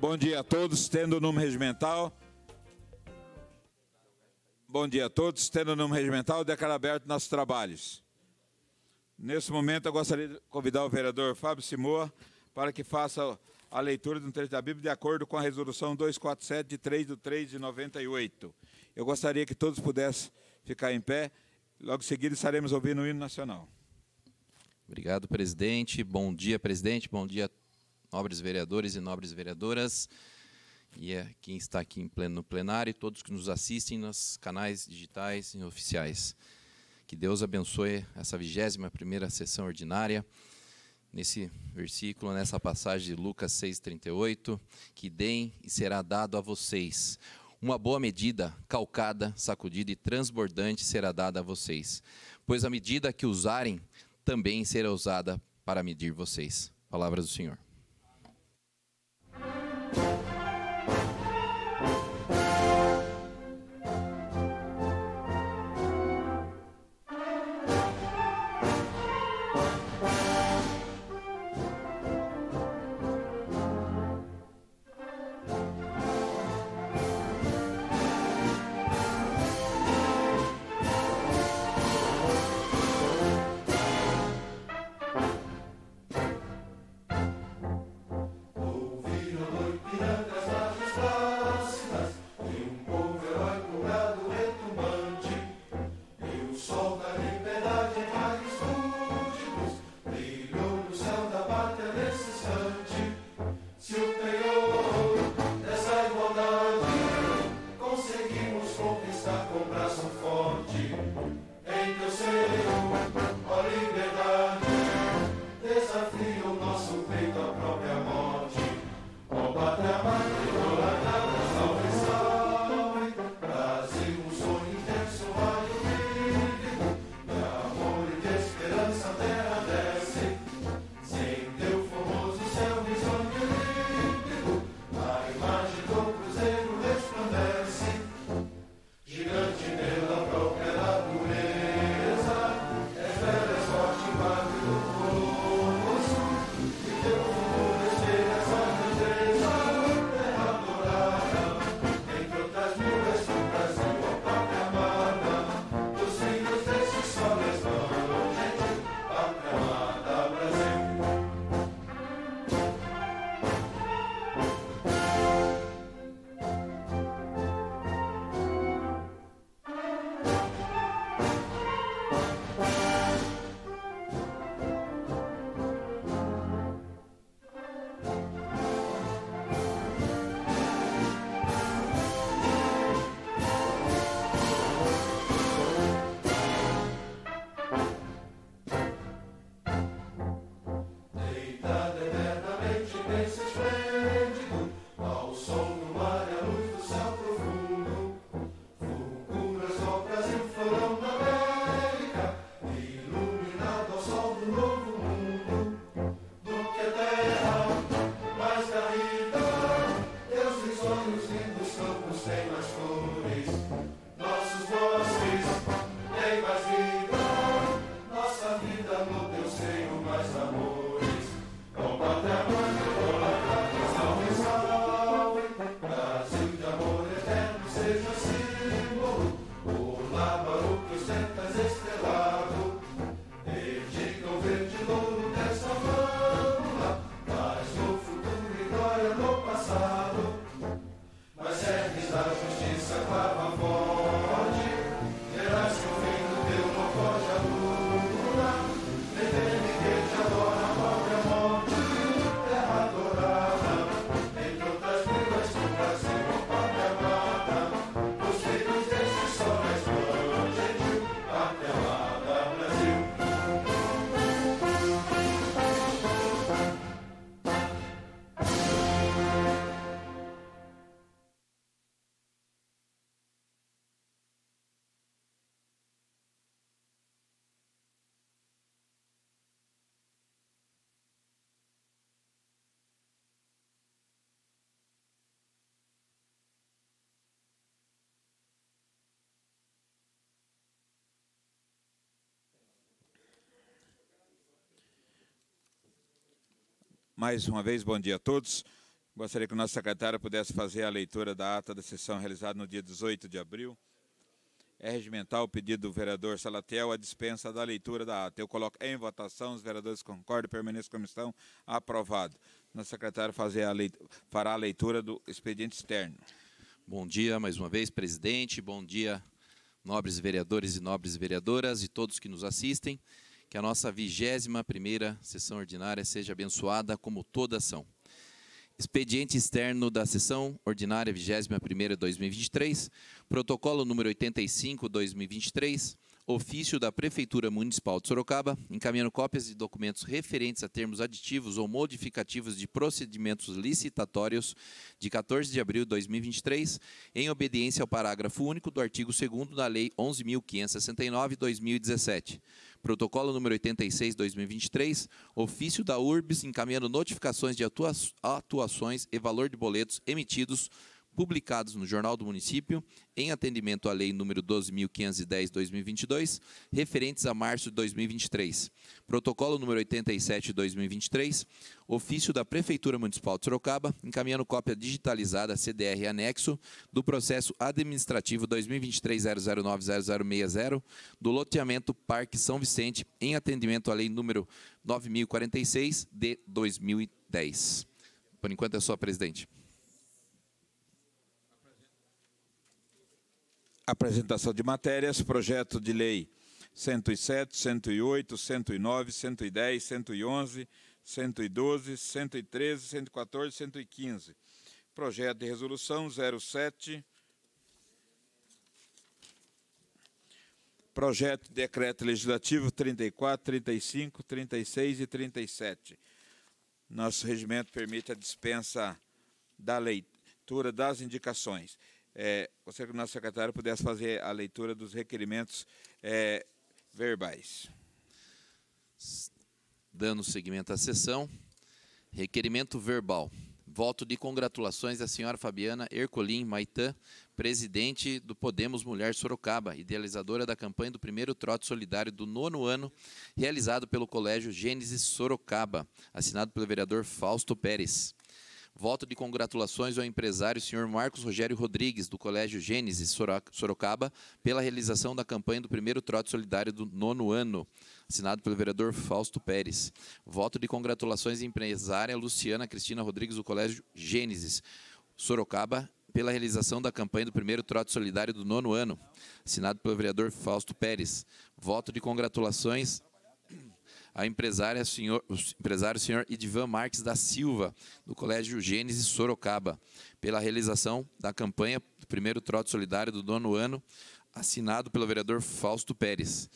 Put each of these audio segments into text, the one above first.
Bom dia a todos, tendo o número regimental. Bom dia a todos, tendo o número regimental, declaro aberto nossos trabalhos. Nesse momento, eu gostaria de convidar o vereador Fábio Simoa para que faça a leitura de um trecho da Bíblia de acordo com a resolução 247 de 3 de 3 de 98. Eu gostaria que todos pudessem ficar em pé. Logo em seguida estaremos ouvindo o hino nacional. Obrigado, presidente. Bom dia, presidente. Bom dia a nobres vereadores e nobres vereadoras, e é quem está aqui em pleno no plenário, e todos que nos assistem nos canais digitais e oficiais. Que Deus abençoe essa 21 primeira sessão ordinária, nesse versículo, nessa passagem de Lucas 6,38, que deem e será dado a vocês. Uma boa medida, calcada, sacudida e transbordante será dada a vocês, pois a medida que usarem também será usada para medir vocês. Palavras do Senhor. Mais uma vez, bom dia a todos. Gostaria que o nosso secretário pudesse fazer a leitura da ata da sessão realizada no dia 18 de abril. É regimental o pedido do vereador Salatiel a dispensa da leitura da ata. Eu coloco em votação, os vereadores concordam, permaneçam como estão, aprovado. Nosso secretário a leitura, fará a leitura do expediente externo. Bom dia mais uma vez, presidente. Bom dia, nobres vereadores e nobres vereadoras e todos que nos assistem. Que a nossa vigésima primeira sessão ordinária seja abençoada como toda são. Expediente externo da sessão ordinária 21ª 2023, protocolo número 85 2023, ofício da Prefeitura Municipal de Sorocaba, encaminhando cópias de documentos referentes a termos aditivos ou modificativos de procedimentos licitatórios de 14 de abril de 2023, em obediência ao parágrafo único do artigo 2 da Lei 11.569/2017. Protocolo número 86/2023, ofício da URBS encaminhando notificações de atua atuações e valor de boletos emitidos publicados no Jornal do Município, em atendimento à Lei nº 12.510-2022, referentes a março de 2023. Protocolo número 87-2023, ofício da Prefeitura Municipal de Sorocaba, encaminhando cópia digitalizada CDR anexo do processo administrativo 2023-009-0060 do loteamento Parque São Vicente, em atendimento à Lei nº 9.046 de 2010. Por enquanto é só, presidente. apresentação de matérias, projeto de lei 107, 108, 109, 110, 111, 112, 113, 114, 115. Projeto de resolução 07. Projeto de decreto legislativo 34, 35, 36 e 37. Nosso regimento permite a dispensa da leitura das indicações é, o nosso secretário pudesse fazer a leitura dos requerimentos é, verbais. Dando seguimento à sessão, requerimento verbal. Voto de congratulações à senhora Fabiana Ercolim Maitã, presidente do Podemos Mulher Sorocaba, idealizadora da campanha do primeiro trote solidário do nono ano, realizado pelo Colégio Gênesis Sorocaba, assinado pelo vereador Fausto Pérez. Voto de congratulações ao empresário senhor Marcos Rogério Rodrigues, do Colégio Gênesis Sorocaba, pela realização da campanha do primeiro trote solidário do nono ano, assinado pelo vereador Fausto Pérez. Voto de congratulações à empresária Luciana Cristina Rodrigues, do Colégio Gênesis Sorocaba, pela realização da campanha do primeiro trote solidário do nono ano, assinado pelo vereador Fausto Pérez. Voto de congratulações a empresária senhor, o empresário senhor Edvan Marques da Silva, do Colégio Gênesis Sorocaba, pela realização da campanha do primeiro trote solidário do dono ano, assinado pelo vereador Fausto Pérez.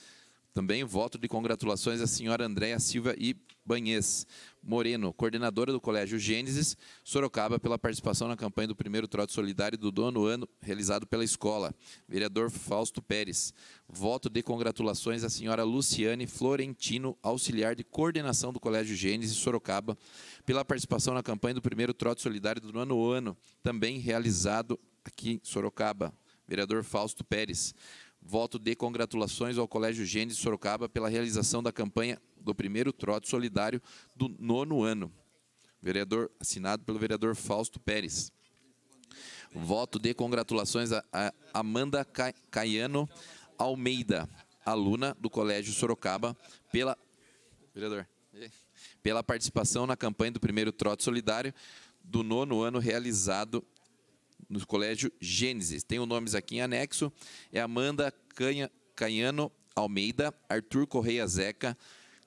Também voto de congratulações à senhora Andréa Silva e Banhês Moreno, coordenadora do Colégio Gênesis Sorocaba, pela participação na campanha do primeiro trote solidário do dono ano, realizado pela escola. Vereador Fausto Pérez. Voto de congratulações à senhora Luciane Florentino, auxiliar de coordenação do Colégio Gênesis Sorocaba, pela participação na campanha do primeiro trote solidário do dono ano, também realizado aqui em Sorocaba. Vereador Fausto Pérez. Voto de congratulações ao Colégio Gênesis Sorocaba pela realização da campanha do primeiro trote solidário do nono ano. Vereador, assinado pelo vereador Fausto Pérez. Voto de congratulações a, Amanda Caiano Almeida, aluna do Colégio Sorocaba, pela, vereador, pela participação na campanha do primeiro trote solidário do nono ano realizado no Colégio Gênesis. Tenho nomes aqui em anexo. É Amanda Canha, Canhano Almeida, Arthur Correia Zeca,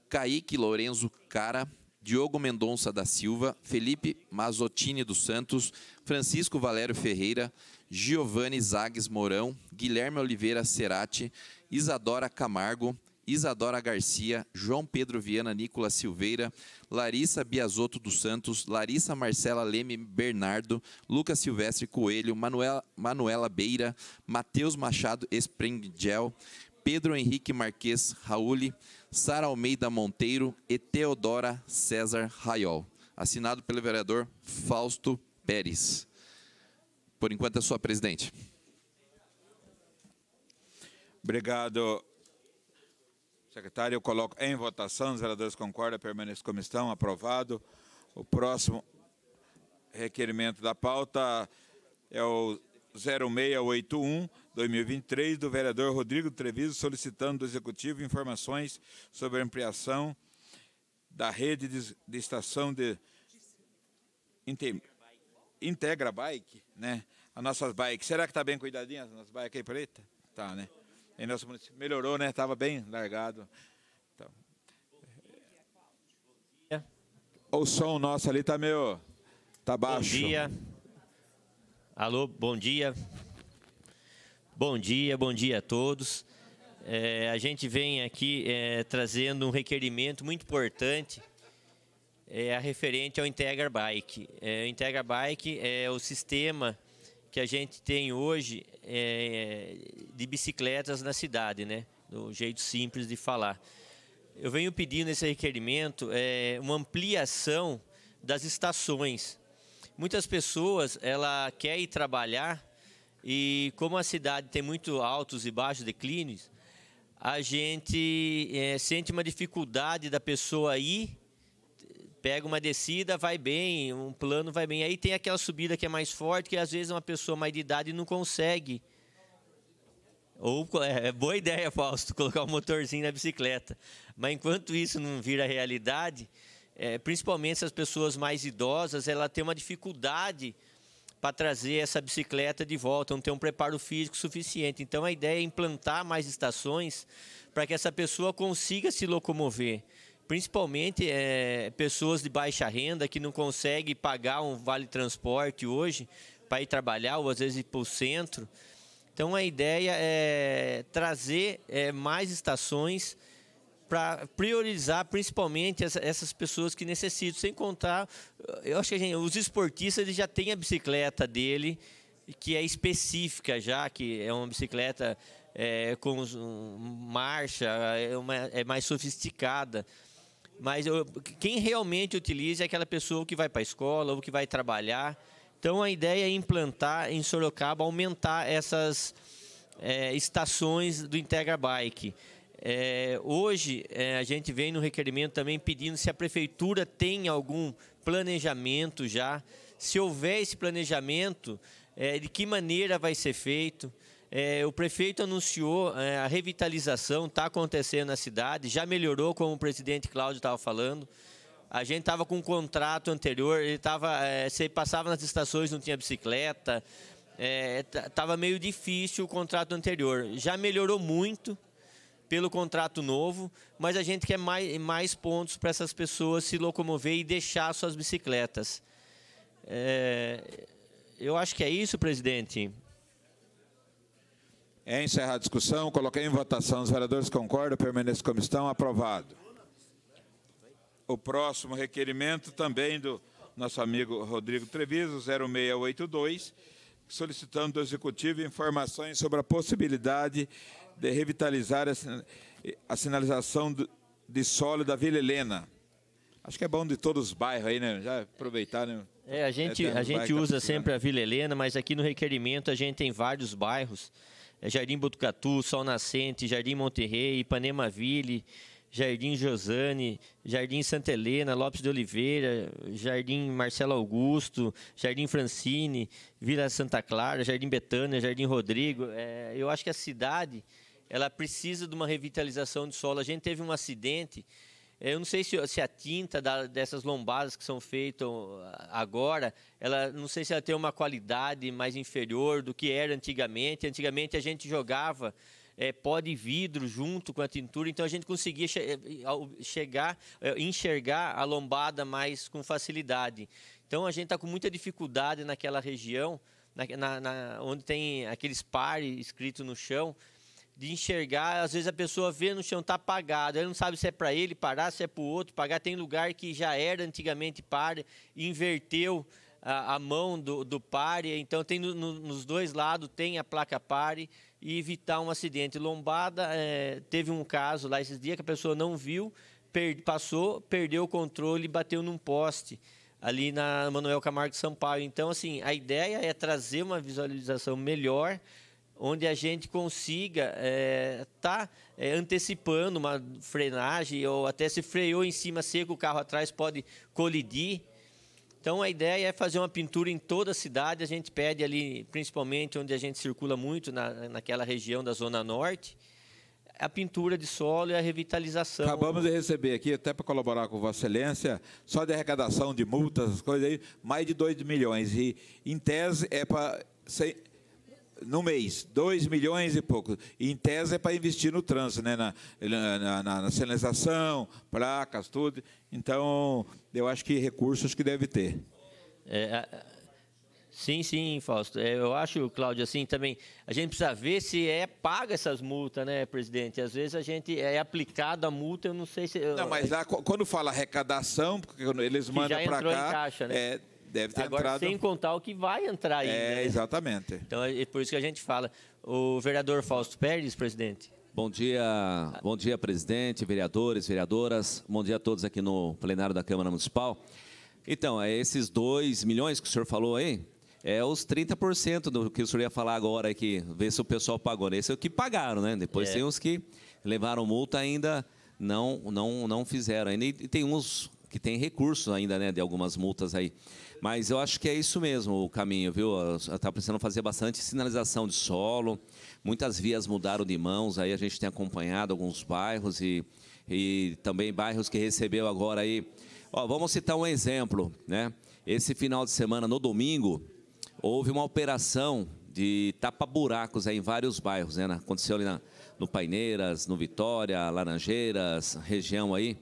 Kaique Lourenço Cara, Diogo Mendonça da Silva, Felipe Mazottini dos Santos, Francisco Valério Ferreira, Giovanni Zagues Mourão, Guilherme Oliveira Cerati, Isadora Camargo, Isadora Garcia, João Pedro Viana Nicolas Silveira, Larissa Biasotto dos Santos, Larissa Marcela Leme Bernardo, Lucas Silvestre Coelho, Manuela, Manuela Beira, Matheus Machado Esprengel, Pedro Henrique Marques Rauli, Sara Almeida Monteiro e Teodora César Raiol. Assinado pelo vereador Fausto Pérez. Por enquanto é sua, presidente. Obrigado, Secretário, eu coloco em votação. Os vereadores concordam, permanece como estão. Aprovado. O próximo requerimento da pauta é o 0681 2023 do vereador Rodrigo Treviso solicitando do executivo informações sobre a ampliação da rede de, de estação de Integra Bike, né? As nossas bikes. Será que está bem cuidadinhas as nossas bikes aí, preta? Tá, né? em nosso município. Melhorou, né? Estava bem largado. Então. É. O som nosso ali está meio. está baixo. Bom dia. Alô, bom dia. Bom dia, bom dia a todos. É, a gente vem aqui é, trazendo um requerimento muito importante é, a referente ao Integra Bike. É, o Integra Bike é o sistema que a gente tem hoje é, de bicicletas na cidade, né? Do jeito simples de falar. Eu venho pedindo esse requerimento é, uma ampliação das estações. Muitas pessoas ela quer ir trabalhar e como a cidade tem muito altos e baixos declínios, a gente é, sente uma dificuldade da pessoa ir pega uma descida, vai bem, um plano vai bem. Aí tem aquela subida que é mais forte, que às vezes uma pessoa mais de idade não consegue. Ou é, é boa ideia, Fausto, colocar um motorzinho na bicicleta. Mas enquanto isso não vira realidade, é, principalmente as pessoas mais idosas, ela tem uma dificuldade para trazer essa bicicleta de volta, não tem um preparo físico suficiente. Então a ideia é implantar mais estações para que essa pessoa consiga se locomover principalmente é, pessoas de baixa renda que não conseguem pagar um vale transporte hoje para ir trabalhar ou às vezes ir para o centro. Então a ideia é trazer é, mais estações para priorizar principalmente essas pessoas que necessitam, sem contar, eh, eu acho que gente, os esportistas eles já têm a bicicleta dele, que é específica já, que é uma bicicleta é, com marcha, é, uma, é mais sofisticada. Mas eu, quem realmente utiliza é aquela pessoa que vai para a escola ou que vai trabalhar. Então a ideia é implantar em Sorocaba, aumentar essas é, estações do Integra Bike. É, hoje é, a gente vem no requerimento também pedindo se a prefeitura tem algum planejamento já. Se houver esse planejamento, é, de que maneira vai ser feito? É, o prefeito anunciou é, a revitalização, está acontecendo na cidade, já melhorou, como o presidente Cláudio estava falando. A gente estava com um contrato anterior, ele tava, é, você passava nas estações, não tinha bicicleta, estava é, meio difícil o contrato anterior. Já melhorou muito pelo contrato novo, mas a gente quer mais, mais pontos para essas pessoas se locomover e deixar suas bicicletas. É, eu acho que é isso, presidente. É encerrar a discussão. Coloquei em votação. Os vereadores concordam. Permaneça como estão. Aprovado. O próximo requerimento também do nosso amigo Rodrigo Treviso, 0682, solicitando do Executivo informações sobre a possibilidade de revitalizar a sinalização de solo da Vila Helena. Acho que é bom de todos os bairros aí, né? Já aproveitar, né? É, a gente, é a gente usa sempre a Vila Helena, mas aqui no requerimento a gente tem vários bairros é Jardim Botucatu, Sol Nascente, Jardim Monterrey, Ipanema Ville, Jardim Josane, Jardim Santa Helena, Lopes de Oliveira, Jardim Marcelo Augusto, Jardim Francine, Vila Santa Clara, Jardim Betânia, Jardim Rodrigo. É, eu acho que a cidade ela precisa de uma revitalização de solo. A gente teve um acidente é, eu não sei se, se a tinta da, dessas lombadas que são feitas ah, agora, ela não sei se ela tem uma qualidade mais inferior do que era antigamente. Antigamente a gente jogava é, pó de vidro junto com a tintura, então a gente conseguia che é, chegar, é, enxergar a lombada mais com facilidade. Então a gente está com muita dificuldade naquela região, na, na, na, onde tem aqueles pares escritos no chão de enxergar. Às vezes a pessoa vê no chão, tá apagado, ele não sabe se é para ele parar, se é para o outro pagar. Tem lugar que já era antigamente pare, inverteu a, a, mão do, do pare. Então tem no, no, nos dois lados tem a placa pare e evitar um acidente. Lombada é, teve um caso lá esses dias que a pessoa não viu, per, passou, perdeu o controle e bateu num poste ali na Manuel Camargo São Paulo Então assim a ideia é trazer uma visualização melhor onde a gente consiga estar eh, é, tá, eh, antecipando uma frenagem ou até se freou em cima seco, o carro atrás pode colidir. Então a ideia é fazer uma pintura em toda a cidade. A gente pede ali, principalmente onde a gente circula muito, na, naquela região da Zona Norte, a pintura de solo e a revitalização. Acabamos de receber aqui, até para colaborar com Vossa Excelência, só de arrecadação de multas, coisas aí, mais de 2 milhões. E, em tese, é para no mês, 2 milhões e pouco. E em tese é para investir no trânsito, né? na, na, na, na sinalização, placas, tudo. Então, eu acho que recursos que deve ter. É, sim, sim, Fausto. É, eu acho, Cláudio, assim também, a gente precisa ver se é paga essas multas, né, presidente? Às vezes a gente é aplicada a multa, eu não sei se... não, mas lá, quando fala arrecadação, porque eles mandam para cá... Em caixa, né? É, deve ter Agora, entrado. Sem contar o que vai entrar aí. É, né? exatamente. Então é, é por isso que a gente fala. O vereador Fausto Pérez, presidente. Bom dia, bom dia, presidente, vereadores, vereadoras. Bom dia a todos aqui no plenário da Câmara Municipal. Então, é esses 2 milhões que o senhor falou aí, é os 30% do que o senhor ia falar agora aqui, ver se o pessoal pagou. Esse é o que pagaram, né? Depois é. tem os que levaram multa ainda não não não fizeram ainda. E tem uns que tem recursos ainda, né, de algumas multas aí. Mas eu acho que é isso mesmo o caminho, viu? Está precisando fazer bastante sinalização de solo, muitas vias mudaram de mãos, aí a gente tem acompanhado alguns bairros e, e também bairros que recebeu agora aí. Ó, vamos citar um exemplo, né? Esse final de semana, no domingo, houve uma operação de tapa-buracos em vários bairros, né? Aconteceu ali na, no Paineiras, no Vitória, Laranjeiras, região aí.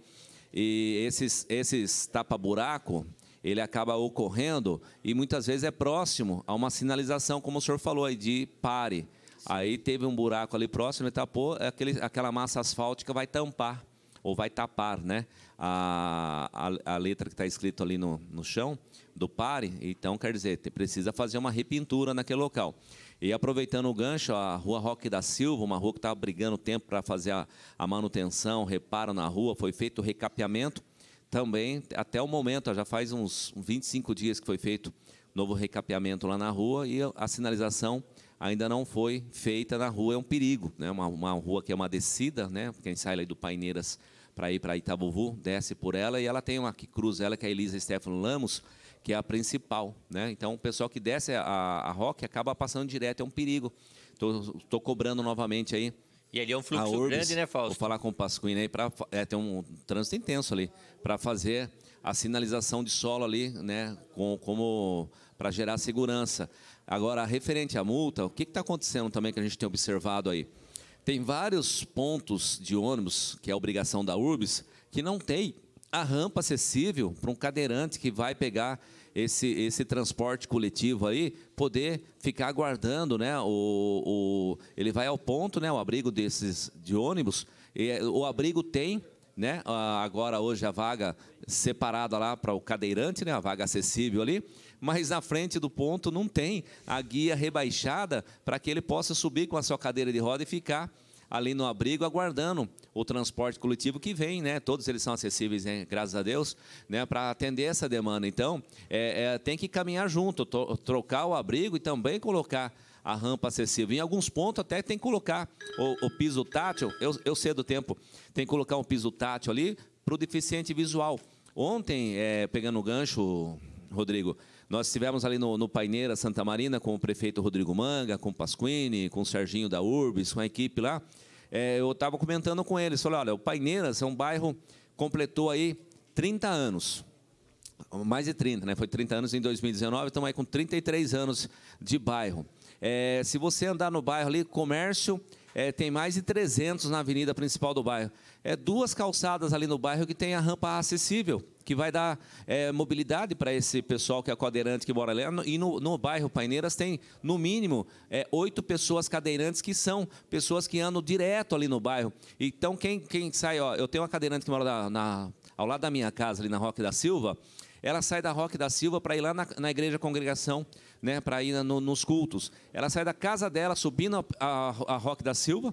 E esses, esses tapa-buraco, ele acaba ocorrendo e muitas vezes é próximo a uma sinalização, como o senhor falou aí, de pare. Aí teve um buraco ali próximo, ele tapou, é aquele, aquela massa asfáltica vai tampar, ou vai tapar, né? A, a, a letra que está escrito ali no, no chão do pare. Então, quer dizer, precisa fazer uma repintura naquele local. E aproveitando o gancho, a Rua Roque da Silva, uma rua que estava brigando tempo para fazer a, a manutenção, reparo na rua, foi feito o recapeamento também, até o momento, já faz uns 25 dias que foi feito novo recapeamento lá na rua e a sinalização ainda não foi feita na rua, é um perigo, né? uma, uma rua que é uma descida, né? quem sai ali do Paineiras para ir para Itabuvu, desce por ela e ela tem uma que cruza ela, que é a Elisa Stefano Lamos, que é a principal. Né? Então, o pessoal que desce a, a rock acaba passando direto, é um perigo. Estou cobrando novamente aí. E ali é um fluxo Urbis, grande, né, Fausto? Vou falar com o Pasquini aí, para é, tem um trânsito intenso ali, para fazer a sinalização de solo ali, né, com, como para gerar segurança. Agora, referente à multa, o que está acontecendo também que a gente tem observado aí? Tem vários pontos de ônibus, que é obrigação da URBS, que não tem a rampa acessível para um cadeirante que vai pegar esse, esse transporte coletivo aí, poder ficar aguardando, né? O, o, ele vai ao ponto, né? O abrigo desses de ônibus, e, é, o abrigo tem, né? Agora hoje a vaga separada lá para o cadeirante, né? A vaga acessível ali, mas na frente do ponto não tem a guia rebaixada para que ele possa subir com a sua cadeira de roda e ficar ali no abrigo, aguardando o transporte coletivo que vem, né? Todos eles são acessíveis, né? graças a Deus, né? Para atender essa demanda. Então, é, é, tem que caminhar junto, trocar o abrigo e também colocar a rampa acessível. Em alguns pontos até tem que colocar o, o piso tátil, eu, eu cedo o tempo, tem que colocar um piso tátil ali para o deficiente visual. Ontem, é, pegando o gancho, Rodrigo, nós estivemos ali no, no Paineira Santa Marina com o prefeito Rodrigo Manga, com o Pasquini, com o Serginho da Urbis, com a equipe lá é, eu estava comentando com eles, falei, olha, o Paineiras é um bairro, completou aí 30 anos, mais de 30, né? Foi 30 anos em 2019, estamos aí com 33 anos de bairro. É, se você andar no bairro ali, comércio é, tem mais de 300 na avenida principal do bairro. É duas calçadas ali no bairro que tem a rampa acessível, que vai dar é, mobilidade para esse pessoal que é cadeirante que mora ali. E no, no bairro Paineiras tem, no mínimo, é, oito é, pessoas cadeirantes que são pessoas que andam direto ali no bairro. Então, quem, quem sai, ó, eu tenho uma cadeirante que mora na, na, ao lado da minha casa, ali na Roque da Silva. Ela sai da Roque da Silva para ir lá na, na igreja congregação, né, para ir no, nos cultos. Ela sai da casa dela, subindo a, a, a Roque da Silva,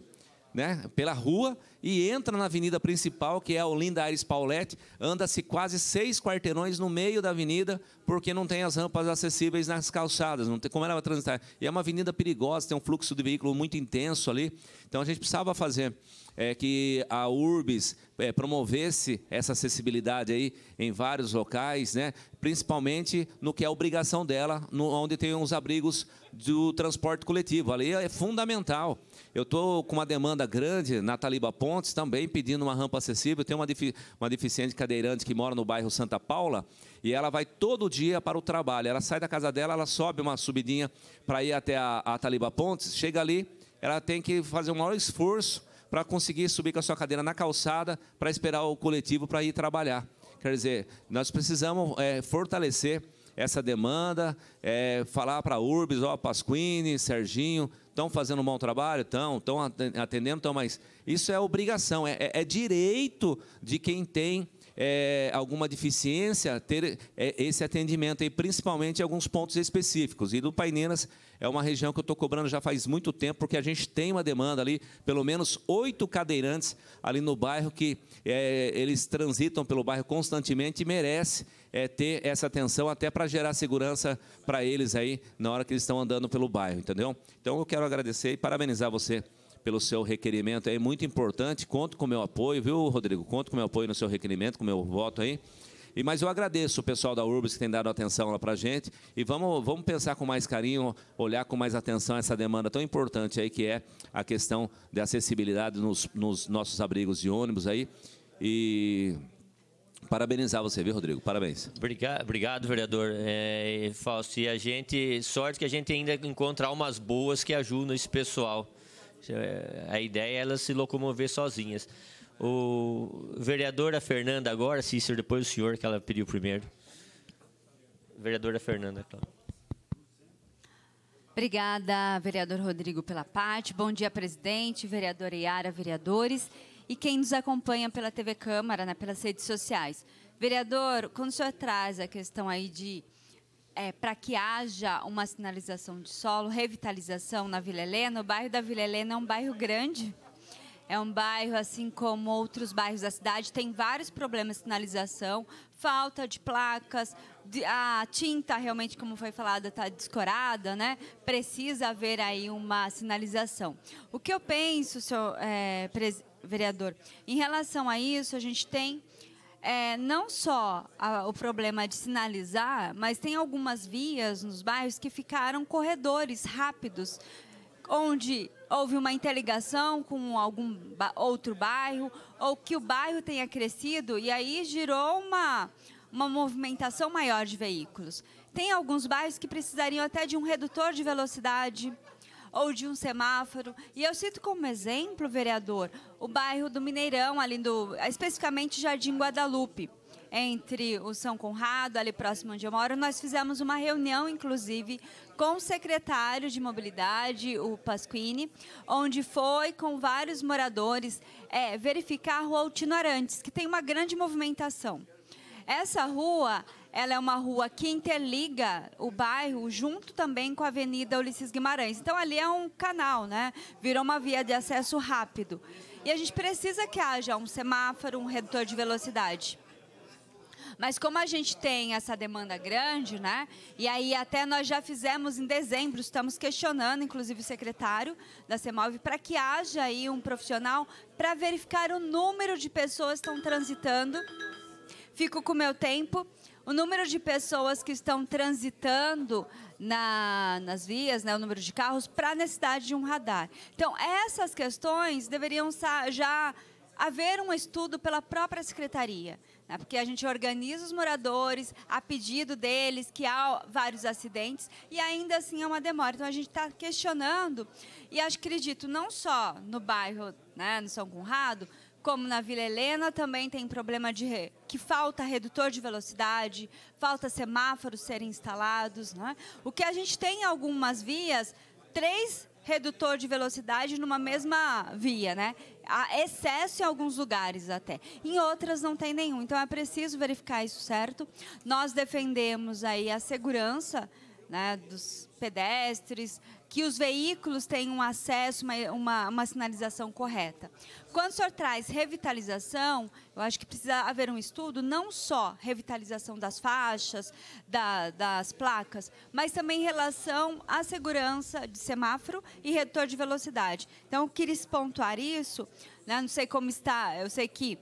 né, pela rua e entra na avenida principal, que é a Olinda Aires Paulette, anda-se quase seis quarteirões no meio da avenida, porque não tem as rampas acessíveis nas calçadas, não tem como ela vai transitar. E é uma avenida perigosa, tem um fluxo de veículo muito intenso ali, então a gente precisava fazer é, que a URBS é, promovesse essa acessibilidade aí em vários locais, né? principalmente no que é obrigação dela, no, onde tem os abrigos do transporte coletivo. Ali é fundamental. Eu estou com uma demanda grande na Taliba Pontes, também pedindo uma rampa acessível. Tem uma, defi uma deficiente cadeirante que mora no bairro Santa Paula e ela vai todo dia para o trabalho. Ela sai da casa dela, ela sobe uma subidinha para ir até a, a Taliba Pontes, chega ali, ela tem que fazer um maior esforço para conseguir subir com a sua cadeira na calçada para esperar o coletivo para ir trabalhar. Quer dizer, nós precisamos é, fortalecer essa demanda, é, falar para a Urbis, ó, Pasquini, Serginho, estão fazendo um bom trabalho? Estão, estão atendendo, estão, mas isso é obrigação, é, é, é direito de quem tem é, alguma deficiência, ter é, esse atendimento, aí, principalmente em alguns pontos específicos. E do Paininas é uma região que eu estou cobrando já faz muito tempo, porque a gente tem uma demanda ali, pelo menos oito cadeirantes ali no bairro, que é, eles transitam pelo bairro constantemente e merece é, ter essa atenção até para gerar segurança para eles aí na hora que eles estão andando pelo bairro, entendeu? Então eu quero agradecer e parabenizar você pelo seu requerimento. É muito importante, conto com o meu apoio, viu, Rodrigo? Conto com o meu apoio no seu requerimento, com o meu voto aí. E, mas eu agradeço o pessoal da Urbis que tem dado atenção lá para gente. E vamos, vamos pensar com mais carinho, olhar com mais atenção essa demanda tão importante aí que é a questão de acessibilidade nos, nos nossos abrigos de ônibus aí. E parabenizar você, viu, Rodrigo? Parabéns. Obrigado, obrigado vereador. É, Fausto, e a gente, sorte que a gente ainda encontra umas boas que ajudam esse pessoal. A ideia é elas se locomover sozinhas. O vereadora Fernanda agora, Cícero, depois o senhor, que ela pediu primeiro. Vereadora Fernanda, é claro. Obrigada, vereador Rodrigo, pela parte. Bom dia, presidente, vereadora Iara, vereadores e quem nos acompanha pela TV Câmara, né, pelas redes sociais. Vereador, quando o senhor traz a questão aí de é, para que haja uma sinalização de solo, revitalização na Vila Helena. O bairro da Vila Helena é um bairro grande. É um bairro, assim como outros bairros da cidade, tem vários problemas de sinalização, falta de placas, a tinta realmente, como foi falado, está descorada, né? Precisa haver aí uma sinalização. O que eu penso, senhor é, vereador, em relação a isso, a gente tem é, não só a, o problema de sinalizar, mas tem algumas vias nos bairros que ficaram corredores rápidos, onde houve uma interligação com algum ba outro bairro, ou que o bairro tenha crescido e aí girou uma, uma movimentação maior de veículos. Tem alguns bairros que precisariam até de um redutor de velocidade ou de um semáforo. E eu cito como exemplo, vereador, o bairro do Mineirão, ali do, especificamente Jardim Guadalupe entre o São Conrado, ali próximo onde eu moro, nós fizemos uma reunião, inclusive, com o secretário de mobilidade, o Pasquini, onde foi com vários moradores é, verificar a rua Altino Arantes, que tem uma grande movimentação. Essa rua, ela é uma rua que interliga o bairro junto também com a Avenida Ulisses Guimarães. Então ali é um canal, né? Virou uma via de acesso rápido. E a gente precisa que haja um semáforo, um redutor de velocidade. Mas como a gente tem essa demanda grande, né? E aí até nós já fizemos em dezembro, estamos questionando, inclusive o secretário da CEMOV, para que haja aí um profissional para verificar o número de pessoas que estão transitando. Fico com o meu tempo. O número de pessoas que estão transitando na, nas vias, né, o número de carros, para a necessidade de um radar. Então, essas questões deveriam já haver um estudo pela própria secretaria, né, porque a gente organiza os moradores a pedido deles, que há vários acidentes, e ainda assim é uma demora. Então, a gente está questionando, e acho, acredito, não só no bairro, né, no São Conrado, como na Vila Helena, também tem problema de que falta redutor de velocidade, falta semáforos serem instalados. Né? O que a gente tem em algumas vias, três redutor de velocidade numa mesma via, né? Há excesso em alguns lugares até. Em outras não tem nenhum. Então é preciso verificar isso certo. Nós defendemos aí a segurança né, dos pedestres, que os veículos tenham acesso, uma, uma, uma sinalização correta. Quando o senhor traz revitalização, eu acho que precisa haver um estudo, não só revitalização das faixas, da, das placas, mas também em relação à segurança de semáforo e retor de velocidade. Então, eu queria pontuar isso, né, não sei como está, eu sei que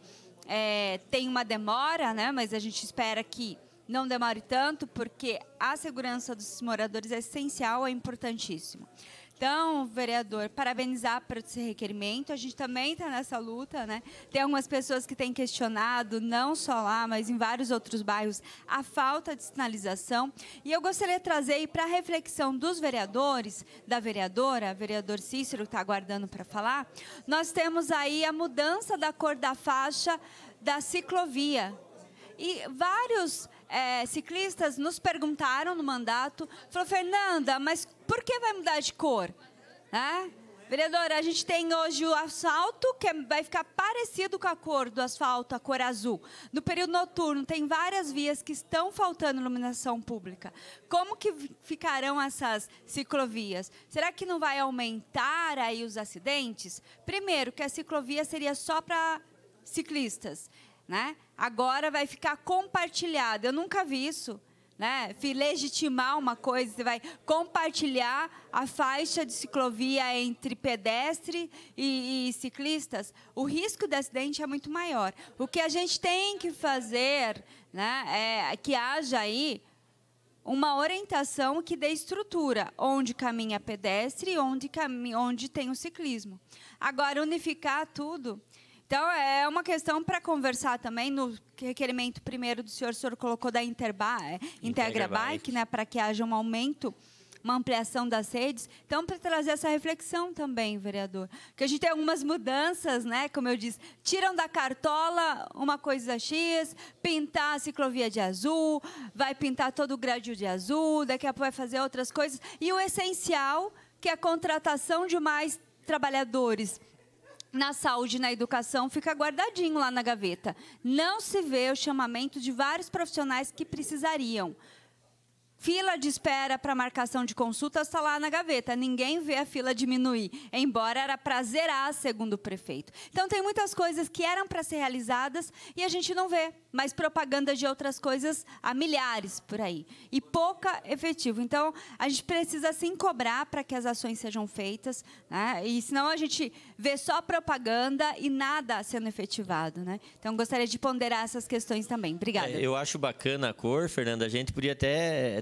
é, tem uma demora, né, mas a gente espera que não demore tanto, porque a segurança dos moradores é essencial, é importantíssimo. Então, vereador, parabenizar por esse requerimento. A gente também está nessa luta, né? Tem algumas pessoas que têm questionado, não só lá, mas em vários outros bairros, a falta de sinalização. E eu gostaria de trazer para a reflexão dos vereadores, da vereadora, vereador Cícero, que está aguardando para falar, nós temos aí a mudança da cor da faixa da ciclovia. E vários é, ciclistas nos perguntaram no mandato, falou, Fernanda, mas por que vai mudar de cor? É? Vereadora, a gente tem hoje o asfalto, que é, vai ficar parecido com a cor do asfalto, a cor azul. No período noturno, tem várias vias que estão faltando iluminação pública. Como que ficarão essas ciclovias? Será que não vai aumentar aí os acidentes? Primeiro, que a ciclovia seria só para ciclistas né? Agora vai ficar compartilhado. Eu nunca vi isso, né? Legitimar uma coisa, você vai compartilhar a faixa de ciclovia entre pedestre e, e ciclistas. O risco de acidente é muito maior. O que a gente tem que fazer, né? É que haja aí uma orientação que dê estrutura, onde caminha pedestre e onde, onde tem o ciclismo. Agora, unificar tudo então, é uma questão para conversar também no requerimento primeiro do senhor, o senhor colocou da Interba, é, Integra, Bike, né, para que haja um aumento uma ampliação das redes. Então, para trazer essa reflexão também, vereador. Porque a gente tem algumas mudanças, né? Como eu disse, tiram da cartola uma coisa X, pintar a ciclovia de azul, vai pintar todo o gradil de azul, daqui a pouco vai fazer outras coisas. E o essencial, que é a contratação de mais trabalhadores na saúde e na educação fica guardadinho lá na gaveta. Não se vê o chamamento de vários profissionais que precisariam. Fila de espera para marcação de consulta está lá na gaveta. Ninguém vê a fila diminuir, embora era para zerar, segundo o prefeito. Então tem muitas coisas que eram para ser realizadas e a gente não vê, mas propaganda de outras coisas há milhares por aí e pouca efetivo. Então a gente precisa sim cobrar para que as ações sejam feitas, né? E senão a gente vê só propaganda e nada sendo efetivado, né? Então gostaria de ponderar essas questões também. Obrigada. É, eu acho bacana a cor, Fernanda. A gente podia até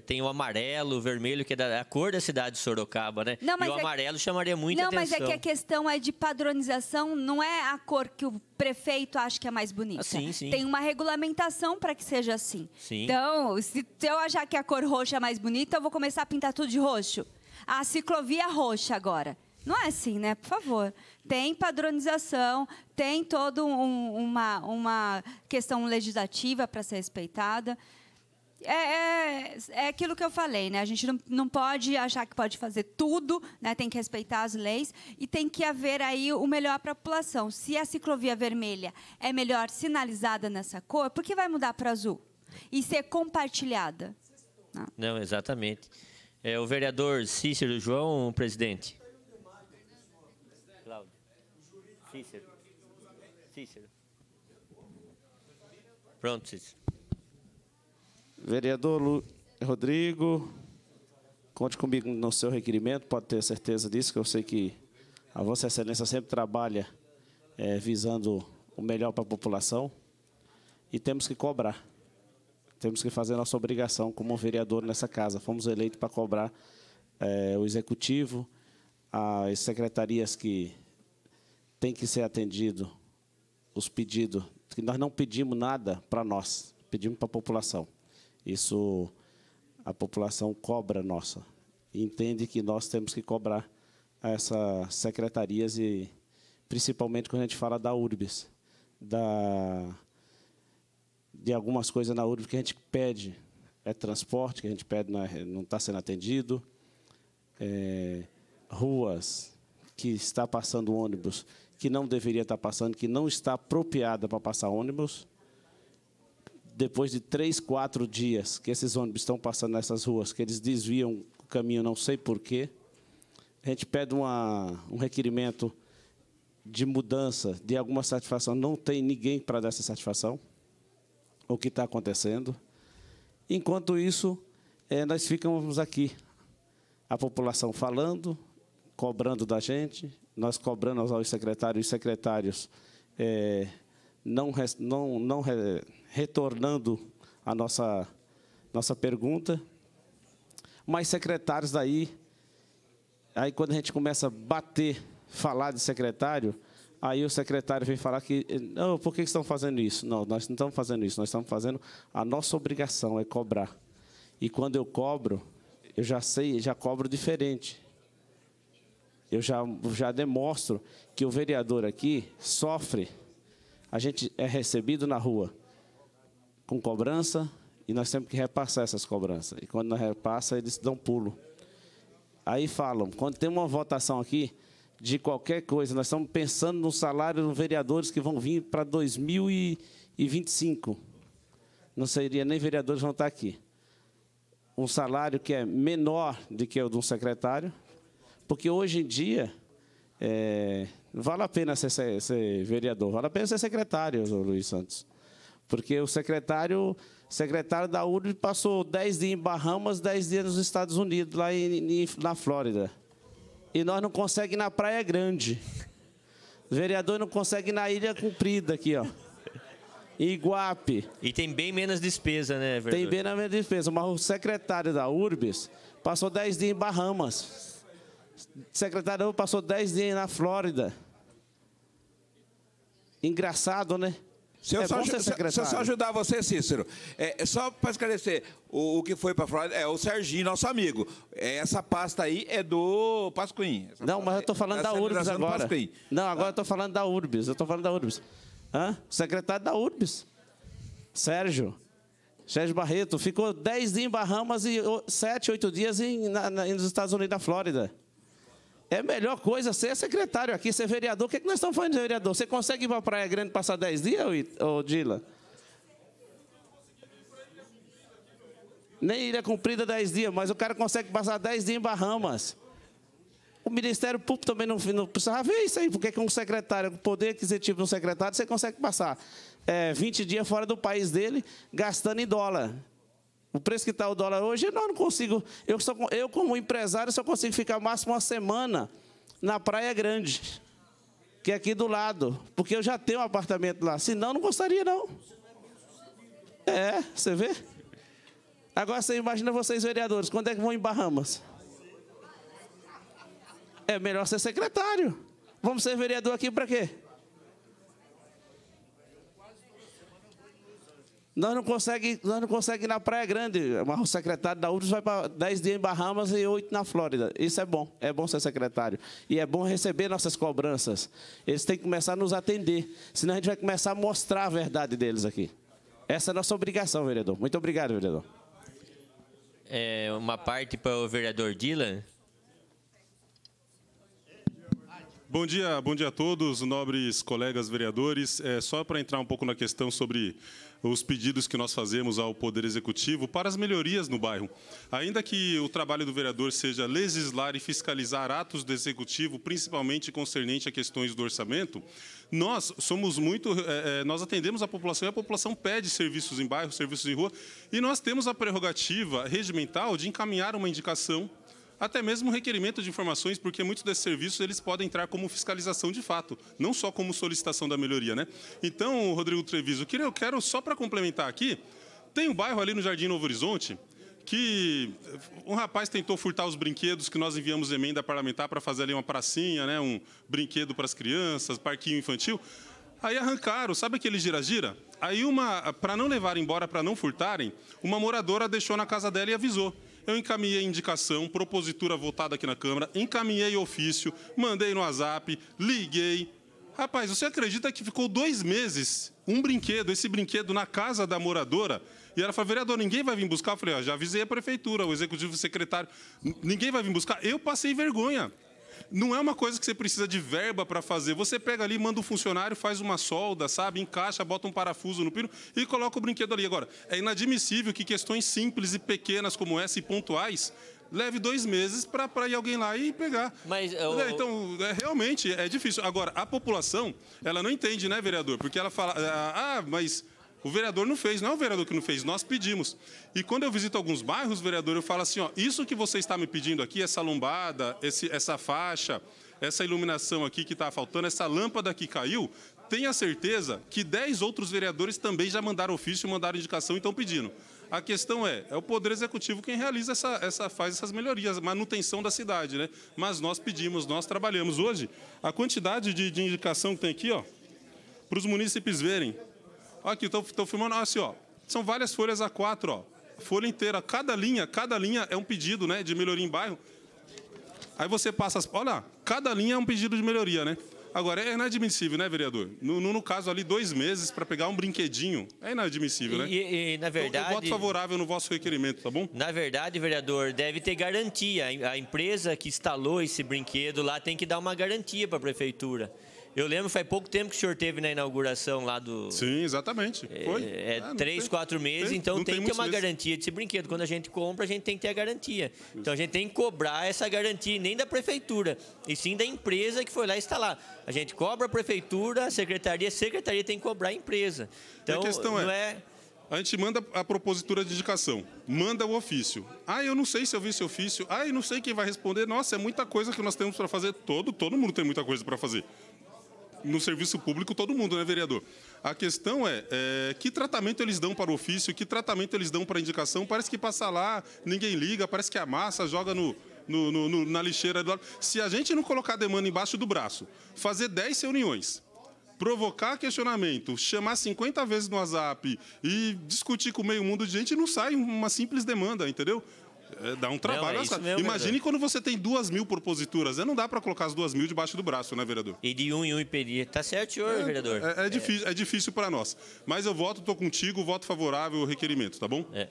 tem o amarelo, o vermelho, que é da, é a cor da cidade de Sorocaba, né? Não, mas e o é amarelo é... chamaria muito atenção. Não, mas é que a questão é de padronização, não é a cor que o prefeito acha que é mais bonita. Ah, sim, sim. Tem uma regulamentação para que seja assim. Sim. Então, se eu achar que a cor roxa é mais bonita, eu vou começar a pintar tudo de roxo. A ciclovia roxa agora. Não é assim, né? Por favor. Tem padronização, tem toda um, uma, uma questão legislativa para ser respeitada é, é, é, aquilo que eu falei, né? A gente não, não pode achar que pode fazer tudo, né? Tem que respeitar as leis e tem que haver aí o melhor para a população. Se a ciclovia vermelha é melhor sinalizada nessa cor, por que vai mudar para azul? E ser compartilhada? Não, não exatamente. É, o vereador Cícero João, presidente. Cláudio. Cícero. Cícero. Pronto, Cícero. Vereador Lu... Rodrigo, conte comigo no seu requerimento, pode ter certeza disso, que eu sei que a Vossa Excelência sempre trabalha é, visando o melhor para a população e temos que cobrar. Temos que fazer nossa obrigação como vereador nessa casa. Fomos eleitos para cobrar é, o executivo, as secretarias que tem que ser atendido, os pedidos, que nós não pedimos nada para nós, pedimos para a população. Isso a população cobra nossa. Entende que nós temos que cobrar essas secretarias e principalmente quando a gente fala da URBS, da de algumas coisas na URBS que a gente pede, é transporte que a gente pede não está é, sendo atendido, é, ruas que está passando ônibus que não deveria estar tá passando, que não está apropriada para passar ônibus, depois de três, quatro dias que esses ônibus estão passando nessas ruas, que eles desviam o caminho, não sei porquê, a gente pede uma, um requerimento de mudança, de alguma satisfação. Não tem ninguém para dar essa satisfação. O que está acontecendo? Enquanto isso, é, nós ficamos aqui, a população falando, cobrando da gente, nós cobrando aos secretários e secretários é, não, não, não retornando a nossa, nossa pergunta, mas secretários daí, aí quando a gente começa a bater, falar de secretário, aí o secretário vem falar que, não, por que estão fazendo isso? Não, nós não estamos fazendo isso, nós estamos fazendo a nossa obrigação, é cobrar. E quando eu cobro, eu já sei, já cobro diferente. Eu já, já demonstro que o vereador aqui sofre. A gente é recebido na rua, com cobrança e nós temos que repassar essas cobranças. E quando nós repassa, eles dão um pulo. Aí falam, quando tem uma votação aqui de qualquer coisa, nós estamos pensando no salário dos vereadores que vão vir para 2025. Não seria nem vereadores vão estar aqui. Um salário que é menor do que o de um secretário, porque hoje em dia é, vale a pena ser, ser vereador, vale a pena ser secretário, Luiz Santos. Porque o secretário, secretário da URB passou 10 dias em Bahamas, 10 dias nos Estados Unidos, lá em, em, na Flórida. E nós não conseguimos ir na Praia Grande. O vereador não consegue ir na Ilha Comprida aqui, ó. Iguape. E tem bem menos despesa, né, vereador? Tem bem menos despesa, mas o secretário da URBS passou 10 dias em Bahamas. O secretário da passou 10 dias na Flórida. Engraçado, né? Se eu, é só, se eu só ajudar você, Cícero, é, é só para esclarecer, o, o que foi para Freud é o Serginho, nosso amigo. É, essa pasta aí é do Pasquim. Não, mas eu estou falando, é, ah. falando da URBS agora. Não, agora eu estou falando da URBS. Eu estou falando da URBS. Hã? secretário da URBS, Sérgio. Sérgio Barreto ficou 10 dias em Bahamas e 7, 8 dias em, na, na, nos Estados Unidos da Flórida. É a melhor coisa ser secretário aqui, ser vereador. O que, é que nós estamos fazendo de vereador? Você consegue ir para a Praia Grande passar 10 dias, ou Dila? Nem ilha cumprida 10 dias, mas o cara consegue passar 10 dias em Bahamas. O Ministério Público também não, não precisava ver isso aí, porque com um secretário, com o poder aquisitivo de um secretário, você consegue passar é, 20 dias fora do país dele, gastando em dólar. O preço que está o dólar hoje, eu não consigo. Eu, só, eu, como empresário, só consigo ficar máximo uma semana na Praia Grande, que é aqui do lado, porque eu já tenho um apartamento lá. Senão, não gostaria, não. É, você vê? Agora você imagina vocês, vereadores, quando é que vão em Bahamas? É melhor ser secretário. Vamos ser vereador aqui para quê? Nós não conseguimos nós não consegue ir na Praia Grande. O secretário da URSS vai para 10 dias em Bahamas e 8 na Flórida. Isso é bom. É bom ser secretário. E é bom receber nossas cobranças. Eles têm que começar a nos atender. Senão a gente vai começar a mostrar a verdade deles aqui. Essa é a nossa obrigação, vereador. Muito obrigado, vereador. É uma parte para o vereador Dylan. Bom dia, bom dia a todos, nobres colegas vereadores. É, só para entrar um pouco na questão sobre os pedidos que nós fazemos ao Poder Executivo para as melhorias no bairro. Ainda que o trabalho do vereador seja legislar e fiscalizar atos do Executivo, principalmente concernente a questões do orçamento, nós somos muito, é, é nós atendemos a população e a população pede serviços em bairro, serviços em rua, e nós temos a prerrogativa regimental de encaminhar uma indicação até mesmo requerimento de informações, porque muitos desses serviços eles podem entrar como fiscalização de fato, não só como solicitação da melhoria, né? Então, Rodrigo Treviso, eu quero só para complementar aqui, tem um bairro ali no Jardim Novo Horizonte que um rapaz tentou furtar os brinquedos que nós enviamos emenda parlamentar para fazer ali uma pracinha, né, um brinquedo para as crianças, parquinho infantil. Aí arrancaram, sabe aquele gira-gira? Aí uma, para não levar embora, para não furtarem, uma moradora deixou na casa dela e avisou eu encaminhei indicação, propositura votada aqui na Câmara, encaminhei ofício, mandei no WhatsApp, liguei. Rapaz, você acredita que ficou dois meses um brinquedo, esse brinquedo na casa da moradora? E ela falou, vereador, ninguém vai vir buscar? Eu falei, ah, já avisei a prefeitura, o executivo o secretário, ninguém vai vir buscar. Eu passei vergonha não é uma coisa que você precisa de verba para fazer. Você pega ali, manda o um funcionário, faz uma solda, sabe? Encaixa, bota um parafuso no pino e coloca o brinquedo ali. Agora, é inadmissível que questões simples e pequenas como essa e pontuais leve dois meses para ir alguém lá e pegar. Mas, é, eu... Então, é, realmente, é difícil. Agora, a população, ela não entende, né, vereador? Porque ela fala, ah, ah mas o vereador não fez, não é o vereador que não fez, nós pedimos. E quando eu visito alguns bairros, vereador, eu falo assim: ó, isso que você está me pedindo aqui, essa lombada, esse, essa faixa, essa iluminação aqui que está faltando, essa lâmpada que caiu, tenha certeza que 10 outros vereadores também já mandaram ofício, mandaram indicação e estão pedindo. A questão é, é o Poder Executivo quem realiza essa, essa, faz essas melhorias, manutenção da cidade, né? Mas nós pedimos, nós trabalhamos. Hoje, a quantidade de, de indicação que tem aqui, ó, para os munícipes verem, Olha aqui, estou filmando ah, assim, ó. São várias folhas A4, ó. Folha inteira, cada linha, cada linha é um pedido, né, de melhoria em bairro. Aí você passa, as, olha, cada linha é um pedido de melhoria, né? Agora, é inadmissível, né, vereador? No, no, no caso ali, dois meses para pegar um brinquedinho. É inadmissível, né? e, né? E, e, na verdade. eu voto favorável no vosso requerimento, tá bom? Na verdade, vereador, deve ter garantia. A empresa que instalou esse brinquedo lá tem que dar uma garantia para a prefeitura. Eu lembro, faz pouco tempo que o senhor teve na inauguração lá do. Sim, exatamente. É, foi. É, é ah, três, tem, quatro meses, tem, então tem, tem que ter uma meses. garantia desse brinquedo. Quando a gente compra, a gente tem que ter a garantia. Isso. Então a gente tem que cobrar essa garantia, nem da prefeitura, e sim da empresa que foi lá instalar. A gente cobra a prefeitura, a secretaria, a secretaria tem que cobrar a empresa. Então, a questão é, é... A gente manda a propositura de indicação, manda o ofício. Ah, eu não sei se eu vi esse ofício. Ah, eu não sei quem vai responder. Nossa, é muita coisa que nós temos para fazer. Todo, todo mundo tem muita coisa para fazer no serviço público todo mundo, né, vereador? A questão é, é, que tratamento eles dão para o ofício, que tratamento eles dão para a indicação. Parece que passa lá, ninguém liga, parece que amassa, joga no, no, no, na lixeira. Se a gente não colocar a demanda embaixo do braço, fazer 10 reuniões, provocar questionamento, chamar 50 vezes no WhatsApp e discutir com meio mundo de gente, não sai uma simples demanda, entendeu? É, dá um trabalho. Não, é mesmo, Imagine quando você tem duas mil proposituras. Não dá para colocar as duas mil debaixo do braço, né, vereador? E de um em um pedir Tá certo, senhor, é, vereador. É, é difícil, é. difícil para nós. Mas eu voto, estou contigo, voto favorável ao requerimento, tá bom? É.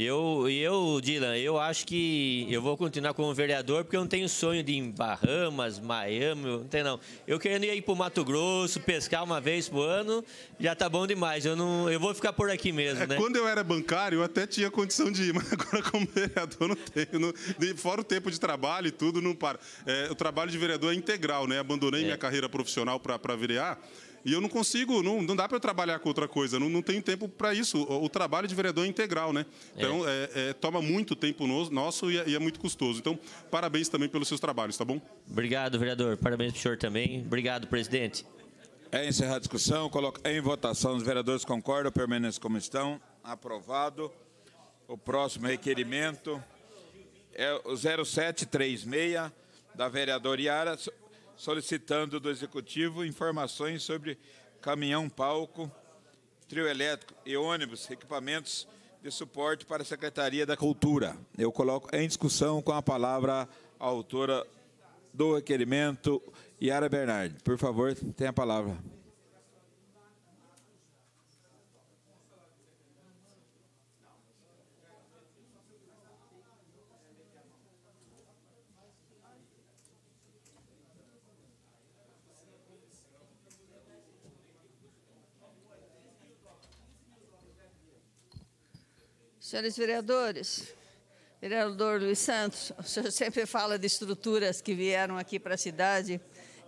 Eu, eu, Dylan, eu acho que eu vou continuar como vereador porque eu não tenho sonho de ir em Bahamas, Miami, não tem não. Eu querendo ir para o Mato Grosso, pescar uma vez por ano, já tá bom demais. Eu, não, eu vou ficar por aqui mesmo, é, né? Quando eu era bancário, eu até tinha condição de ir, mas agora como vereador não tenho. Não, fora o tempo de trabalho e tudo, não para. É, o trabalho de vereador é integral, né? Abandonei é. minha carreira profissional para verear e eu não consigo, não, não dá para eu trabalhar com outra coisa, não, não tenho tempo para isso. O, o, trabalho de vereador é integral, né? Então, é. É, é, toma muito tempo no, nosso e, é, e é, muito custoso. Então, parabéns também pelos seus trabalhos, tá bom? Obrigado, vereador. Parabéns para o senhor também. Obrigado, presidente. É encerrar a discussão. Coloca em votação. Os vereadores concordam, permanecem como estão. Aprovado. O próximo requerimento é o 0736 da vereadora Iara solicitando do Executivo informações sobre caminhão-palco, trio elétrico e ônibus, equipamentos de suporte para a Secretaria da Cultura. Eu coloco em discussão com a palavra a autora do requerimento, Yara Bernardi. Por favor, tenha a palavra. Senhores vereadores, vereador Luiz Santos, o senhor sempre fala de estruturas que vieram aqui para a cidade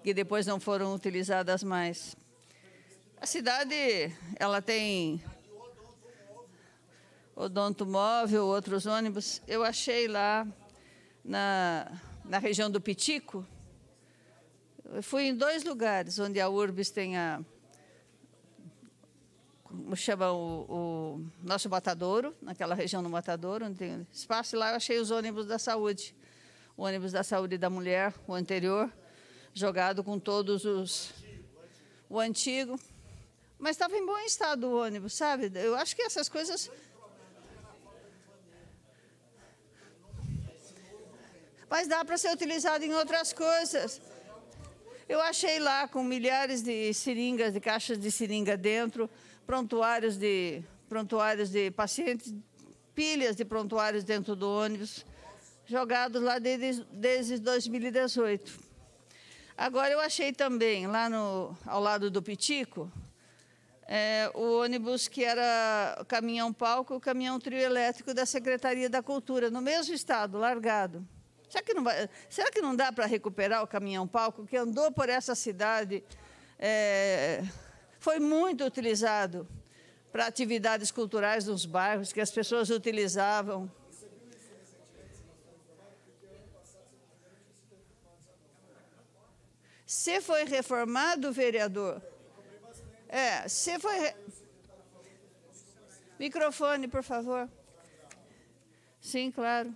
que depois não foram utilizadas mais. A cidade, ela tem odontomóvel, móvel, outros ônibus. Eu achei lá na, na região do Pitico, eu fui em dois lugares onde a Urbis tem a como chama o, o nosso matadouro, naquela região do matadouro, onde tem espaço, e lá eu achei os ônibus da saúde. O ônibus da saúde da mulher, o anterior, jogado com todos os. O antigo. Mas estava em bom estado o ônibus, sabe? Eu acho que essas coisas. Mas dá para ser utilizado em outras coisas. Eu achei lá com milhares de seringas, de caixas de seringa dentro prontuários de, prontuários de pacientes, pilhas de prontuários dentro do ônibus, jogados lá desde, desde 2018. Agora, eu achei também, lá no, ao lado do Pitico, é, o ônibus que era caminhão-palco, o caminhão trio elétrico da Secretaria da Cultura, no mesmo estado, largado. Será que não, vai, será que não dá para recuperar o caminhão-palco que andou por essa cidade é, foi muito utilizado para atividades culturais nos bairros que as pessoas utilizavam. Se foi reformado, vereador? É, se foi. Re... Microfone, por favor. Sim, claro.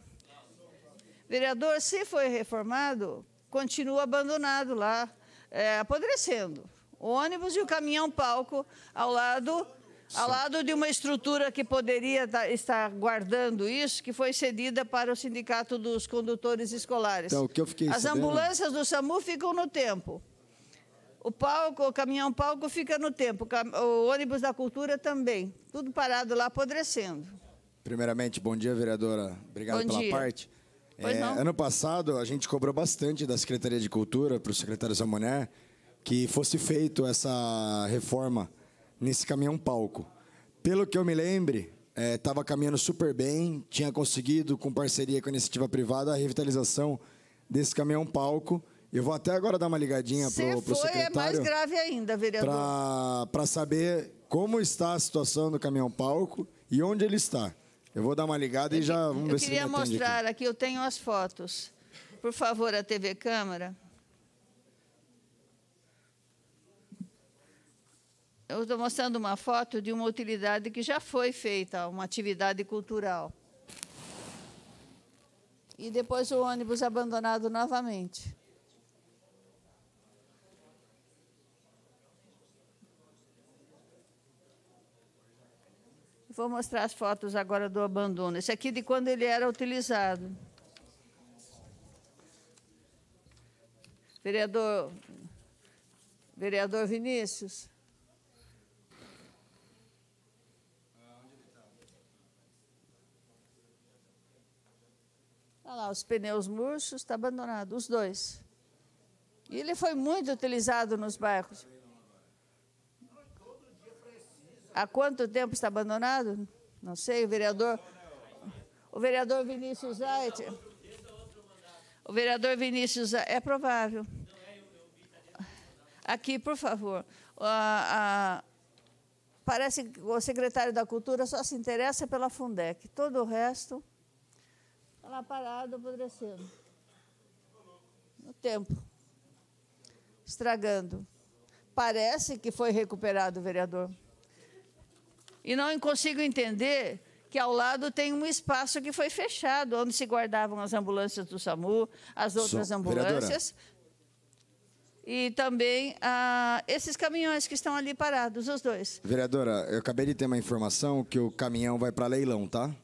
Vereador, se foi reformado, continua abandonado lá, é, apodrecendo. O ônibus e o caminhão palco ao lado ao lado de uma estrutura que poderia tá, estar guardando isso, que foi cedida para o Sindicato dos Condutores Escolares. Então, o que eu fiquei As sabendo... ambulâncias do SAMU ficam no tempo. O palco, o caminhão palco fica no tempo, o ônibus da cultura também. Tudo parado lá apodrecendo. Primeiramente, bom dia, vereadora. Obrigado bom pela dia. parte. É, ano passado, a gente cobrou bastante da Secretaria de Cultura para o secretário Zamoner que fosse feito essa reforma nesse caminhão palco. Pelo que eu me lembre, estava é, caminhando super bem, tinha conseguido, com parceria com a iniciativa privada, a revitalização desse caminhão palco. Eu vou até agora dar uma ligadinha para o secretário. é mais grave ainda, vereador. Para saber como está a situação do caminhão palco e onde ele está. Eu vou dar uma ligada eu, e já vamos ver se Eu queria mostrar aqui. aqui, eu tenho as fotos. Por favor, a TV Câmara. eu estou mostrando uma foto de uma utilidade que já foi feita, uma atividade cultural. E depois o ônibus abandonado novamente. Vou mostrar as fotos agora do abandono. Esse aqui de quando ele era utilizado. Vereador, vereador Vinícius. lá, os pneus murchos, está abandonado, os dois. E ele foi muito utilizado nos bairros Há quanto tempo está abandonado? Não sei, o vereador. O vereador Vinícius Zait. O vereador Vinícius Zait, é provável. Aqui, por favor. A, ah, a, ah, parece que o secretário da Cultura só se interessa pela Fundec. Todo o resto. Está lá parado, apodrecendo. No tempo. Estragando. Parece que foi recuperado o vereador. E não consigo entender que ao lado tem um espaço que foi fechado, onde se guardavam as ambulâncias do SAMU, as outras Sou ambulâncias. Vereadora. E também ah, esses caminhões que estão ali parados, os dois. Vereadora, eu acabei de ter uma informação que o caminhão vai para leilão, tá?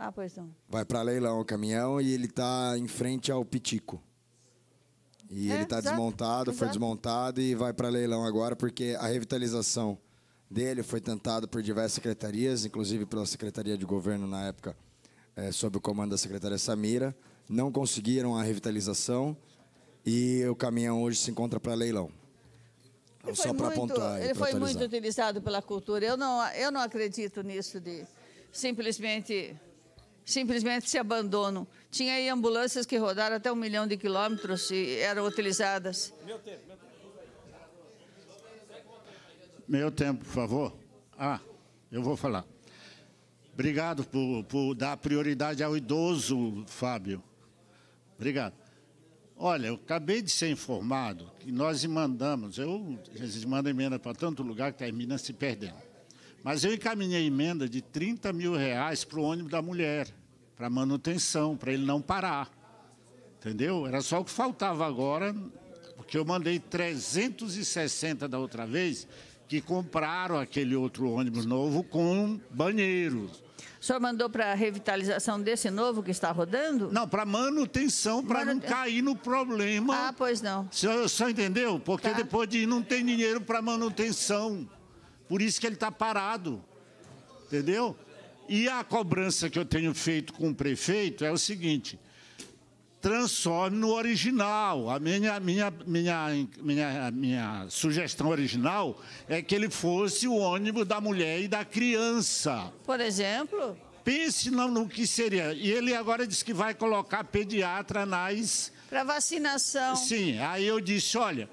Ah, pois não. Vai para leilão o caminhão e ele está em frente ao Pitico. E é, ele está desmontado, exato. foi desmontado e vai para leilão agora porque a revitalização dele foi tentada por diversas secretarias, inclusive pela Secretaria de Governo na época, é, sob o comando da secretária Samira. Não conseguiram a revitalização e o caminhão hoje se encontra para leilão. Ele Só para apontar. Ele foi atualizar. muito utilizado pela cultura. Eu não, eu não acredito nisso de simplesmente simplesmente se abandonam. Tinha aí ambulâncias que rodaram até um milhão de quilômetros e eram utilizadas. Meu tempo, meu tempo. Meu tempo, por favor. Ah, eu vou falar. Obrigado por, por dar prioridade ao idoso, Fábio. Obrigado. Olha, eu acabei de ser informado que nós mandamos, eu mando emenda para tanto lugar que termina se perdendo. Mas eu encaminhei emenda de 30 mil reais para o ônibus da mulher para manutenção, para ele não parar. Entendeu? Era só o que faltava agora, porque eu mandei 360 da outra vez, que compraram aquele outro ônibus novo com banheiro O senhor mandou para a revitalização desse novo que está rodando? Não, para manutenção, para Manu... não cair no problema. Ah, pois não. O senhor, senhor entendeu? Porque tá. depois de não tem dinheiro para manutenção. Por isso que ele está parado. Entendeu? E a cobrança que eu tenho feito com o prefeito é o seguinte: transforme no original. A minha, minha, minha, minha, minha sugestão original é que ele fosse o ônibus da mulher e da criança. Por exemplo? Pense no, no que seria. E ele agora disse que vai colocar pediatra nas. Para vacinação. Sim, aí eu disse: olha,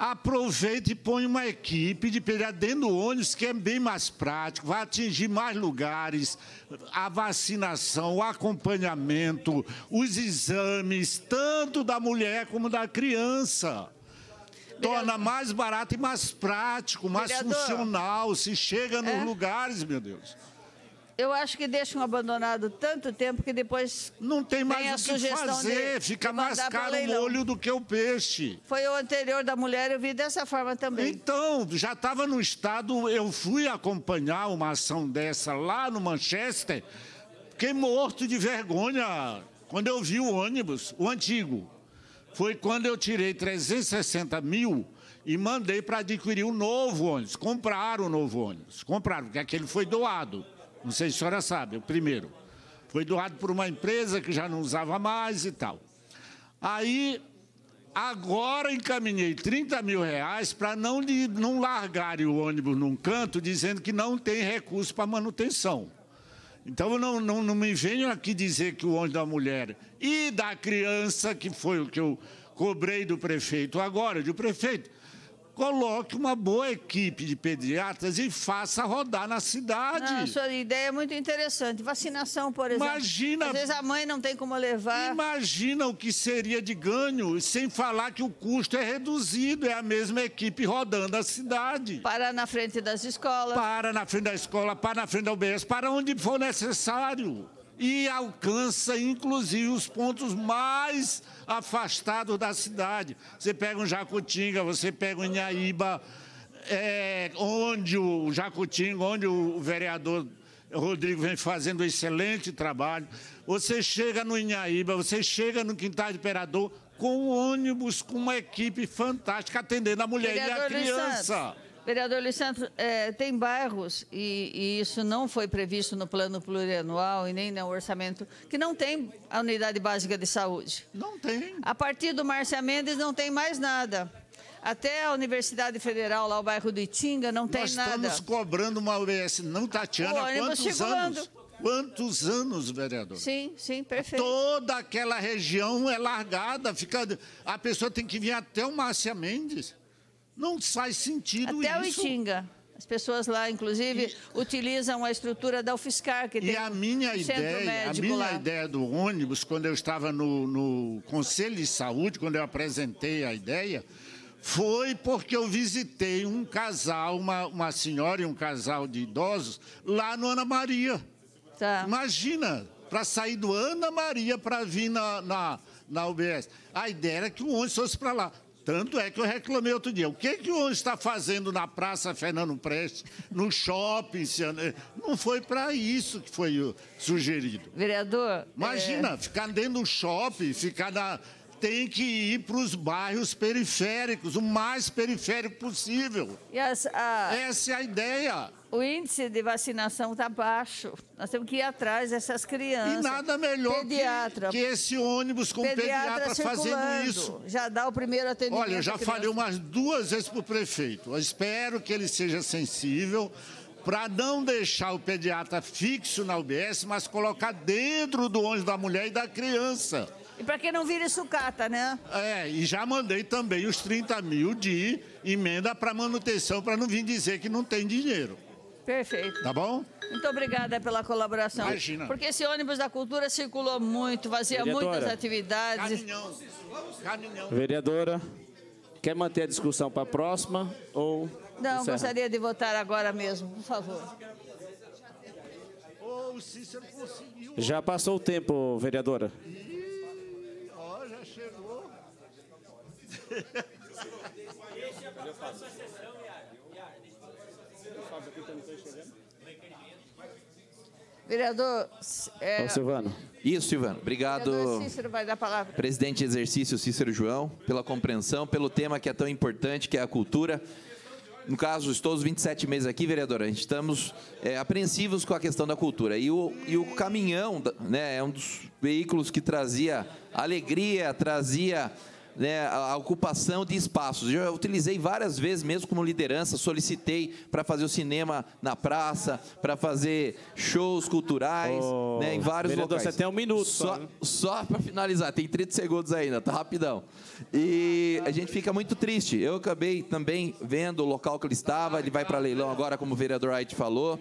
Aproveite e põe uma equipe de pediatria dentro do ônibus, que é bem mais prático, vai atingir mais lugares, a vacinação, o acompanhamento, os exames, tanto da mulher como da criança. Torna mais barato e mais prático, mais Vereador. funcional, se chega nos é. lugares, meu Deus. Eu acho que deixam abandonado tanto tempo que depois não tem mais o que fazer, fica mais caro o olho do que o peixe. Foi o anterior da mulher, eu vi dessa forma também. Então, já estava no estado, eu fui acompanhar uma ação dessa lá no Manchester, fiquei morto de vergonha quando eu vi o ônibus, o antigo. Foi quando eu tirei 360 mil e mandei para adquirir o um novo ônibus. Compraram o um novo ônibus, compraram, porque aquele foi doado. Não sei se a senhora sabe, o primeiro. Foi doado por uma empresa que já não usava mais e tal. Aí, agora encaminhei 30 mil reais para não, não largarem o ônibus num canto dizendo que não tem recurso para manutenção. Então, não, não, não me venham aqui dizer que o ônibus da mulher e da criança, que foi o que eu cobrei do prefeito agora, de prefeito, coloque uma boa equipe de pediatras e faça rodar na cidade. Não, sua ideia é muito interessante. Vacinação, por exemplo. Imagina. Às vezes a mãe não tem como levar. Imagina o que seria de ganho, sem falar que o custo é reduzido, é a mesma equipe rodando a cidade. Para na frente das escolas. Para na frente da escola, para na frente da UBS, para onde for necessário e alcança inclusive os pontos mais afastados da cidade. Você pega um Jacutinga, você pega um Inhaíba, é, onde o Jacutinga, onde o vereador Rodrigo vem fazendo um excelente trabalho. Você chega no Inhaíba, você chega no Quintal de Imperador com um ônibus, com uma equipe fantástica atendendo a mulher Vereador e a criança. Vereador Luciano, é, tem bairros, e, e, isso não foi previsto no plano plurianual e nem no orçamento, que não tem a unidade básica de saúde. Não tem. A partir do Márcia Mendes não tem mais nada. Até a Universidade Federal, lá o bairro do Itinga, não tem Nós nada. Nós estamos cobrando uma UBS não Tatiana, há quantos anos? Quantos anos, vereador? Sim, sim, perfeito. Toda aquela região é largada, fica... a pessoa tem que vir até o Márcia Mendes. Não faz sentido Até isso. Até o Itinga. As pessoas lá, inclusive, utilizam a estrutura da UFSCar, que tem e a minha um ideia, A minha lá. ideia do ônibus, quando eu estava no, no Conselho de Saúde, quando eu apresentei a ideia, foi porque eu visitei um casal, uma, uma senhora e um casal de idosos, lá no Ana Maria. Tá. Imagina, para sair do Ana Maria para vir na, na, na UBS. A ideia era que o ônibus fosse para lá. Tanto é que eu reclamei outro dia. O que, que o está fazendo na Praça Fernando Prestes, no shopping? Não foi para isso que foi sugerido. Vereador. Imagina, é... ficar dentro do shopping, ficar na. Tem que ir para os bairros periféricos, o mais periférico possível. Yes, uh... Essa é a ideia. O índice de vacinação está baixo. Nós temos que ir atrás dessas crianças. E nada melhor que, que, esse ônibus com pediatra pediatras fazendo isso. Já dá o primeiro atendimento. Olha, eu já falei umas duas vezes para o prefeito. Eu espero que ele seja sensível para não deixar o pediatra fixo na UBS, mas colocar dentro do ônibus da mulher e da criança. E para quem não vira sucata, né? É, e já mandei também os 30 mil de emenda para manutenção, para não vir dizer que não tem dinheiro. Perfeito. Tá bom? Muito obrigada pela colaboração. Imagina. Porque esse ônibus da cultura circulou muito, fazia Vereadora. muitas atividades. Caminhão. Vereadora, quer manter a discussão para a próxima ou... Não, encerra? gostaria de votar agora mesmo, por favor. Já passou o tempo, vereadora. ó, já chegou. Vereador. É... Ô, Silvano. Isso, Silvano. Obrigado. Cícero vai dar a palavra. Presidente de exercício Cícero João, pela compreensão, pelo tema que é tão importante, que é a cultura. No caso, estou os 27 meses aqui, vereadora, a gente estamos é, apreensivos com a questão da cultura. E o, e o caminhão né, é um dos veículos que trazia alegria, trazia né, a ocupação de espaços. Eu utilizei várias vezes, mesmo como liderança, solicitei para fazer o cinema na praça, para fazer shows culturais oh, né, em vários vereador, locais. Você tem um minuto. Só, só, para finalizar, tem 30 segundos ainda, né, tá rapidão. E a gente fica muito triste. Eu acabei também vendo o local que ele estava, ele vai para leilão agora, como o vereador Wright falou.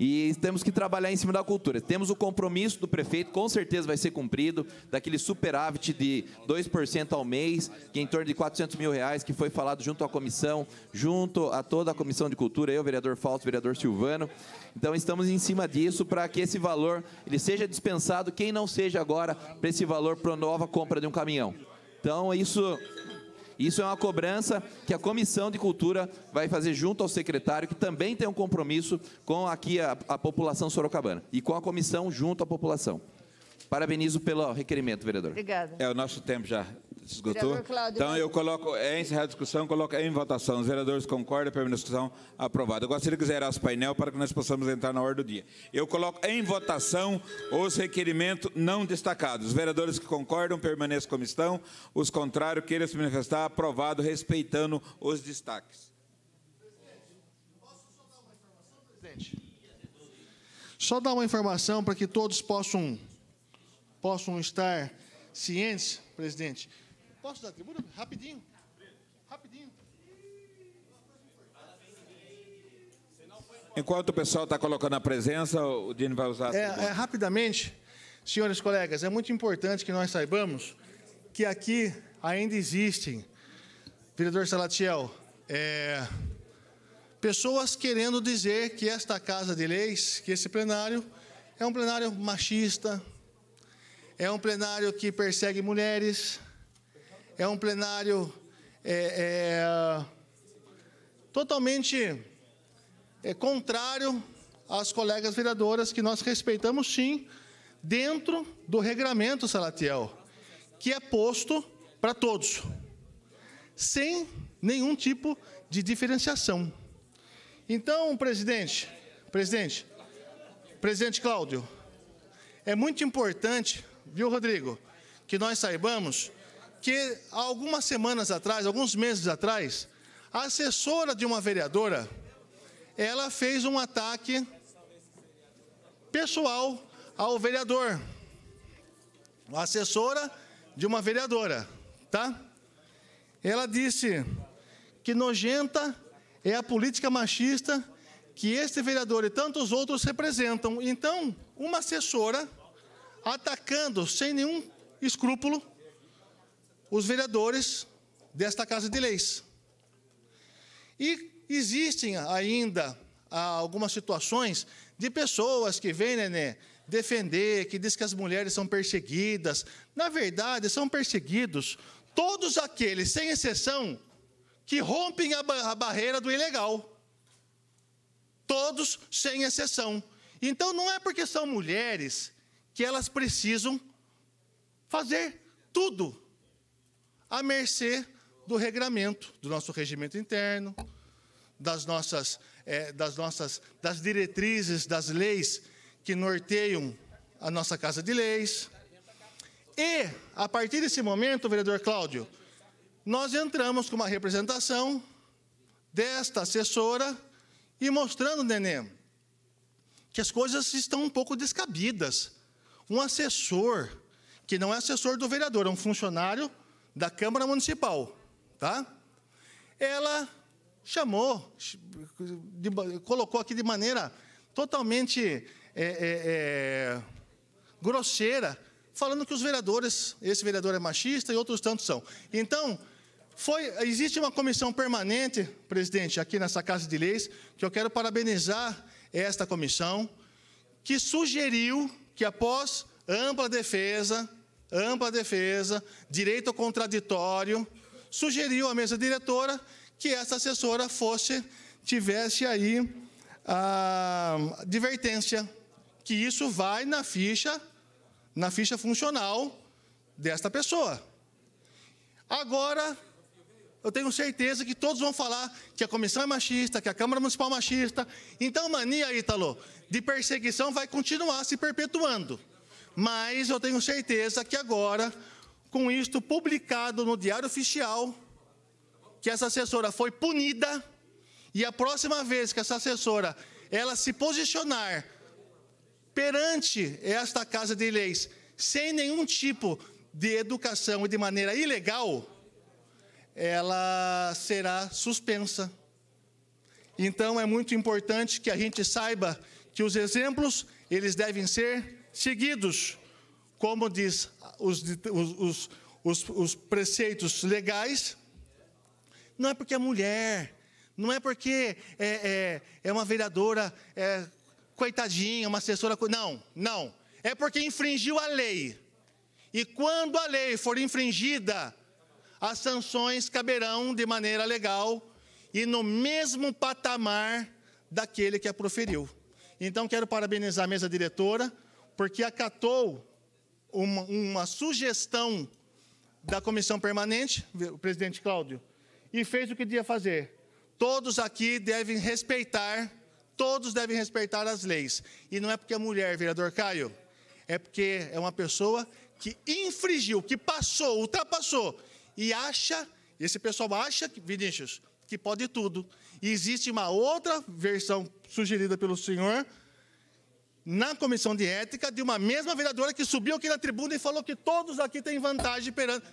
E temos que trabalhar em cima da cultura. Temos o compromisso do prefeito, com certeza vai ser cumprido, daquele superávit de 2% ao mês, que é em torno de 400 mil reais, que foi falado junto à comissão, junto a toda a comissão de cultura, eu, vereador Fausto, vereador Silvano. Então estamos em cima disso para que esse valor ele seja dispensado, quem não seja agora, para esse valor para a nova compra de um caminhão. Então, isso isso é uma cobrança que a Comissão de Cultura vai fazer junto ao secretário, que também tem um compromisso com aqui a, a população sorocabana e com a comissão junto à população. Parabenizo pelo requerimento, vereador. Obrigada. É, o nosso tempo já Esgotou? Então eu coloco, é encerrada a discussão, coloco em votação. Os vereadores concordam, permanece a discussão Aprovado. Agora, se ele quiser as painel para que nós possamos entrar na ordem do dia. Eu coloco em votação os requerimentos não destacados. Os vereadores que concordam, permaneçam como estão. Os contrários, queiram se manifestar, aprovado, respeitando os destaques. Só dar uma informação para que todos possam, possam estar cientes, presidente, Posso dar tribuna? Rapidinho. Rapidinho. Enquanto o pessoal está colocando a presença, o Dino vai usar. É, é, rapidamente, senhores colegas, é muito importante que nós saibamos que aqui ainda existem, vereador Salatiel, é, pessoas querendo dizer que esta Casa de Leis, que esse plenário, é um plenário machista, é um plenário que persegue mulheres, é um plenário é, é, totalmente é, contrário às colegas vereadoras que nós respeitamos, sim, dentro do regramento Salatiel, que é posto para todos, sem nenhum tipo de diferenciação. Então, presidente, presidente, presidente Cláudio, é muito importante, viu, Rodrigo, que nós saibamos que algumas semanas atrás, alguns meses atrás, a assessora de uma vereadora, ela fez um ataque pessoal ao vereador. A assessora de uma vereadora, tá? Ela disse que nojenta é a política machista que este vereador e tantos outros representam. Então, uma assessora atacando sem nenhum escrúpulo os vereadores desta Casa de Leis. E existem ainda ah, algumas situações de pessoas que vêm, Nenê, né, né, defender, que diz que as mulheres são perseguidas. Na verdade, são perseguidos todos aqueles, sem exceção, que rompem a, ba a barreira do ilegal. Todos, sem exceção. Então, não é porque são mulheres que elas precisam fazer tudo à mercê do regramento, do nosso regimento interno, das nossas, é, das nossas, das diretrizes, das leis que norteiam a nossa casa de leis. E, a partir desse momento, vereador Cláudio, nós entramos com uma representação desta assessora e mostrando, neném, que as coisas estão um pouco descabidas. Um assessor, que não é assessor do vereador, é um funcionário da Câmara Municipal, tá? Ela chamou, de, colocou aqui de maneira totalmente é, é, é, grosseira, falando que os vereadores, esse vereador é machista e outros tantos são. Então, foi, existe uma comissão permanente, presidente, aqui nessa Casa de Leis, que eu quero parabenizar esta comissão, que sugeriu que após ampla defesa ampla defesa, direito contraditório, sugeriu à mesa diretora que essa assessora fosse tivesse aí a advertência que isso vai na ficha na ficha funcional desta pessoa. Agora eu tenho certeza que todos vão falar que a comissão é machista, que a Câmara Municipal é machista. Então, mania, Ítalo, de perseguição vai continuar se perpetuando. Mas eu tenho certeza que agora, com isto publicado no Diário Oficial, que essa assessora foi punida e a próxima vez que essa assessora ela se posicionar perante esta casa de leis sem nenhum tipo de educação e de maneira ilegal, ela será suspensa. Então é muito importante que a gente saiba que os exemplos eles devem ser seguidos, como diz os, os, os, os preceitos legais, não é porque é mulher, não é porque é, é, é uma vereadora é, coitadinha, uma assessora. Não, não. É porque infringiu a lei. E quando a lei for infringida, as sanções caberão de maneira legal e no mesmo patamar daquele que a proferiu. Então, quero parabenizar a mesa diretora porque acatou uma, uma sugestão da comissão permanente, o presidente Cláudio, e fez o que devia fazer. Todos aqui devem respeitar, todos devem respeitar as leis. E não é porque é mulher, vereador Caio, é porque é uma pessoa que infringiu, que passou, ultrapassou e acha, esse pessoal acha, Vinícius, que pode tudo. E existe uma outra versão sugerida pelo senhor, na comissão de ética de uma mesma vereadora que subiu aqui na tribuna e falou que todos aqui têm vantagem perante.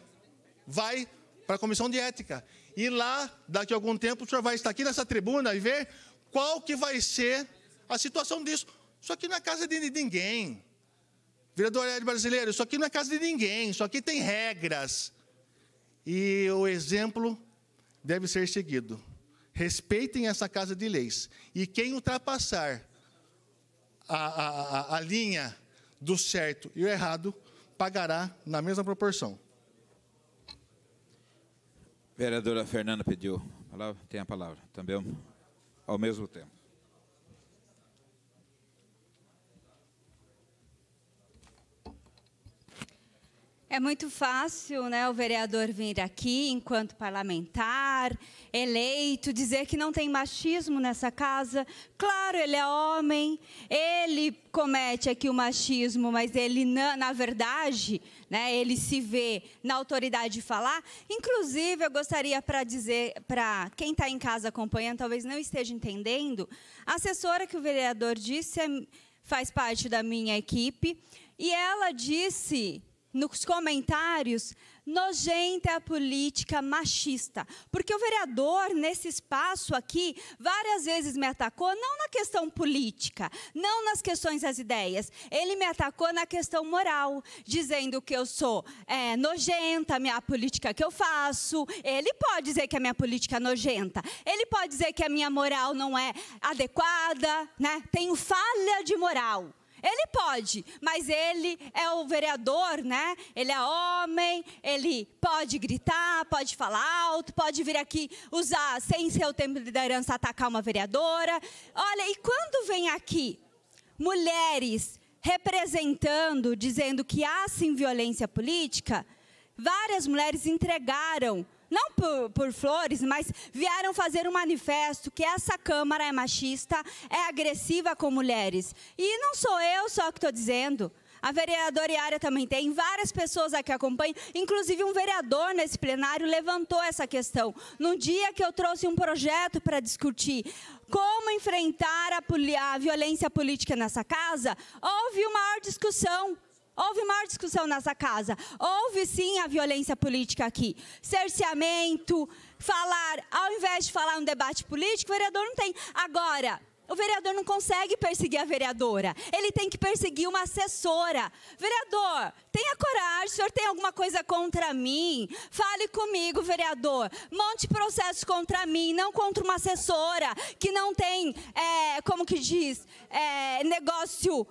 Vai para a comissão de ética. E lá, daqui a algum tempo, o senhor vai estar aqui nessa tribuna e ver qual que vai ser a situação disso. Isso aqui não é casa de ninguém. Vereador Ed brasileiro, isso aqui não é casa de ninguém, isso aqui tem regras. E o exemplo deve ser seguido. Respeitem essa casa de leis. E quem ultrapassar a, a, a linha do certo e o errado pagará na mesma proporção. Vereadora Fernanda pediu a palavra, tem a palavra também ao mesmo tempo. É muito fácil né, o vereador vir aqui, enquanto parlamentar, eleito, dizer que não tem machismo nessa casa. Claro, ele é homem, ele comete aqui o machismo, mas ele, na, na verdade, né, ele se vê na autoridade de falar. Inclusive, eu gostaria para dizer para quem está em casa acompanhando, talvez não esteja entendendo, a assessora que o vereador disse é, faz parte da minha equipe, e ela disse nos comentários, nojenta é a política machista. Porque o vereador, nesse espaço aqui, várias vezes me atacou, não na questão política, não nas questões das ideias. Ele me atacou na questão moral, dizendo que eu sou é, nojenta, a minha política que eu faço. Ele pode dizer que a minha política é nojenta. Ele pode dizer que a minha moral não é adequada, né? Tenho falha de moral. Ele pode, mas ele é o vereador, né? Ele é homem, ele pode gritar, pode falar alto, pode vir aqui usar, sem ser o tempo de liderança atacar uma vereadora. Olha, e quando vem aqui mulheres representando, dizendo que há sim violência política, várias mulheres entregaram não por, por, flores, mas vieram fazer um manifesto que essa Câmara é machista, é agressiva com mulheres. E não sou eu só que estou dizendo. A vereadora Iara também tem, várias pessoas aqui acompanham, inclusive um vereador nesse plenário levantou essa questão. no dia que eu trouxe um projeto para discutir como enfrentar a, a violência política nessa casa, houve uma maior discussão. Houve maior discussão nessa casa. Houve sim a violência política aqui. Cerceamento, falar, ao invés de falar um debate político, o vereador não tem. Agora, o vereador não consegue perseguir a vereadora. Ele tem que perseguir uma assessora. Vereador, tenha coragem. O senhor tem alguma coisa contra mim? Fale comigo, vereador. Monte processo contra mim, não contra uma assessora que não tem, é, como que diz, é, negócio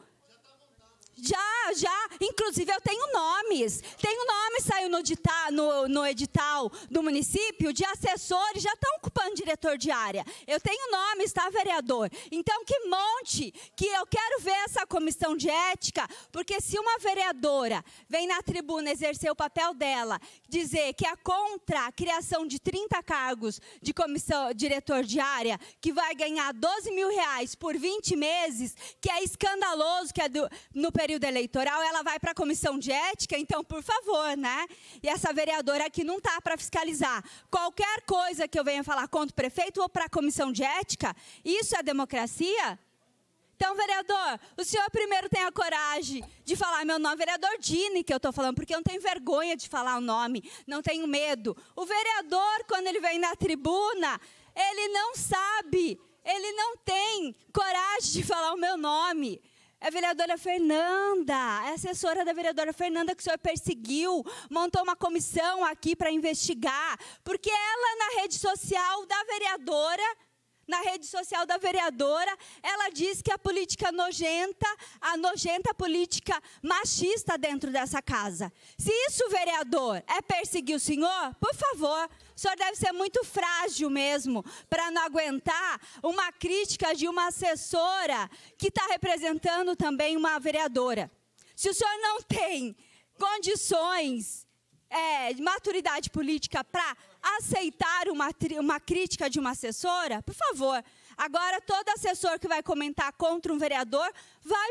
já, já. Inclusive, eu tenho nomes. Tenho nomes, saiu no, dita, no, no edital do município, de assessores, já estão ocupando diretor de área. Eu tenho nomes, está vereador? Então, que monte que eu quero ver essa comissão de ética, porque se uma vereadora vem na tribuna exercer o papel dela, dizer que é contra a criação de 30 cargos de comissão diretor de área, que vai ganhar 12 mil reais por 20 meses, que é escandaloso, que é do, no período período eleitoral, ela vai para a comissão de ética, então, por favor, né? E essa vereadora aqui não tá para fiscalizar. Qualquer coisa que eu venha falar contra o prefeito ou para a comissão de ética, isso é democracia? Então, vereador, o senhor primeiro tem a coragem de falar meu nome, vereador Dini, que eu estou falando, porque eu não tenho vergonha de falar o nome, não tenho medo. O vereador, quando ele vem na tribuna, ele não sabe, ele não tem coragem de falar o meu nome. É a vereadora Fernanda, é assessora da vereadora Fernanda que o senhor perseguiu, montou uma comissão aqui para investigar, porque ela na rede social da vereadora na rede social da vereadora, ela diz que a política nojenta, a nojenta política machista dentro dessa casa. Se isso, vereador, é perseguir o senhor, por favor, o senhor deve ser muito frágil mesmo para não aguentar uma crítica de uma assessora que está representando também uma vereadora. Se o senhor não tem condições é, maturidade política para aceitar uma, uma crítica de uma assessora, por favor. Agora, todo assessor que vai comentar contra um vereador vai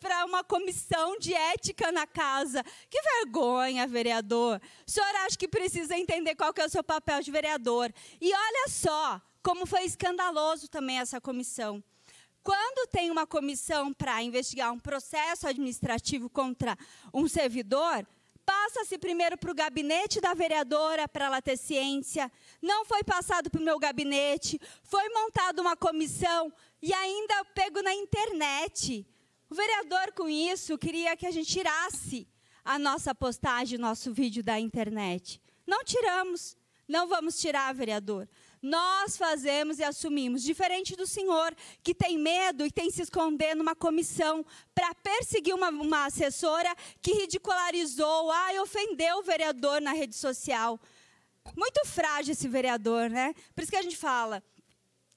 para uma comissão de ética na casa. Que vergonha, vereador. O senhor acha que precisa entender qual que é o seu papel de vereador. E olha só como foi escandaloso também essa comissão. Quando tem uma comissão para investigar um processo administrativo contra um servidor, passa-se primeiro para o gabinete da vereadora, para ela ter ciência. Não foi passado para o meu gabinete. Foi montada uma comissão e ainda pego na internet. O vereador, com isso, queria que a gente tirasse a nossa postagem, o nosso vídeo da internet. Não tiramos. Não vamos tirar, vereador. Nós fazemos e assumimos, diferente do Senhor, que tem medo e tem se esconder numa comissão para perseguir uma, uma assessora que ridicularizou, ah, ofendeu o vereador na rede social. Muito frágil esse vereador, né? Por isso que a gente fala.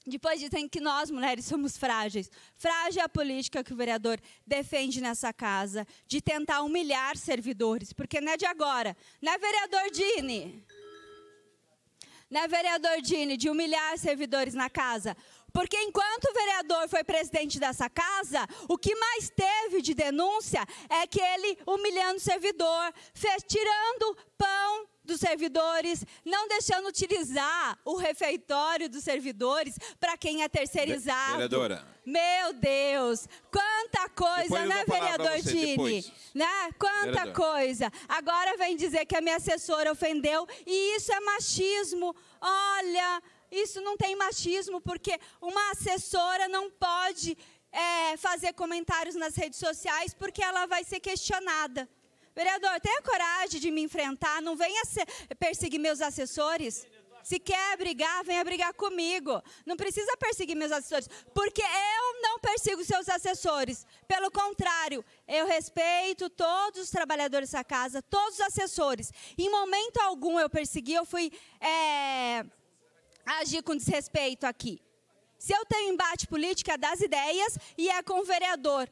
Depois dizem que nós, mulheres, somos frágeis. Frágil é a política que o vereador defende nessa casa, de tentar humilhar servidores, porque não é de agora. Não é, vereador Dini? né, vereador Dini, de humilhar servidores na casa. Porque enquanto o vereador foi presidente dessa casa, o que mais teve de denúncia é que ele humilhando o servidor, fez, tirando pão dos servidores, não deixando utilizar o refeitório dos servidores para quem é terceirizado. Vereadora. Meu Deus, quanta coisa, né, vereador Dini? Né? Quanta vereador. coisa. Agora vem dizer que a minha assessora ofendeu e isso é machismo. Olha, isso não tem machismo porque uma assessora não pode é, fazer comentários nas redes sociais porque ela vai ser questionada. Vereador, tenha coragem de me enfrentar, não venha perseguir meus assessores. Se quer brigar, venha brigar comigo. Não precisa perseguir meus assessores, porque eu não persigo seus assessores. Pelo contrário, eu respeito todos os trabalhadores da casa, todos os assessores. Em momento algum eu persegui, eu fui é, agir com desrespeito aqui. Se eu tenho embate político, é das ideias e é com o vereador.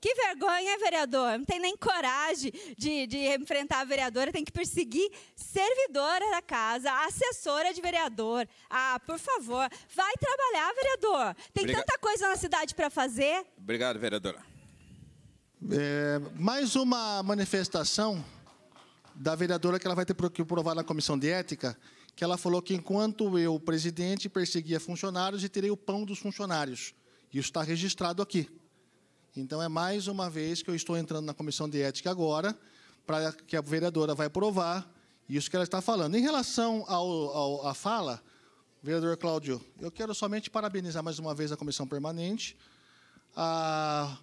Que vergonha, vereador. Não tem nem coragem de, de enfrentar a vereadora. Tem que perseguir servidora da casa, assessora de vereador. Ah, por favor, vai trabalhar, vereador. Tem Obrigado. tanta coisa na cidade para fazer. Obrigado, vereadora. É, mais uma manifestação da vereadora que ela vai ter que provar na comissão de ética, que ela falou que enquanto eu, presidente, perseguia funcionários e tirei o pão dos funcionários. Isso está registrado aqui. Então, é mais uma vez que eu estou entrando na comissão de ética agora, para que a vereadora vai provar isso que ela está falando. Em relação à fala, vereador Cláudio, eu quero somente parabenizar mais uma vez a comissão permanente. A,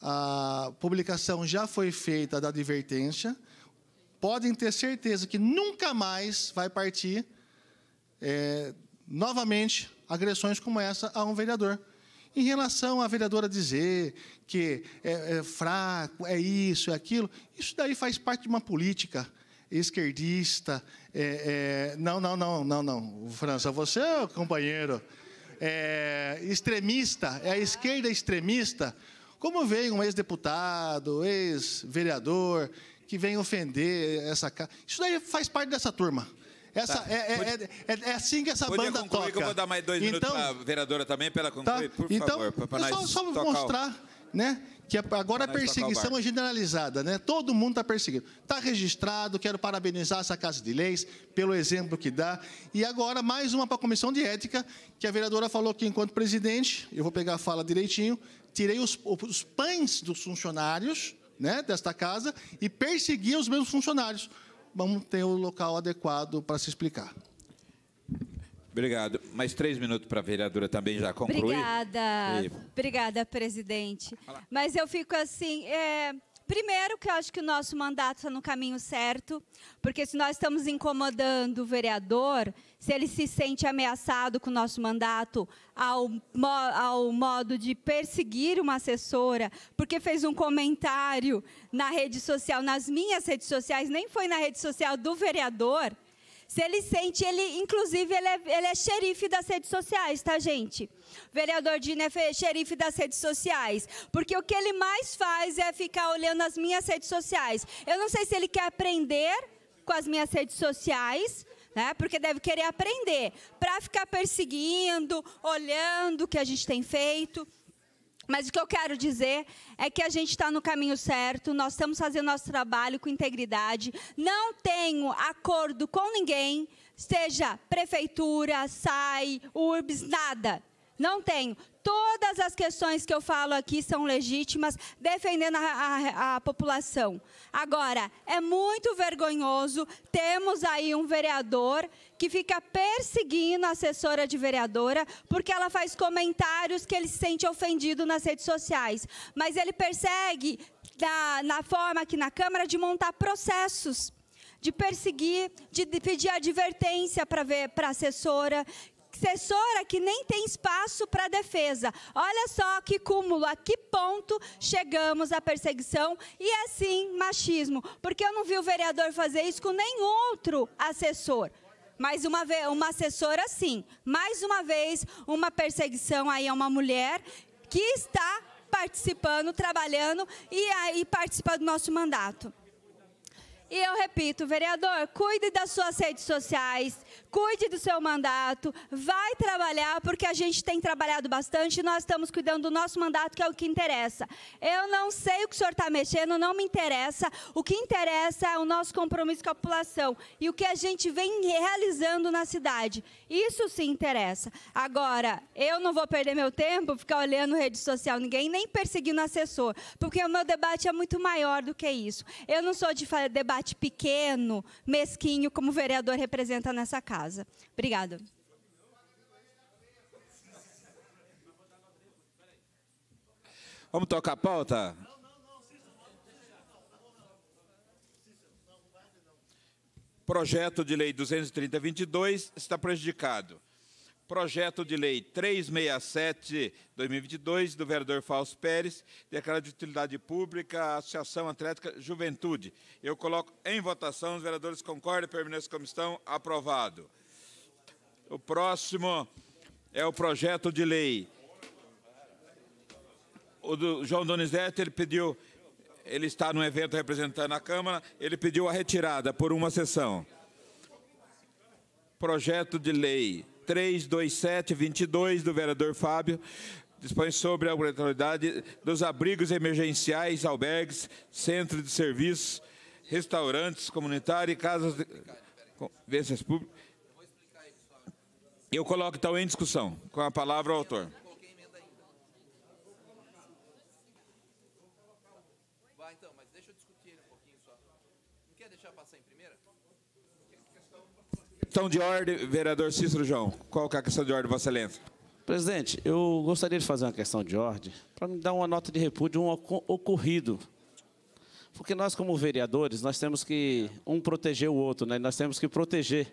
a publicação já foi feita da advertência. Podem ter certeza que nunca mais vai partir é, novamente agressões como essa a um vereador. Em relação à vereadora dizer que é, é fraco, é isso, é aquilo, isso daí faz parte de uma política esquerdista. É, é, não, não, não, não, não. França, você é companheiro. É, extremista, é a esquerda extremista. Como vem um ex-deputado, ex-vereador, que vem ofender essa casa? Isso daí faz parte dessa turma. Essa, tá. é, é, é, é, assim que essa Podia banda concluir, toca. Que eu vou dar mais dois então, minutos para a vereadora também, para ela concluir, tá. por então, favor. só, só mostrar o... né, que agora a perseguição é generalizada. Né? Todo mundo está perseguido. Está registrado, quero parabenizar essa Casa de Leis pelo exemplo que dá. E agora, mais uma para a Comissão de Ética, que a vereadora falou que, enquanto presidente, eu vou pegar a fala direitinho, tirei os, os pães dos funcionários né, desta casa e persegui os meus funcionários vamos ter o um local adequado para se explicar. Obrigado. Mais três minutos para a vereadora também já concluir. Obrigada. E... Obrigada, presidente. Mas eu fico assim, é, Primeiro, que eu acho que o nosso mandato está no caminho certo, porque se nós estamos incomodando o vereador, se ele se sente ameaçado com o nosso mandato ao, ao modo de perseguir uma assessora, porque fez um comentário na rede social, nas minhas redes sociais, nem foi na rede social do vereador, se ele sente, ele, inclusive, ele é, ele é xerife das redes sociais, tá, gente? O vereador Dino é xerife das redes sociais. Porque o que ele mais faz é ficar olhando as minhas redes sociais. Eu não sei se ele quer aprender com as minhas redes sociais, né? Porque deve querer aprender para ficar perseguindo, olhando o que a gente tem feito. Mas o que eu quero dizer é que a gente está no caminho certo, nós estamos fazendo nosso trabalho com integridade. Não tenho acordo com ninguém, seja prefeitura, SAI, URBS, nada. Não tenho. Todas as questões que eu falo aqui são legítimas, defendendo a, a, a população. Agora, é muito vergonhoso, temos aí um vereador que fica perseguindo a assessora de vereadora porque ela faz comentários que ele se sente ofendido nas redes sociais. Mas ele persegue da, na forma aqui na Câmara de montar processos de perseguir, de pedir advertência para a assessora, intercessora que nem tem espaço para defesa. Olha só que cúmulo, a que ponto chegamos à perseguição e assim machismo. Porque eu não vi o vereador fazer isso com nenhum outro assessor. Mais uma vez, uma assessora sim. Mais uma vez, uma perseguição aí a uma mulher que está participando, trabalhando e aí participa do nosso mandato. E eu repito, vereador, cuide das suas redes sociais, cuide do seu mandato, vai trabalhar, porque a gente tem trabalhado bastante e nós estamos cuidando do nosso mandato, que é o que interessa. Eu não sei o que o senhor está mexendo, não me interessa. O que interessa é o nosso compromisso com a população e o que a gente vem realizando na cidade. Isso sim interessa. Agora, eu não vou perder meu tempo ficar olhando rede social ninguém, nem perseguindo assessor, porque o meu debate é muito maior do que isso. Eu não sou de debate debate pequeno, mesquinho, como o vereador representa nessa casa. Obrigada. Vamos tocar a pauta? Projeto de Lei 230-22 está prejudicado projeto de lei 367-2022, do vereador Fausto Pérez, declarado de utilidade pública Associação Atlética Juventude. Eu coloco em votação, os vereadores concordam, permaneçam como estão, aprovado. O próximo é o projeto de lei. O do João Donizete, ele pediu, ele está num evento representando a Câmara, ele pediu a retirada por uma sessão. Projeto de lei 327-22 do vereador Fábio, dispõe sobre a obrigatoriedade dos abrigos emergenciais, albergues, centros de serviço, restaurantes comunitários e casas de convivências públicas. Eu coloco então em discussão, com a palavra o autor. Questão de ordem, vereador Cícero João. Qual é a questão de ordem, Vossa Excelência? Presidente, eu gostaria de fazer uma questão de ordem para me dar uma nota de repúdio um ocorrido. Porque nós, como vereadores, nós temos que um proteger o outro, né? Nós temos que proteger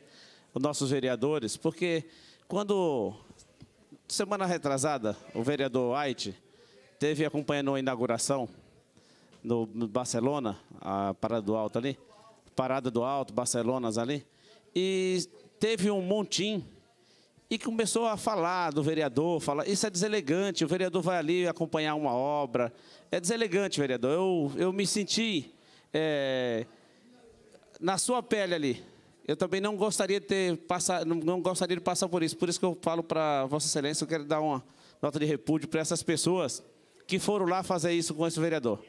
os nossos vereadores, porque quando semana retrasada o vereador Aite teve acompanhando a inauguração no Barcelona, a parada do alto ali, parada do alto, Barcelona ali, e teve um montinho e começou a falar do vereador, falar, isso é deselegante, o vereador vai ali acompanhar uma obra. É deselegante, vereador. Eu, eu me senti é, na sua pele ali. Eu também não gostaria de ter passar, não gostaria de passar por isso. Por isso que eu falo para Vossa Excelência, eu quero dar uma nota de repúdio para essas pessoas que foram lá fazer isso com esse vereador.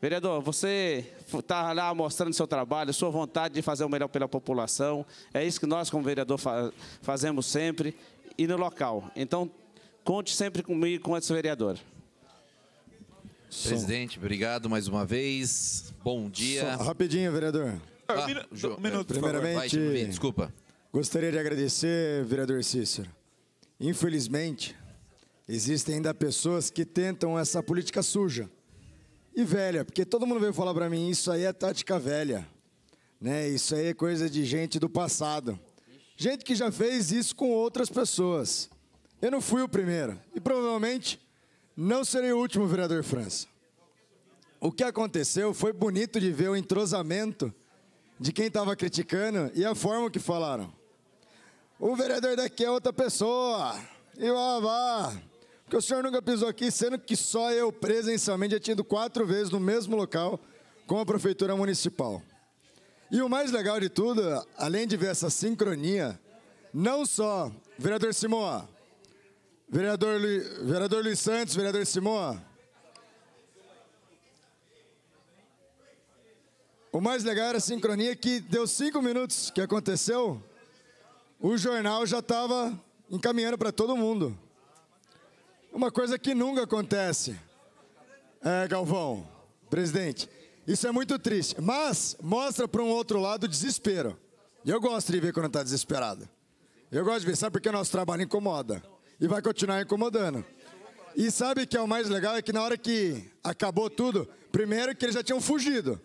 Vereador, você está lá mostrando seu trabalho, sua vontade de fazer o melhor pela população. É isso que nós, como vereador, fazemos sempre e no local. Então, conte sempre comigo, com esse vereador. Presidente, obrigado mais uma vez. Bom dia. Só, rapidinho, vereador. Ah, ah um minuto, é, Primeiramente, Vai, desculpa. Gostaria de agradecer, vereador Cícero. Infelizmente, existem ainda pessoas que tentam essa política suja e velha, porque todo mundo veio falar para mim, isso aí é tática velha. Né? Isso aí é coisa de gente do passado. Gente que já fez isso com outras pessoas. Eu não fui o primeiro. E provavelmente não serei o último, vereador França. O que aconteceu foi bonito de ver o entrosamento de quem estava criticando e a forma que falaram. O vereador daqui é outra pessoa. E vá, vá. Porque o senhor nunca pisou aqui, sendo que só eu presencialmente já tinha ido quatro vezes no mesmo local com a prefeitura municipal. E o mais legal de tudo, além de ver essa sincronia, não só vereador Simoa, vereador, Lu, vereador Luiz Santos, vereador Simoa. O mais legal era a sincronia que deu cinco minutos que aconteceu, o jornal já estava encaminhando para todo mundo. Uma coisa que nunca acontece. É, Galvão, presidente, isso é muito triste. Mas mostra para um outro lado o desespero. Eu gosto de ver quando está desesperado. Eu gosto de ver, sabe porque nosso trabalho incomoda. E vai continuar incomodando. E sabe que é o mais legal? É que na hora que acabou tudo, primeiro que eles já tinham fugido.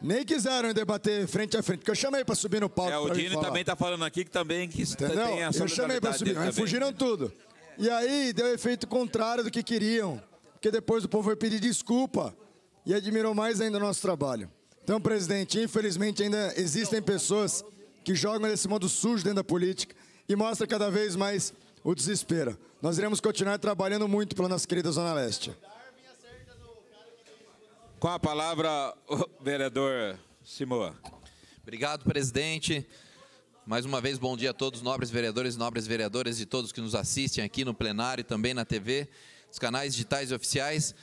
Nem quiseram debater frente a frente, porque eu chamei para subir no palco. É, o Dino também está falando aqui que também que Entendeu? tem a Eu chamei para subir, mas fugiram né? tudo. E aí deu efeito contrário do que queriam, porque depois o povo foi pedir desculpa e admirou mais ainda o nosso trabalho. Então, presidente, infelizmente ainda existem pessoas que jogam desse modo sujo dentro da política e mostra cada vez mais o desespero. Nós iremos continuar trabalhando muito pela nossa querida Zona Leste. Com a palavra, o vereador Simoa. Obrigado, presidente. Mais uma vez, bom dia a todos, nobres vereadores e nobres vereadoras e todos que nos assistem aqui no plenário e também na TV, nos canais digitais e oficiais.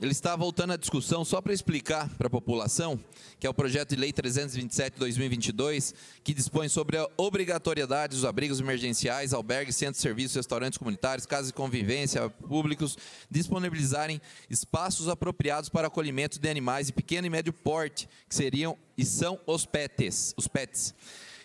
Ele está voltando à discussão só para explicar para a população que é o projeto de lei 327/2022 que dispõe sobre a obrigatoriedade dos abrigos emergenciais, albergues, centros de serviços, restaurantes comunitários, casas de convivência públicos disponibilizarem espaços apropriados para acolhimento de animais de pequeno e médio porte, que seriam e são os PETs, os PETs.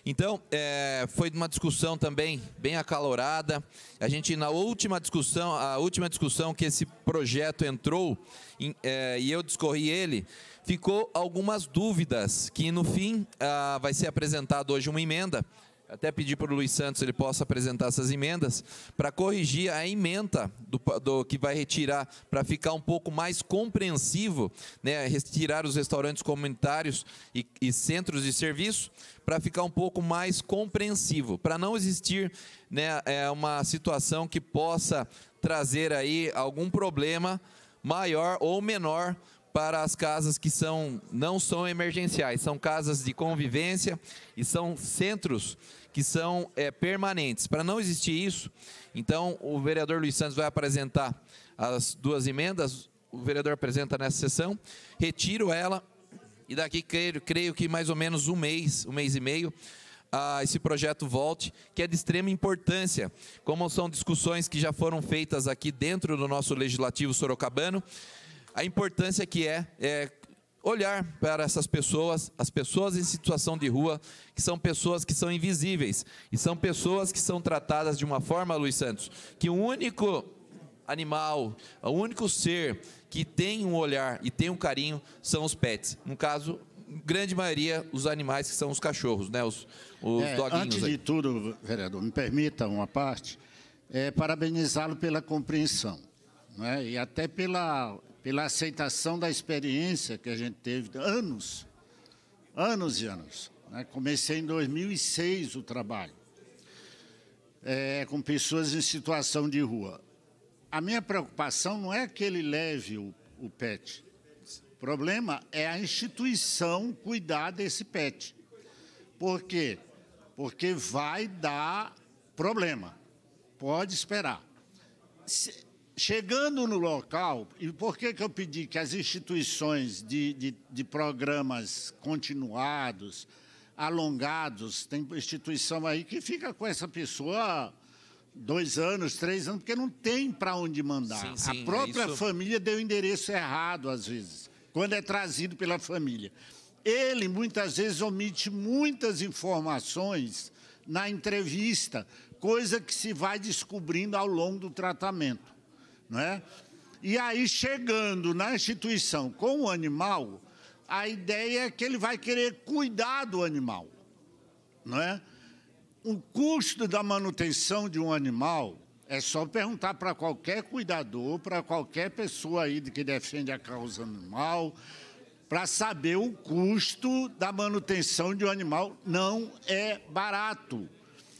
Então, é, foi uma discussão também bem acalorada. A gente, na última discussão, a última discussão que esse projeto entrou, em, é, e eu discorri ele, ficou algumas dúvidas, que no fim ah, vai ser apresentada hoje uma emenda até pedir para o Luiz Santos ele possa apresentar essas emendas, para corrigir a emenda do, do que vai retirar, para ficar um pouco mais compreensivo, né, retirar os restaurantes comunitários e, e centros de serviço, para ficar um pouco mais compreensivo, para não existir né, é, uma situação que possa trazer aí algum problema maior ou menor para as casas que são não são emergenciais, são casas de convivência e são centros que são é, permanentes. Para não existir isso, então o vereador Luiz Santos vai apresentar as duas emendas, o vereador apresenta nessa sessão, retiro ela e daqui creio, creio que mais ou menos um mês, um mês e meio, a esse projeto volte, que é de extrema importância, como são discussões que já foram feitas aqui dentro do nosso legislativo sorocabano, a importância que é, é olhar para essas pessoas, as pessoas em situação de rua, que são pessoas que são invisíveis e são pessoas que são tratadas de uma forma, Luiz Santos, que o único animal, o único ser que tem um olhar e tem um carinho são os pets. No caso, grande maioria, os animais que são os cachorros, né? os, os é, doguinhos. Antes aí. de tudo, vereador, me permita uma parte, é, parabenizá-lo pela compreensão né? e até pela pela aceitação da experiência que a gente teve, anos, anos e anos. Né? Comecei em 2006 o trabalho, é, com pessoas em situação de rua. A minha preocupação não é que ele leve o, o PET, o problema é a instituição cuidar desse PET. Por quê? Porque vai dar problema. Pode esperar. Se, Chegando no local, e por que, que eu pedi que as instituições de, de, de programas continuados, alongados, tem instituição aí que fica com essa pessoa dois anos, três anos, porque não tem para onde mandar. Sim, sim, a própria família deu o endereço errado, às vezes, quando é trazido pela família. Ele, muitas vezes, omite muitas informações na entrevista, coisa que se vai descobrindo ao longo do tratamento não é? E aí, chegando na instituição com o animal, a ideia é que ele vai querer cuidar do animal, não é? O custo da manutenção de um animal é só perguntar para qualquer cuidador, para qualquer pessoa aí que defende a causa animal, para saber o custo da manutenção de um animal não é barato.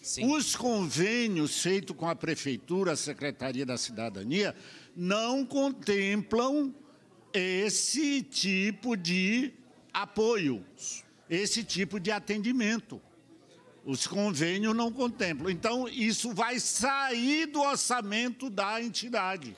Sim. Os convênios feitos com a Prefeitura, a Secretaria da Cidadania, não contemplam esse tipo de apoio, esse tipo de atendimento. Os convênios não contemplam. Então, isso vai sair do orçamento da entidade.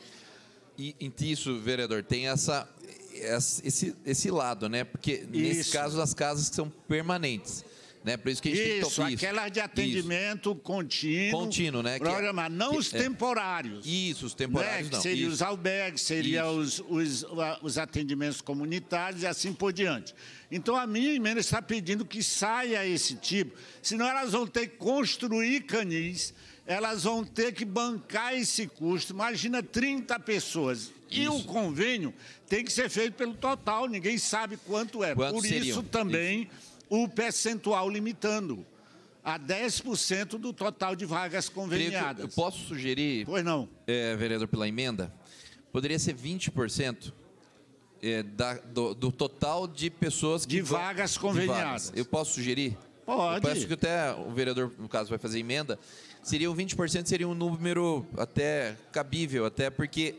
E, isso, vereador, tem essa, esse, esse lado, né? Porque, nesse caso, as casas são permanentes né? Por isso que a gente isso, tem que isso. aquelas de atendimento isso. contínuo. Contínuo, né? É programa, não que, os é temporários. É, isso, os né? temporários né? não. Seria isso. os albergues, seria os, os, os atendimentos comunitários e assim por diante. Então, a minha emenda está pedindo que saia esse tipo, senão elas vão ter que construir canis, elas vão ter que bancar esse custo. Imagina 30 pessoas. Isso. E o convênio tem que ser feito pelo total, ninguém sabe quanto é. Quanto Por seriam? isso também. Isso o percentual limitando a 10% do total de vagas conveniadas. Eu posso sugerir, pois não. É, vereador, pela emenda, poderia ser 20%. É, da, do, do, total de pessoas que. De vagas conveniadas. De vagas. Eu posso sugerir? Pode. Eu peço que até o vereador, no caso, vai fazer emenda. Seria um 20%, seria um número até cabível, até porque.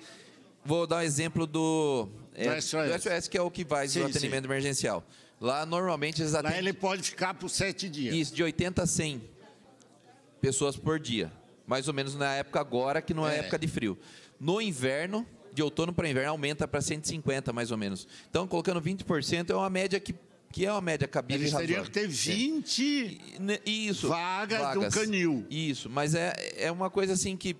Vou dar um exemplo do, é, do, SOS. do SOS, que é o que vai sim, do atendimento sim. emergencial. Lá, normalmente, eles atendem... Lá ele pode ficar por sete dias. Isso, de 80 a 100 pessoas por dia. Mais ou menos na época agora, que não é, é. época de frio. No inverno, de outono para inverno, aumenta para 150, mais ou menos. Então, colocando 20%, é uma média que que é uma média cabível Eles teriam que ter 20 é. Isso, vagas, vagas do canil. Isso, mas é, é uma coisa assim que...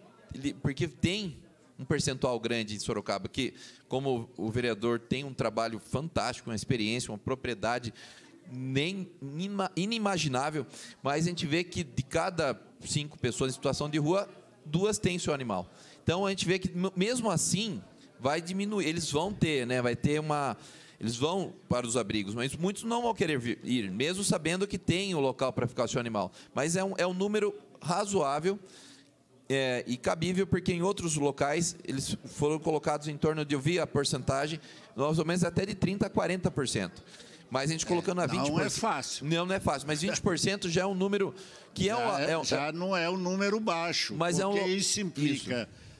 Porque tem um percentual grande em Sorocaba, que, como o vereador tem um trabalho fantástico, uma experiência, uma propriedade nem inimaginável, mas a gente vê que de cada cinco pessoas em situação de rua, duas têm seu animal. Então a gente vê que mesmo assim vai diminuir, eles vão ter, né? Vai ter uma eles vão para os abrigos, mas muitos não vão querer ir, mesmo sabendo que tem o local para ficar o seu animal. Mas é um, é um número razoável é, e cabível, porque em outros locais eles foram colocados em torno de, eu vi a porcentagem, mais ou menos até de 30% a 40%. Mas a gente é, colocando é, a 20%. Não é fácil. Não, não é fácil. Mas 20% já é um número que é já é, um, Já não é um número baixo. Mas é um. Isso implica. Isso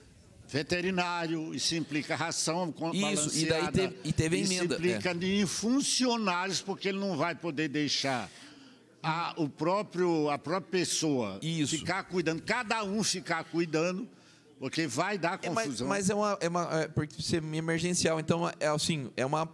veterinário, isso implica ração Isso, e daí teve, e teve emenda. Isso implica é. em funcionários, porque ele não vai poder deixar a, o próprio, a própria pessoa Isso. ficar cuidando, cada um ficar cuidando, porque vai dar confusão. É, mas, mas, é uma. É uma é, porque ser é emergencial, então é assim, é uma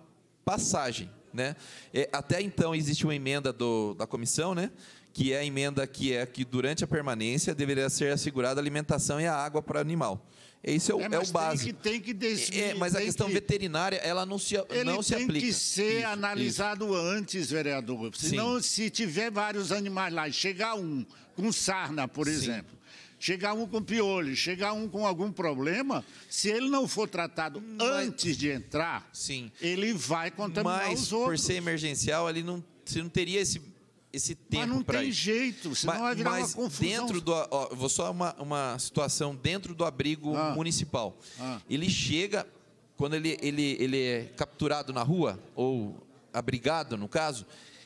passagem. Né? É, até então existe uma emenda do, da comissão, né? que é a emenda que é que durante a permanência deveria ser assegurada a alimentação e a água para o animal. Esse é o, é, é o básico. Tem que, tem que é, é, mas a questão que... veterinária, ela não se, Ele não se aplica. Ele tem que ser isso, analisado isso. antes, vereador. Senão, Sim. se tiver vários animais lá e chegar um com sarna, por Sim. exemplo, chegar um com piolho, chegar um com algum problema, se ele não for tratado mas, antes de entrar, sim. ele vai contaminar mas, os outros. Mas por ser emergencial, ele não, você não teria esse esse tempo para Mas não tem isso. jeito, senão mas, vai virar mas uma confusão. dentro do, ó, vou só uma, uma situação dentro do abrigo ah. municipal. Ah. Ele chega quando ele, ele, ele é capturado na rua ou abrigado, no caso,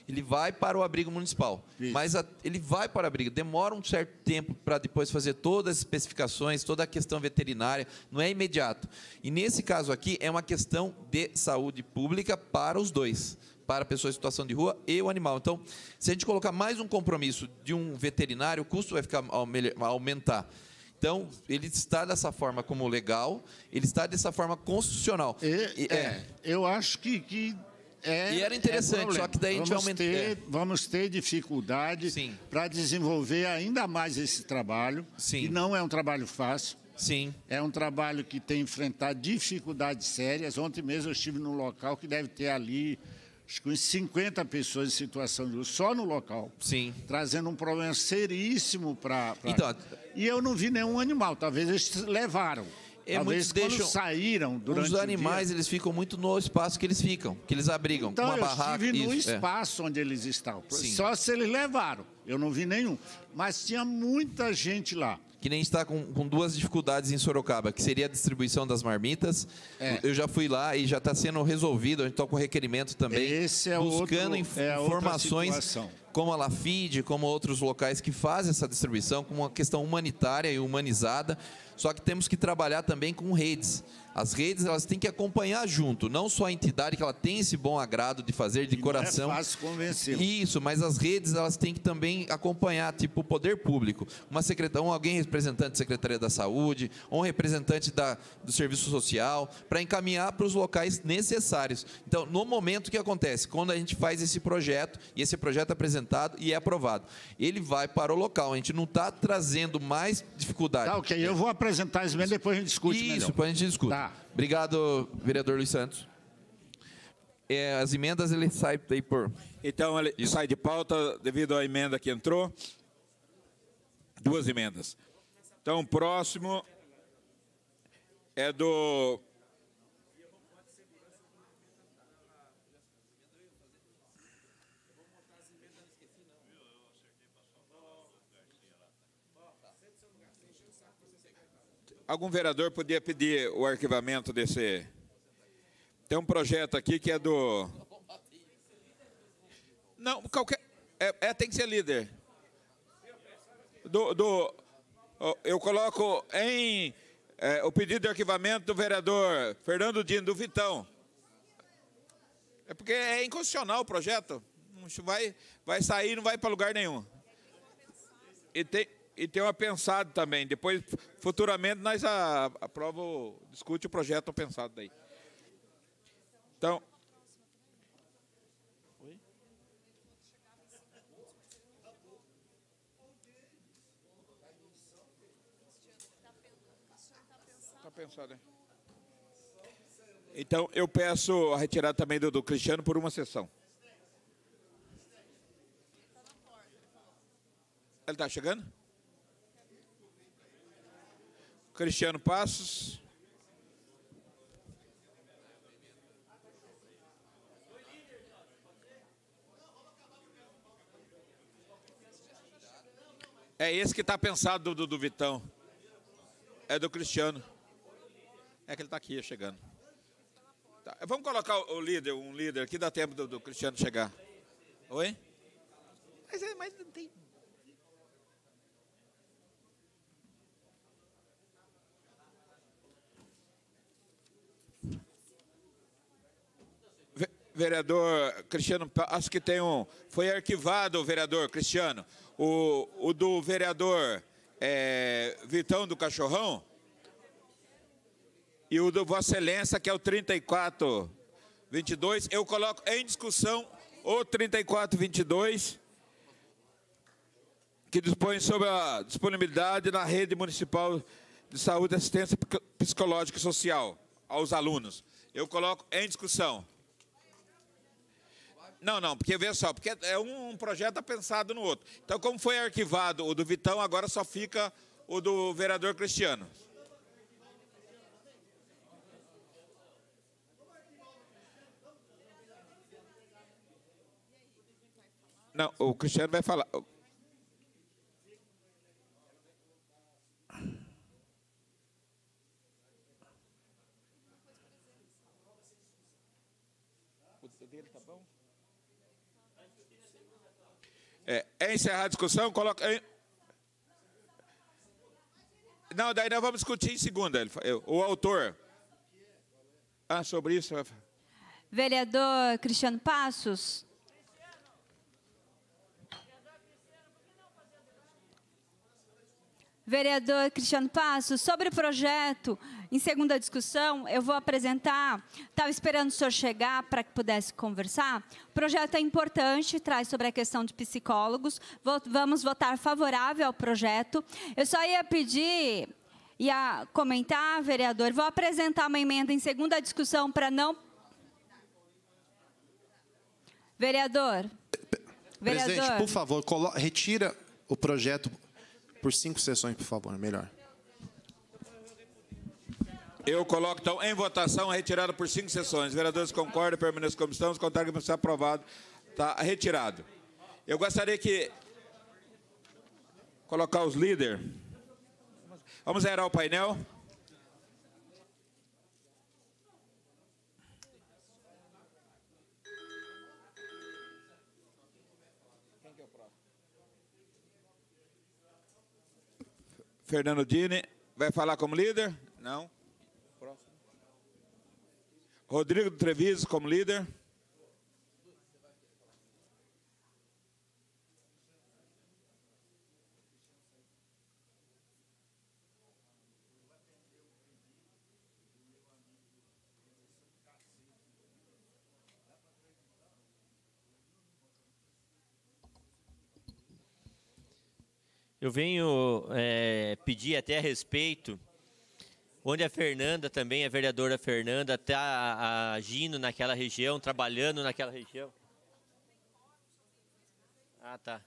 ele vai para o abrigo municipal. Isso. Mas a, ele vai para o abrigo, demora um certo tempo para depois fazer todas as especificações, toda a questão veterinária, não é imediato. E nesse caso aqui é uma questão de saúde pública para os dois para pessoas em situação de rua e o animal. Então, se a gente colocar mais um compromisso de um veterinário, o custo vai ficar aumentar. Então, ele está dessa forma como legal, ele está dessa forma constitucional. E, é, é, eu acho que, que é, e era é interessante, é só que daí vamos a gente aumenta... ter, é. Vamos ter dificuldade para desenvolver ainda mais esse trabalho, Sim. que não é um trabalho fácil. Sim. É um trabalho que tem enfrentado dificuldades sérias. Ontem mesmo eu estive num local que deve ter ali acho que uns 50 pessoas em situação de uso só no local. Sim. Trazendo um problema seríssimo para. Pra... Então, e eu não vi nenhum animal, talvez eles levaram. É, Talvez quando deixam, saíram durante Os animais, dia, eles ficam muito no espaço que eles ficam, que eles abrigam, então, com uma eu barraca. eu estive no isso, é. espaço é. onde eles estão. Sim. Só se eles levaram. Eu não vi nenhum. Mas tinha muita gente lá que nem está com, com duas dificuldades em Sorocaba, que seria a distribuição das marmitas. É. Eu já fui lá e já está sendo resolvido, a gente está com requerimento também, Esse é buscando outro, é informações como a Lafide, como outros locais que fazem essa distribuição, com uma questão humanitária e humanizada. Só que temos que trabalhar também com redes. As redes elas têm que acompanhar junto, não só a entidade que ela tem esse bom agrado de fazer de e coração. Não é fácil convencer. Isso, mas as redes elas têm que também acompanhar, tipo o poder público, uma secretária, um alguém representante da Secretaria da Saúde, um representante da, do Serviço Social, para encaminhar para os locais necessários. Então, no momento que acontece, quando a gente faz esse projeto e esse projeto apresenta é apresentado e é aprovado. Ele vai para o local. A gente não está trazendo mais dificuldade. Tá, ok. Eu vou apresentar isso mesmo, depois a gente discute Isso, melhor. depois a gente discute. Tá. Obrigado, vereador Luiz Santos. É, as emendas, ele sai daí por... Então, ele isso. sai de pauta devido à emenda que entrou. Duas emendas. Então, o próximo é do algum vereador podia pedir o arquivamento desse. Tem um projeto aqui que é do. Não, qualquer. É, é tem que ser líder. Do. do eu coloco em. É, o pedido de arquivamento do vereador Fernando Dino, do Vitão. É porque é inconstitucional o projeto. vai, vai sair não vai para lugar nenhum. E tem e tem uma pensado também. Depois, futuramente, nós prova discute o projeto pensado daí. Então. Está pensado, Então, eu peço a retirada também do, do Cristiano por uma sessão. Ele está chegando? Cristiano Passos. É esse que está pensado do, do, do, Vitão. É do Cristiano. É que ele está aqui chegando. Tá. Vamos colocar o, o líder, um líder aqui, dá tempo do, do Cristiano chegar. Oi? Mas, é, mas não tem vereador Cristiano, acho que tem um, foi arquivado o vereador Cristiano, o, o do vereador é, Vitão do Cachorrão e o do Vossa Excelência, que é o 3422. Eu coloco em discussão o 3422, que dispõe sobre a disponibilidade na rede municipal de saúde e assistência psicológica e social aos alunos. Eu coloco em discussão. Não, não, porque veja só, porque é um, projeto pensado no outro. Então, como foi arquivado o do Vitão, agora só fica o do vereador Cristiano. Não, o Cristiano vai falar. O dele tá bom? É, é encerrar a discussão? Coloca. É... Não, daí nós vamos discutir em segunda. O autor. Ah, sobre isso. Vereador Cristiano Passos. vereador Cristiano Passos, sobre o projeto, em segunda discussão, eu vou apresentar, estava esperando o senhor chegar para que pudesse conversar. O projeto é importante, traz sobre a questão de psicólogos. Vamos votar favorável ao projeto. Eu só ia pedir e a comentar, vereador, vou apresentar uma emenda em segunda discussão para não. Vereador. Presidente, vereador. por favor, retira o projeto por cinco sessões, por favor, é melhor. Eu coloco, então, em votação a retirada por cinco sessões. Vereadores concordam, permaneçam como os contrário que ser aprovado. Está retirado. Eu gostaria que colocar os líderes. Vamos zerar o painel. Fernando Dini vai falar como líder? Não. Próximo. Rodrigo Treviso como líder. Eu venho é, pedir até a respeito, onde a Fernanda também, a vereadora Fernanda, está agindo naquela região, trabalhando naquela região. Ah, tá.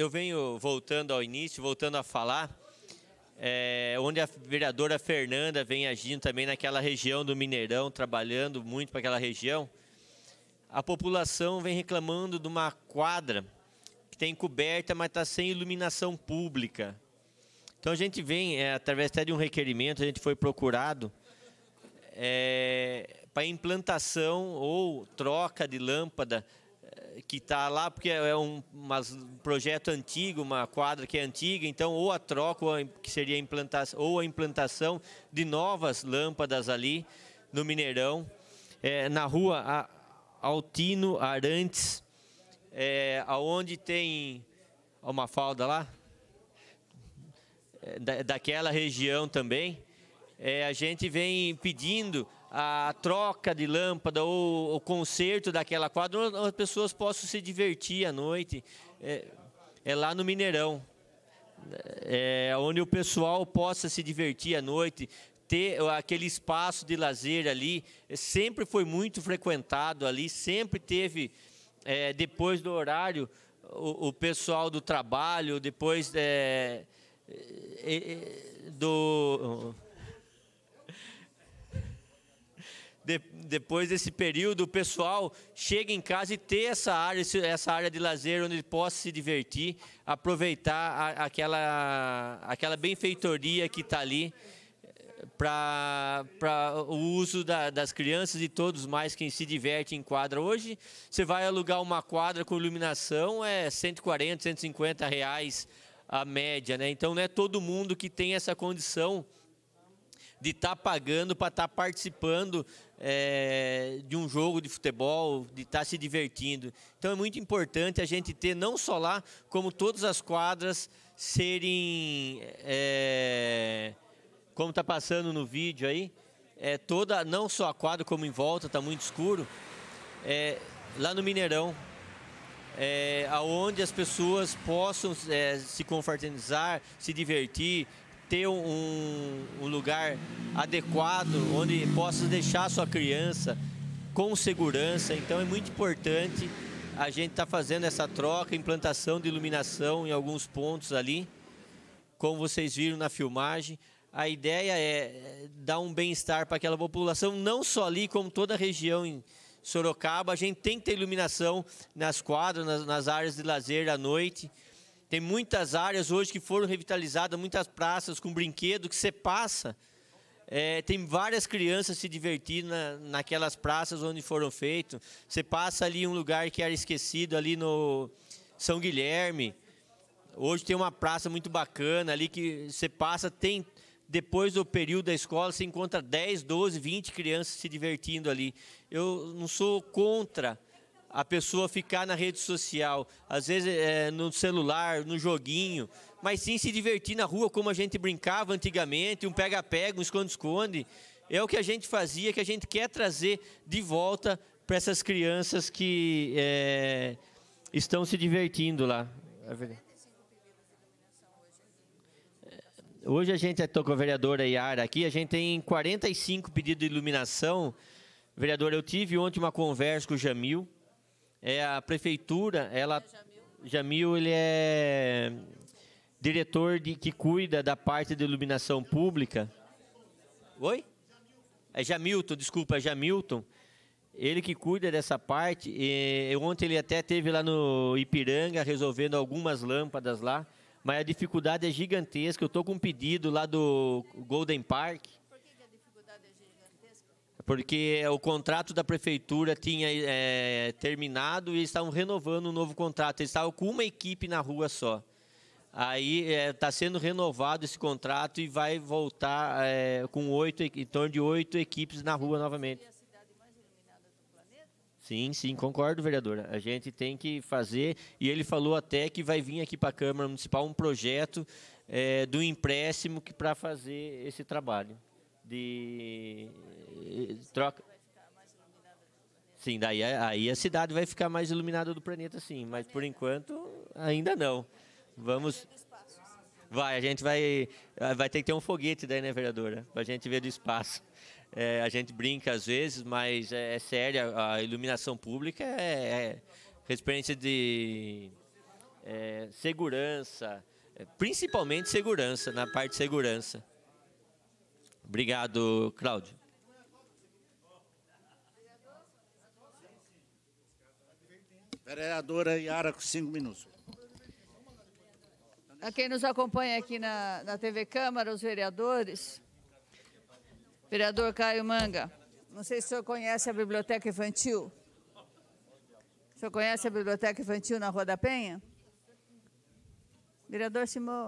eu venho voltando ao início, voltando a falar, é, onde a vereadora Fernanda vem agindo também naquela região do Mineirão, trabalhando muito para aquela região. A população vem reclamando de uma quadra que tem tá coberta, mas está sem iluminação pública. Então a gente vem, é, através até de um requerimento, a gente foi procurado é, para implantação ou troca de lâmpada que está lá, porque é, é um, um projeto antigo, uma quadra que é antiga, então ou a troca, ou a, que seria a implantação, ou a implantação de novas lâmpadas ali no Mineirão, é, na rua Altino Arantes, é, aonde tem uma falda lá, é, da, daquela região também, é, a gente vem pedindo a troca de lâmpada ou o conserto daquela quadra, onde as pessoas possam se divertir à noite. É, é lá no Mineirão, é, é onde o pessoal possa se divertir à noite, ter aquele espaço de lazer ali. É, sempre foi muito frequentado ali, sempre teve, é, depois do horário, o, o, pessoal do trabalho, depois é, do de, depois desse período, o pessoal chega em casa e ter essa área, essa área de lazer onde ele possa se divertir, aproveitar a, aquela, aquela benfeitoria que está ali para o uso da, das crianças e todos mais quem se diverte em quadra. Hoje, você vai alugar uma quadra com iluminação, é 140, 150 reais a média. Né? Então, não é todo mundo que tem essa condição de estar tá pagando para estar tá participando é, de um jogo de futebol, de estar tá se divertindo. Então é muito importante a gente ter não só lá, como todas as quadras serem, é, como está passando no vídeo aí, é toda, não só a quadra como em volta, está muito escuro, é, lá no Mineirão, é, aonde as pessoas possam é, se confraternizar, se divertir, ter um, um lugar adequado onde possa deixar sua criança com segurança. Então é muito importante a gente estar tá fazendo essa troca, implantação de iluminação em alguns pontos ali, como vocês viram na filmagem. A ideia é dar um bem-estar para aquela população, não só ali, como toda a região em Sorocaba. A gente tem que ter iluminação nas quadras, nas, nas áreas de lazer à noite. Tem muitas áreas hoje que foram revitalizadas, muitas praças com brinquedo que você passa. É, tem várias crianças se divertindo na, naquelas praças onde foram feitos. Você passa ali um lugar que era esquecido, ali no São Guilherme. Hoje tem uma praça muito bacana ali que você passa, tem depois do período da escola, você encontra 10, 12, 20 crianças se divertindo ali. Eu não sou contra a pessoa ficar na rede social, às vezes é, no celular, no joguinho, mas sim se divertir na rua como a gente brincava antigamente, um pega-pega, um esconde-esconde. É o que a gente fazia, que a gente quer trazer de volta para essas crianças que é, estão se divertindo lá. É Hoje a gente estou é, com a vereadora Yara aqui, a gente tem 45 pedidos de iluminação. Vereadora, eu tive ontem uma conversa com o Jamil, é a prefeitura, ela Jamil, ele é diretor de que cuida da parte de iluminação pública. Oi? É Jamilton, desculpa, é Jamilton. Ele que cuida dessa parte. E ontem ele até teve lá no Ipiranga resolvendo algumas lâmpadas lá, mas a dificuldade é gigantesca. Eu estou com um pedido lá do Golden Park porque o contrato da prefeitura tinha é, terminado e eles estavam renovando um novo contrato. Eles estavam com uma equipe na rua só. Aí está é, tá sendo renovado esse contrato e vai voltar é, com oito, em torno de oito equipes na rua novamente. Sim, sim, concordo, vereadora. A gente tem que fazer, e ele falou até que vai vir aqui para a Câmara Municipal um projeto é, do empréstimo para fazer esse trabalho de eh, troca. Sim, daí é, aí a cidade vai ficar mais iluminada do planeta, sim. Mas por enquanto ainda não. Vamos. Vai, a gente vai vai ter que ter um foguete daí, né, vereadora? Para a gente ver do espaço. É, a gente brinca às vezes, mas é, é sério. A iluminação pública é, é, é experiência de é, segurança, é, principalmente segurança, na parte de segurança. Obrigado, Cláudio. Vereadora Yara, com cinco minutos. A quem nos acompanha aqui na, na TV Câmara, os vereadores. Vereador Caio Manga, não sei se o senhor conhece a Biblioteca Infantil. O senhor conhece a Biblioteca Infantil na Rua da Penha? Vereador,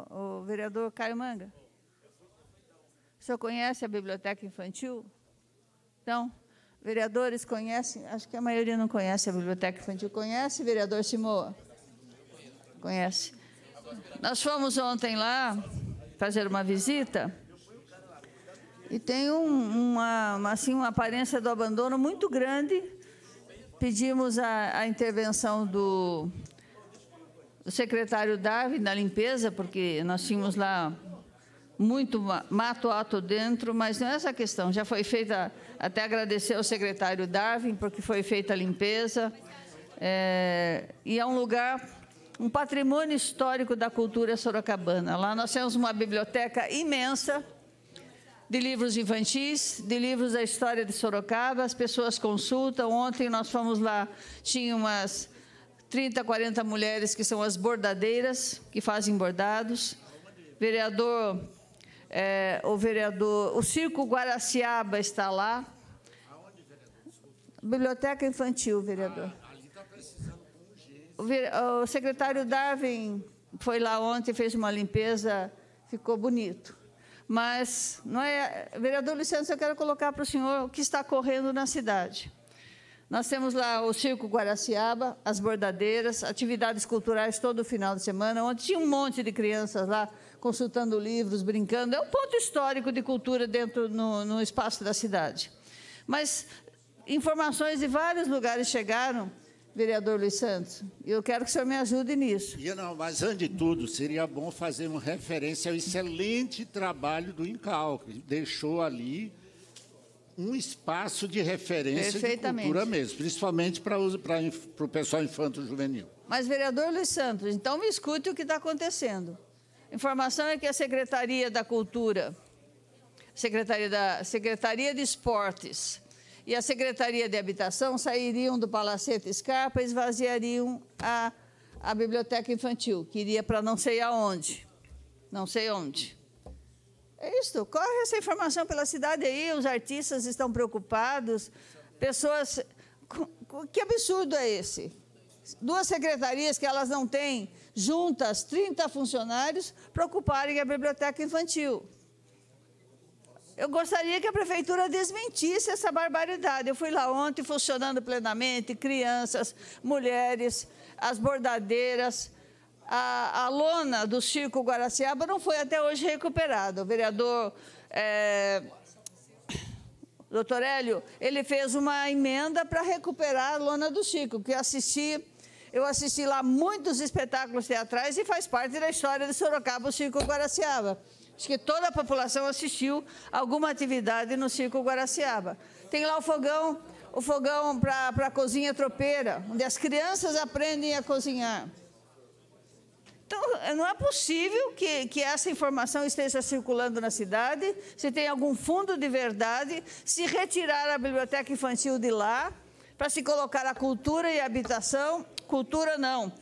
o vereador Caio Manga. O senhor conhece a biblioteca infantil? Então, vereadores conhecem, acho que a maioria não conhece a biblioteca infantil. Conhece, vereador Simoa? Conhece. Nós fomos ontem lá fazer uma visita e tem um, uma, assim, uma aparência do abandono muito grande. Pedimos a, a intervenção do, do secretário Davi na limpeza, porque nós tínhamos lá muito mato ato dentro, mas não é essa questão. Já foi feita, até agradecer ao secretário Darwin, porque foi feita a limpeza. É, e é um lugar, um patrimônio histórico da cultura sorocabana. Lá nós temos uma biblioteca imensa de livros infantis, de livros da história de Sorocaba. As pessoas consultam. Ontem nós fomos lá, tinha umas 30, 40 mulheres que são as bordadeiras, que fazem bordados. Vereador é, o vereador, o Circo Guaraciaba está lá. Aonde, vereador? Biblioteca Infantil, vereador. Ah, ali está precisando de urgência. O, o secretário Darwin foi lá ontem, fez uma limpeza, ficou bonito. Mas, não é, vereador Luciano, eu quero colocar para o senhor o que está correndo na cidade. Nós temos lá o Circo Guaraciaba, as bordadeiras, atividades culturais todo final de semana, onde tinha um monte de crianças lá consultando livros, brincando. É um ponto histórico de cultura dentro no, no espaço da cidade. Mas informações de vários lugares chegaram, vereador Luiz Santos. E eu quero que o senhor me ajude nisso. E não, mas antes de tudo, seria bom fazer uma referência ao excelente trabalho do Incal, que deixou ali um espaço de referência de cultura mesmo, principalmente para o pessoal infanto-juvenil. Mas, vereador Luiz Santos, então me escute o que está acontecendo. Informação é que a Secretaria da Cultura, Secretaria, da, Secretaria de Esportes e a Secretaria de Habitação sairiam do Palacete Scarpa e esvaziariam a, a biblioteca infantil, que iria para não sei aonde. Não sei onde. É isso. Corre essa informação pela cidade aí, os artistas estão preocupados, pessoas. Que absurdo é esse? Duas secretarias que elas não têm juntas 30 funcionários para ocuparem a biblioteca infantil. Eu gostaria que a prefeitura desmentisse essa barbaridade. Eu fui lá ontem funcionando plenamente, crianças, mulheres, as bordadeiras. A, a lona do Circo Guaraciaba não foi até hoje recuperada. O vereador é, doutor Hélio, ele fez uma emenda para recuperar a lona do Chico, que assisti eu assisti lá muitos espetáculos teatrais e faz parte da história de Sorocaba, o Circo Guaraciaba. Acho que toda a população assistiu alguma atividade no Circo Guaraciaba. Tem lá o fogão, o fogão para a cozinha tropeira, onde as crianças aprendem a cozinhar. Então, não é possível que, que, essa informação esteja circulando na cidade, se tem algum fundo de verdade, se retirar a biblioteca infantil de lá, para se colocar a cultura e a habitação, cultura não.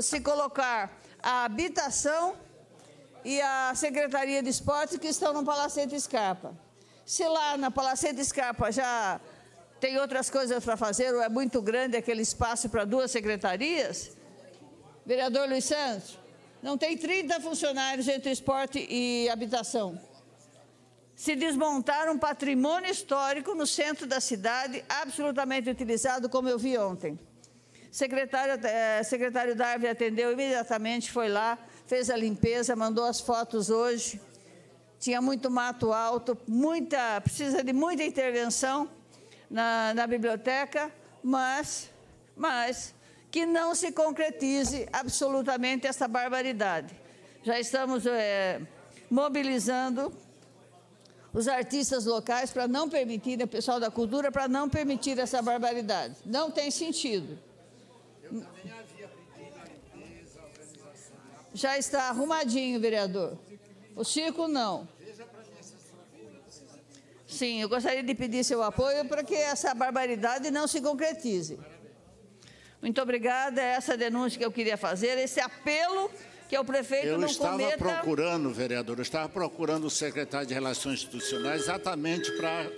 Se colocar a habitação e a Secretaria de Esporte que estão no Palacete Escapa. Se lá na Palacete Escapa já tem outras coisas para fazer, ou é muito grande aquele espaço para duas secretarias, vereador Luiz Santos, não tem 30 funcionários entre esporte e habitação se desmontar um patrimônio histórico no centro da cidade, absolutamente utilizado, como eu vi ontem. Secretário, eh, secretário Darwin atendeu imediatamente, foi lá, fez a limpeza, mandou as fotos hoje. Tinha muito mato alto, muita, precisa de muita intervenção na, na biblioteca, mas, mas que não se concretize absolutamente essa barbaridade. Já estamos eh, mobilizando os artistas locais para não permitir, o pessoal da cultura, para não permitir essa barbaridade. Não tem sentido. Já está arrumadinho, vereador. O Chico, não. Sim, eu gostaria de pedir seu apoio para que essa barbaridade não se concretize. Muito obrigada, essa denúncia que eu queria fazer, esse apelo que o prefeito eu não cometa... Eu estava procurando, vereador, eu estava procurando o secretário de Relações Institucionais exatamente para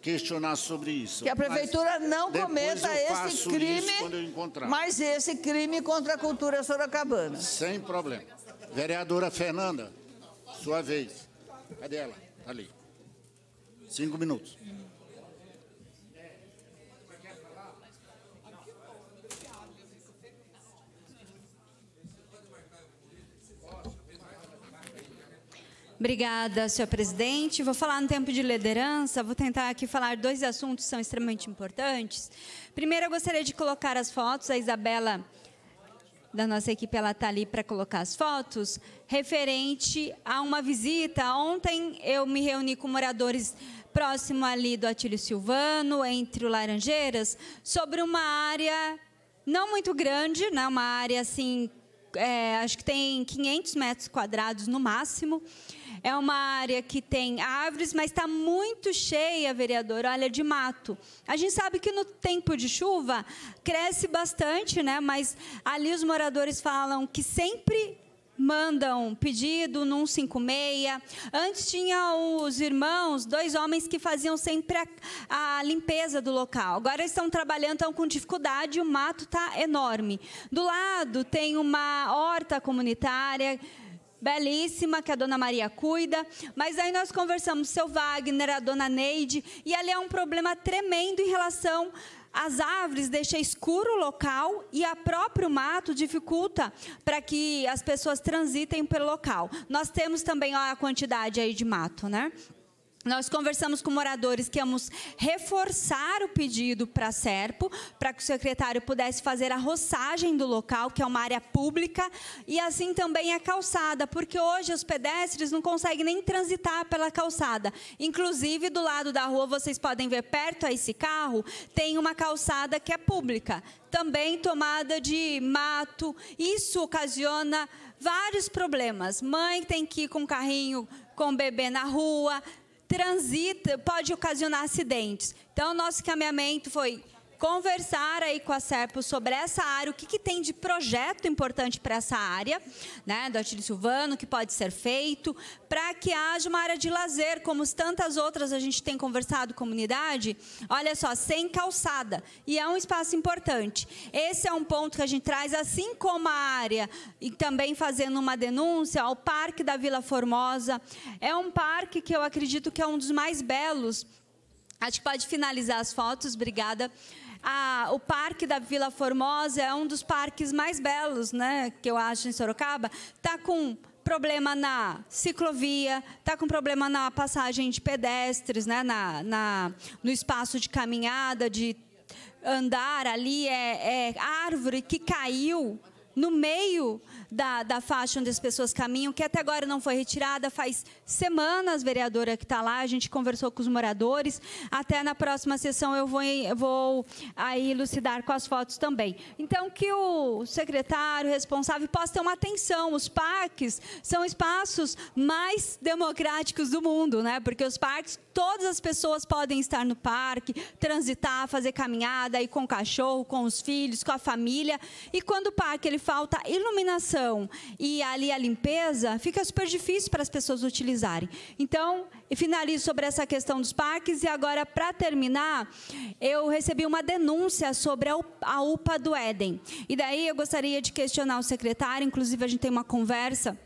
questionar sobre isso. Que a prefeitura mas não cometa esse crime, mas esse crime contra a cultura sorocabana. Sem problema. Vereadora Fernanda, sua vez. Cadê ela? Está ali. Cinco minutos. Obrigada, senhor presidente. Vou falar no tempo de liderança, vou tentar aqui falar dois assuntos que são extremamente importantes. Primeiro, eu gostaria de colocar as fotos, a Isabela da nossa equipe, ela está ali para colocar as fotos, referente a uma visita. Ontem eu me reuni com moradores próximo ali do Atílio Silvano, entre o Laranjeiras, sobre uma área não muito grande, né? uma área assim é, acho que tem 500 metros quadrados no máximo. É uma área que tem árvores, mas está muito cheia, vereador, olha, de mato. A gente sabe que no tempo de chuva cresce bastante, né? Mas ali os moradores falam que sempre mandam pedido num 56. Antes tinha os irmãos, dois homens que faziam sempre a, a limpeza do local. Agora estão trabalhando estão com dificuldade, o mato está enorme. Do lado tem uma horta comunitária belíssima que a dona Maria cuida, mas aí nós conversamos com o seu Wagner, a dona Neide, e ali é um problema tremendo em relação as árvores deixam escuro o local e a próprio mato dificulta para que as pessoas transitem pelo local. Nós temos também ó, a quantidade aí de mato, né? Nós conversamos com moradores que vamos reforçar o pedido para a SERPO, para que o secretário pudesse fazer a roçagem do local, que é uma área pública, e assim também a calçada, porque hoje os pedestres não conseguem nem transitar pela calçada. Inclusive, do lado da rua, vocês podem ver perto a esse carro, tem uma calçada que é pública, também tomada de mato. Isso ocasiona vários problemas. Mãe tem que ir com carrinho com bebê na rua, transita, pode ocasionar acidentes. Então, nosso caminhamento foi conversar aí com a Serpos sobre essa área, o que, que tem de projeto importante para essa área, né, do Atílio Silvano, que pode ser feito, para que haja uma área de lazer, como tantas outras a gente tem conversado, comunidade, olha só, sem calçada, e é um espaço importante. Esse é um ponto que a gente traz, assim como a área, e também fazendo uma denúncia ao Parque da Vila Formosa, é um parque que eu acredito que é um dos mais belos Acho que pode finalizar as fotos, obrigada. Ah, o Parque da Vila Formosa é um dos parques mais belos, né, que eu acho em Sorocaba. Tá com problema na ciclovia, tá com problema na passagem de pedestres, né, na, na no espaço de caminhada, de andar ali é, é árvore que caiu no meio da, da faixa onde as pessoas caminham, que até agora não foi retirada, faz semanas, vereadora que está lá, a gente conversou com os moradores, até na próxima sessão eu vou, vou aí elucidar com as fotos também. Então, que o secretário responsável possa ter uma atenção, os parques são espaços mais democráticos do mundo, né? porque os parques, todas as pessoas podem estar no parque, transitar, fazer caminhada, ir com o cachorro, com os filhos, com a família, e quando o parque ele falta iluminação, e ali a limpeza, fica super difícil para as pessoas utilizarem. Então, finalizo sobre essa questão dos parques e agora, para terminar, eu recebi uma denúncia sobre a UPA do Éden. E daí eu gostaria de questionar o secretário, inclusive a gente tem uma conversa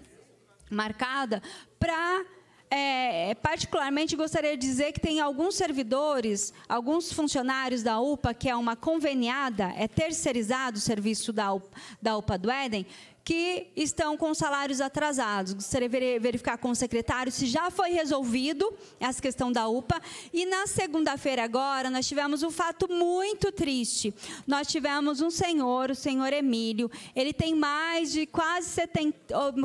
marcada, para é, particularmente gostaria de dizer que tem alguns servidores, alguns funcionários da UPA, que é uma conveniada, é terceirizado o serviço da UPA, da UPA do Éden, que estão com salários atrasados. Gostaria de verificar com o secretário se já foi resolvido essa questão da UPA. E na segunda-feira agora, nós tivemos um fato muito triste. Nós tivemos um senhor, o senhor Emílio, ele tem mais de quase, 70,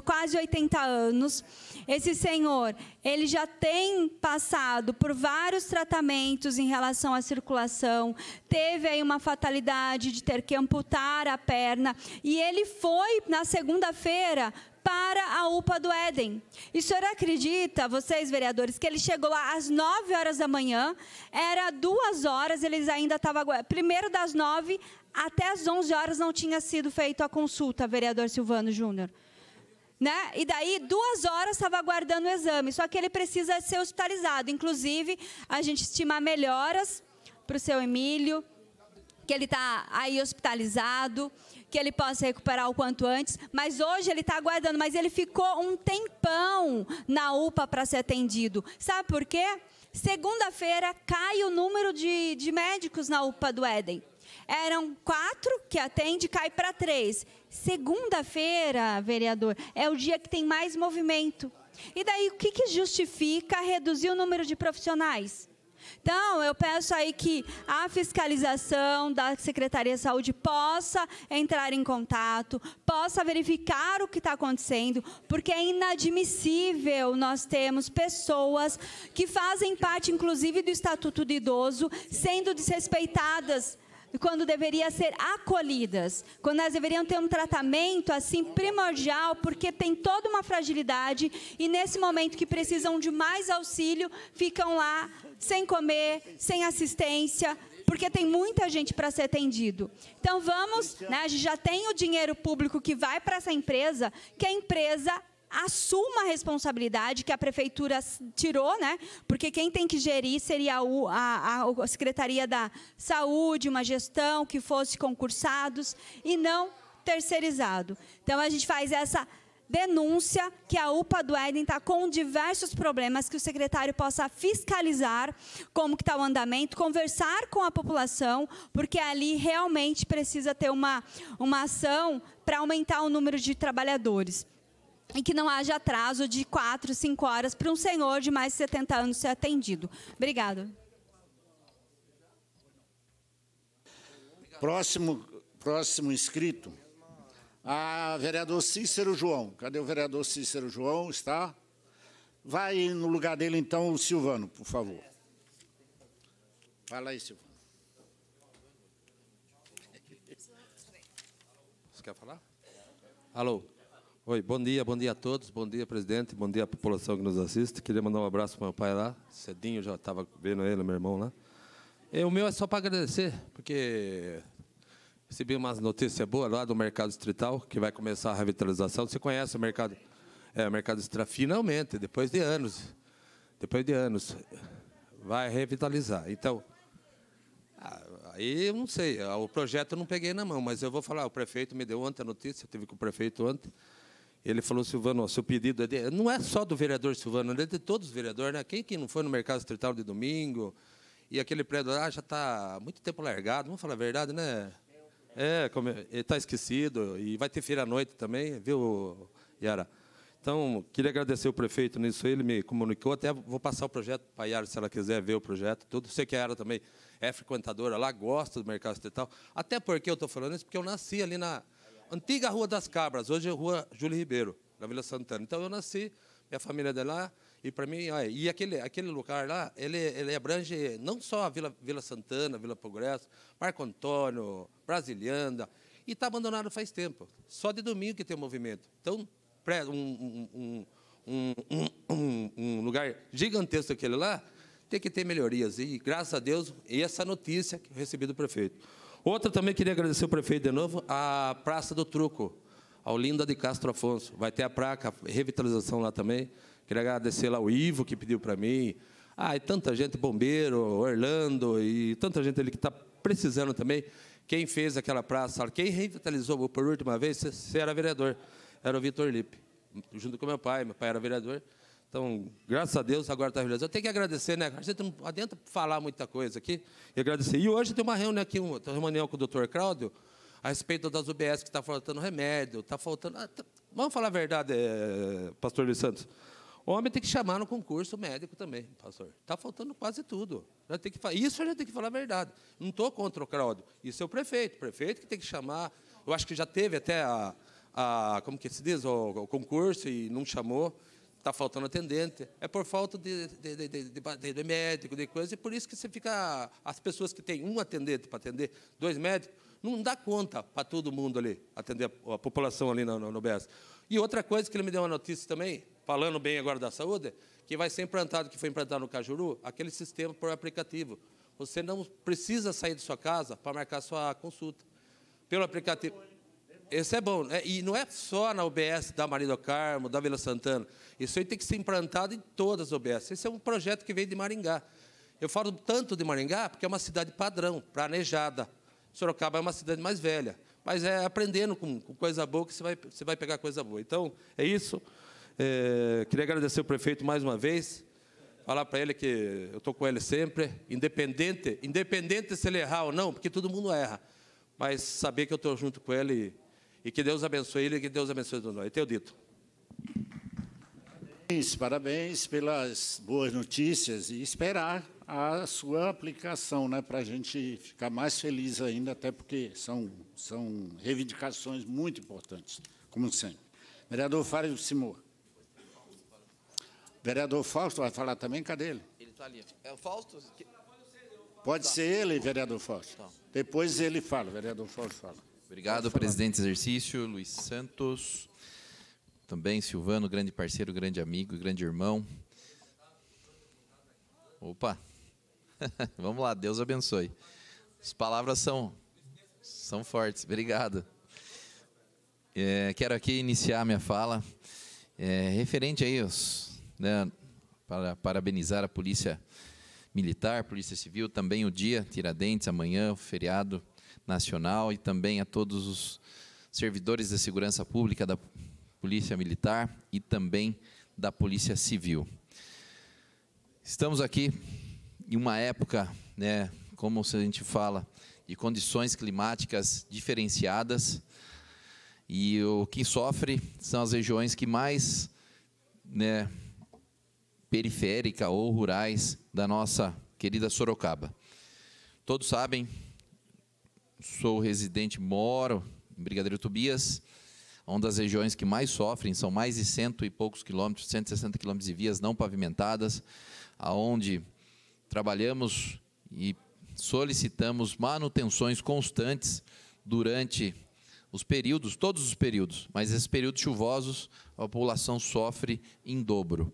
quase 80 anos, esse senhor, ele já tem passado por vários tratamentos em relação à circulação, teve aí uma fatalidade de ter que amputar a perna e ele foi na segunda-feira para a UPA do Éden. E o senhor acredita, vocês vereadores, que ele chegou lá às 9 horas da manhã, era duas horas, eles ainda estavam. Primeiro das 9 até as 11 horas não tinha sido feita a consulta, vereador Silvano Júnior. Né? E daí, duas horas estava aguardando o exame, só que ele precisa ser hospitalizado. Inclusive, a gente estima melhoras para o seu Emílio, que ele está aí hospitalizado, que ele possa recuperar o quanto antes. Mas hoje ele está aguardando, mas ele ficou um tempão na UPA para ser atendido. Sabe por quê? Segunda-feira cai o número de, de médicos na UPA do Éden. Eram quatro que atende, cai para três. Segunda-feira, vereador, é o dia que tem mais movimento. E daí, o que, que justifica reduzir o número de profissionais? Então, eu peço aí que a fiscalização da Secretaria de Saúde possa entrar em contato, possa verificar o que está acontecendo, porque é inadmissível nós termos pessoas que fazem parte, inclusive, do Estatuto do Idoso, sendo desrespeitadas quando deveria ser acolhidas, quando elas deveriam ter um tratamento assim primordial, porque tem toda uma fragilidade e nesse momento que precisam de mais auxílio, ficam lá sem comer, sem assistência, porque tem muita gente para ser atendido. Então vamos, né, a gente já tem o dinheiro público que vai para essa empresa, que a empresa assuma a responsabilidade que a prefeitura tirou, né? Porque quem tem que gerir seria a, a, a Secretaria da Saúde, uma gestão que fosse concursados e não terceirizado. Então a gente faz essa denúncia que a UPA do Éden está com diversos problemas que o secretário possa fiscalizar como que está o andamento, conversar com a população, porque ali realmente precisa ter uma, uma ação para aumentar o número de trabalhadores e que não haja atraso de quatro cinco horas para um senhor de mais de 70 anos ser atendido. Obrigado. Próximo, próximo inscrito, a vereador Cícero João. Cadê o vereador Cícero João? Está? Vai no lugar dele, então, o Silvano, por favor. Fala aí, Silvano. Você quer falar? Alô? Oi, bom dia, bom dia a todos, bom dia, presidente, bom dia à população que nos assiste. Queria mandar um abraço para meu pai lá, cedinho, já estava vendo ele, meu irmão lá. E o meu é só para agradecer, porque recebi umas notícias boas lá do mercado distrital, que vai começar a revitalização. Você conhece o mercado? É, o mercado distrital, finalmente, depois de anos, depois de anos, vai revitalizar. Então, aí eu não sei, o projeto eu não peguei na mão, mas eu vou falar, o prefeito me deu ontem a notícia, eu tive com o prefeito ontem, ele falou, Silvano, seu pedido é de... não é só do vereador Silvano, é de todos os vereadores. Né? Quem que não foi no mercado distrital de domingo? E aquele prédio já está muito tempo largado, vamos falar a verdade, né? É, está é, esquecido. E vai ter feira à noite também, viu, Yara? Então, queria agradecer o prefeito nisso, ele me comunicou, até vou passar o projeto para a Yara, se ela quiser ver o projeto, tudo. Sei que a Yara também é frequentadora lá, gosta do mercado distrital, até porque eu estou falando isso, porque eu nasci ali na, antiga Rua das Cabras, hoje é Rua Júlio Ribeiro, na Vila Santana. Então eu nasci, minha família é de lá, e para mim, olha, e aquele, aquele lugar lá, ele, ele abrange não só a Vila, Vila Santana, Vila Progresso, Marco Antônio, Brasilhanda, e está abandonado faz tempo. Só de domingo que tem movimento. Então, um, um, um, um lugar gigantesco aquele lá, tem que ter melhorias. E graças a Deus, e essa notícia que eu recebi do prefeito. Outra também queria agradecer o prefeito de novo, a Praça do Truco, a Olinda de Castro Afonso. Vai ter a placa, revitalização lá também. Queria agradecer lá o Ivo, que pediu para mim. Ah, e tanta gente, bombeiro, Orlando, e tanta gente ali que está precisando também. Quem fez aquela praça, quem revitalizou por última vez, você era vereador. Era o Vitor Lipe, junto com meu pai. Meu pai era vereador. Então, graças a Deus, agora está realizado. Eu tenho que agradecer, né? A gente não adianta falar muita coisa aqui e agradecer. E hoje tem uma reunião aqui, uma reunião com o doutor Cláudio, a respeito das UBS que está faltando remédio, está faltando. Ah, tá, vamos falar a verdade, eh, pastor Luiz Santos. O homem tem que chamar no concurso médico também, pastor. Está faltando quase tudo. tem que Isso a gente tem que falar a verdade. Não estou contra o Cláudio. Isso é o prefeito. O prefeito que tem que chamar. Eu acho que já teve até a. a como que se diz? O, o concurso e não chamou está faltando atendente, é por falta de, de, de, de, médico, de coisa, e por isso que você fica. As pessoas que têm um atendente para atender, dois médicos, não dá conta para todo mundo ali, atender a, a população ali no, no, no BS. E outra coisa que ele me deu uma notícia também, falando bem agora da saúde, que vai ser implantado, que foi implantado no Cajuru, aquele sistema por aplicativo. Você não precisa sair de sua casa para marcar sua consulta. Pelo aplicativo. Esse é bom. Né? e não é só na UBS da Marido Carmo, da Vila Santana. Isso aí tem que ser implantado em todas as OBS. Esse é um projeto que veio de Maringá. Eu falo tanto de Maringá porque é uma cidade padrão, planejada. Sorocaba é uma cidade mais velha, mas é aprendendo com, com coisa boa que você vai, você vai pegar coisa boa. Então, é isso. É, queria agradecer o prefeito mais uma vez, falar para ele que eu estou com ele sempre, independente, independente se ele errar ou não, porque todo mundo erra, mas saber que eu estou junto com ele e, e que Deus abençoe ele e que Deus abençoe todos nós. Eu tenho dito. Parabéns, parabéns pelas boas notícias e esperar a sua aplicação, né, para a gente ficar mais feliz ainda, até porque são, são reivindicações muito importantes, como sempre. Vereador Fábio Simor. Vereador Fausto vai falar também? Cadê ele? Ele está ali. É o Fausto? Pode tá. ser ele, vereador Fausto. Tá. Depois ele fala, vereador Fausto fala. Obrigado, presidente exercício, Luiz Santos também, Silvano, grande parceiro, grande amigo, grande irmão. Opa! Vamos lá, Deus abençoe. As palavras são, são fortes, obrigado. É, quero aqui iniciar minha fala é, referente a isso, né, para parabenizar a Polícia Militar, Polícia Civil, também o dia Tiradentes, amanhã, o feriado nacional, e também a todos os servidores da segurança pública da Polícia Militar e também da Polícia Civil. Estamos aqui em uma época, né, como a gente fala, de condições climáticas diferenciadas. E o que sofre são as regiões que mais né, periférica ou rurais da nossa querida Sorocaba. Todos sabem, sou residente, moro em Brigadeiro Tobias, é uma das regiões que mais sofrem são mais de cento e poucos quilômetros, 160 quilômetros de vias não pavimentadas, aonde trabalhamos e solicitamos manutenções constantes durante os períodos, todos os períodos, mas esses períodos chuvosos, a população sofre em dobro.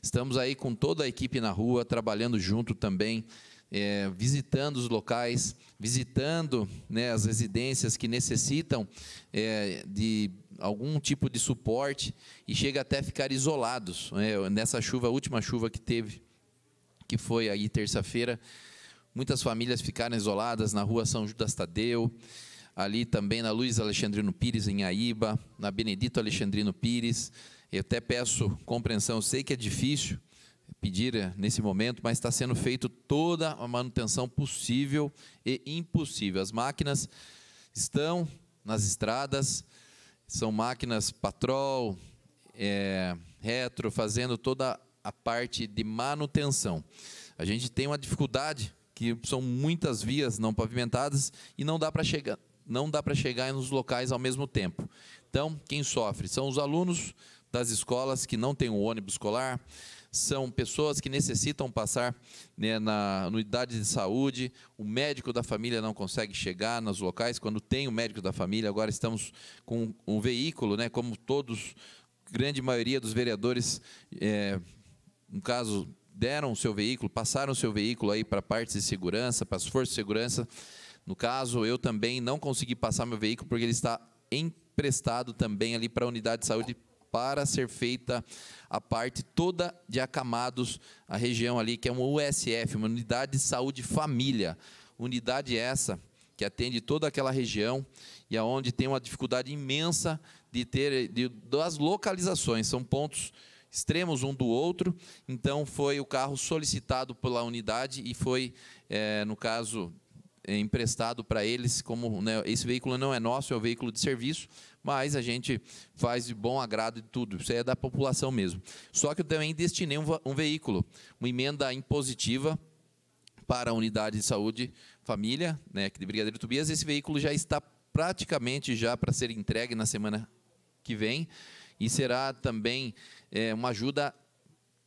Estamos aí com toda a equipe na rua, trabalhando junto também é, visitando os locais, visitando né, as residências que necessitam é, de algum tipo de suporte e chega até ficar isolados. Né, nessa chuva, a última chuva que teve, que foi aí terça-feira, muitas famílias ficaram isoladas na rua São Judas Tadeu, ali também na Luiz Alexandrino Pires, em Aíba, na Benedito Alexandrino Pires. Eu até peço compreensão, eu sei que é difícil, pedir eh, nesse momento, mas está sendo feito toda a manutenção possível e impossível. As máquinas estão nas estradas, são máquinas patrol, é, retro, fazendo toda a parte de manutenção. A gente tem uma dificuldade que são muitas vias não pavimentadas e não dá para chegar, não dá para chegar nos locais ao mesmo tempo. Então, quem sofre são os alunos das escolas que não têm o ônibus escolar, são pessoas que necessitam passar né, na, unidade de saúde, o médico da família não consegue chegar nos locais, quando tem o médico da família, agora estamos com um veículo, né, como todos, grande maioria dos vereadores, é, no caso, deram o seu veículo, passaram o seu veículo aí para partes de segurança, para as forças de segurança. No caso, eu também não consegui passar meu veículo porque ele está emprestado também ali para a unidade de saúde para ser feita a parte toda de acamados, a região ali que é uma USF, uma Unidade de Saúde Família. Unidade essa que atende toda aquela região e aonde tem uma dificuldade imensa de ter de, das localizações, são pontos extremos um do outro. Então foi o carro solicitado pela unidade e foi, é, no caso, é, emprestado para eles, como né, esse veículo não é nosso, é um veículo de serviço, mas a gente faz de bom agrado de tudo, isso é da população mesmo. Só que eu também destinei um, um veículo, uma emenda impositiva para a unidade de saúde família, né, aqui de Brigadeiro Tobias, esse veículo já está praticamente já para ser entregue na semana que vem e será também é, uma ajuda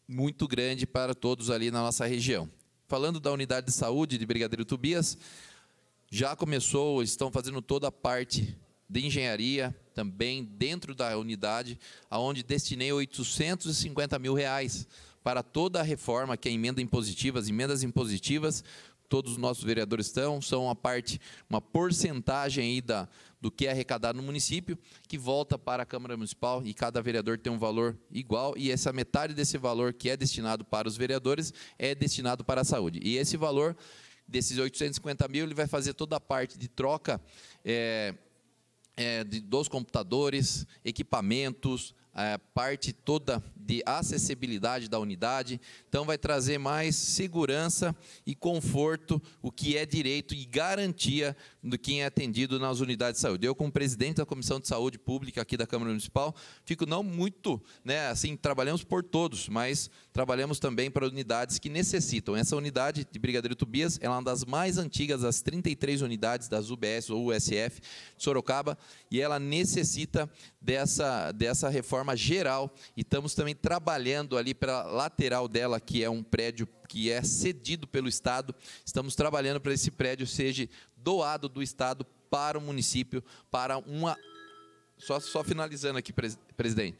muito grande para todos ali na nossa região. Falando da unidade de saúde de Brigadeiro Tobias, já começou, estão fazendo toda a parte de engenharia também dentro da unidade, aonde destinei 850 mil reais para toda a reforma, que é emenda impositiva, as emendas impositivas, todos os nossos vereadores estão, são uma parte, uma porcentagem aí da, do que é arrecadado no município, que volta para a Câmara Municipal e cada vereador tem um valor igual, e essa metade desse valor que é destinado para os vereadores é destinado para a saúde. E esse valor desses 850 mil, ele vai fazer toda a parte de troca é, é, de, dos computadores, equipamentos, a parte toda de acessibilidade da unidade. Então, vai trazer mais segurança e conforto, o que é direito e garantia do quem é atendido nas unidades de saúde. Eu, como presidente da Comissão de Saúde Pública aqui da Câmara Municipal, fico não muito, né, assim, trabalhamos por todos, mas trabalhamos também para unidades que necessitam. Essa unidade de Brigadeiro Tobias é uma das mais antigas, das 33 unidades das UBS ou USF de Sorocaba, e ela necessita dessa, dessa reforma geral. E estamos também trabalhando ali para lateral dela, que é um prédio que é cedido pelo Estado. Estamos trabalhando para esse prédio seja doado do Estado para o município, para uma. Só, só finalizando aqui, presidente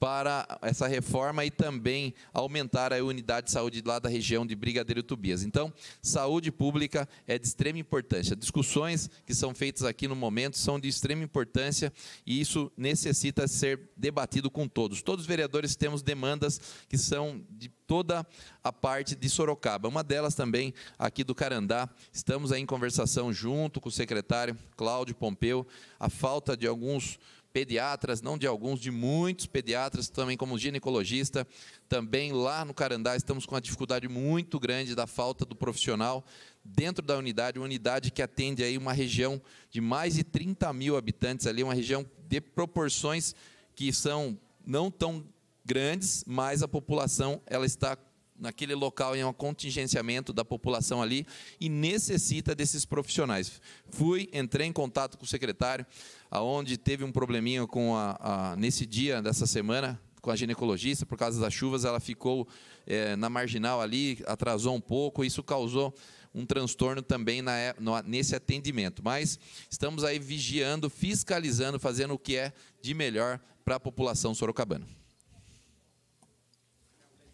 para essa reforma e também aumentar a unidade de saúde lá da região de Brigadeiro Tubias. Então, saúde pública é de extrema importância. Discussões que são feitas aqui no momento são de extrema importância e isso necessita ser debatido com todos. Todos os vereadores temos demandas que são de toda a parte de Sorocaba. Uma delas também aqui do Carandá. Estamos aí em conversação junto com o secretário Cláudio Pompeu, a falta de alguns pediatras, não de alguns, de muitos pediatras, também como ginecologista, também lá no Carandá estamos com uma dificuldade muito grande da falta do profissional dentro da unidade, uma unidade que atende aí uma região de mais de 30 mil habitantes ali, uma região de proporções que são não tão grandes, mas a população ela está naquele local em um contingenciamento da população ali e necessita desses profissionais. Fui, entrei em contato com o secretário, aonde teve um probleminha com a, a nesse dia dessa semana com a ginecologista por causa das chuvas, ela ficou é, na marginal ali, atrasou um pouco, isso causou um transtorno também na, é, no, nesse atendimento. Mas estamos aí vigiando, fiscalizando, fazendo o que é de melhor para a população sorocabana.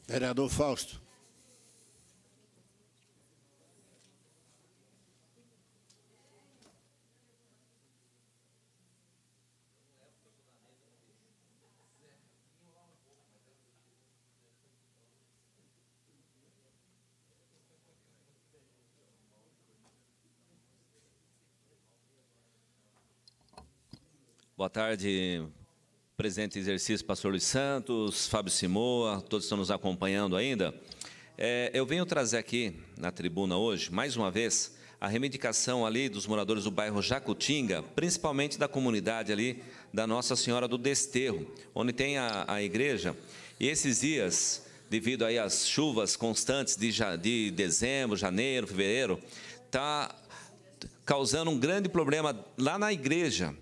Vereador Fausto. Boa tarde, Presidente exercício, pastor Luiz Santos, Fábio Simoa, todos estão nos acompanhando ainda. É, eu venho trazer aqui na tribuna hoje, mais uma vez, a reivindicação ali dos moradores do bairro Jacutinga, principalmente da comunidade ali da Nossa Senhora do Desterro, onde tem a, a igreja. E esses dias, devido aí às chuvas constantes de, de dezembro, janeiro, fevereiro, está causando um grande problema lá na igreja.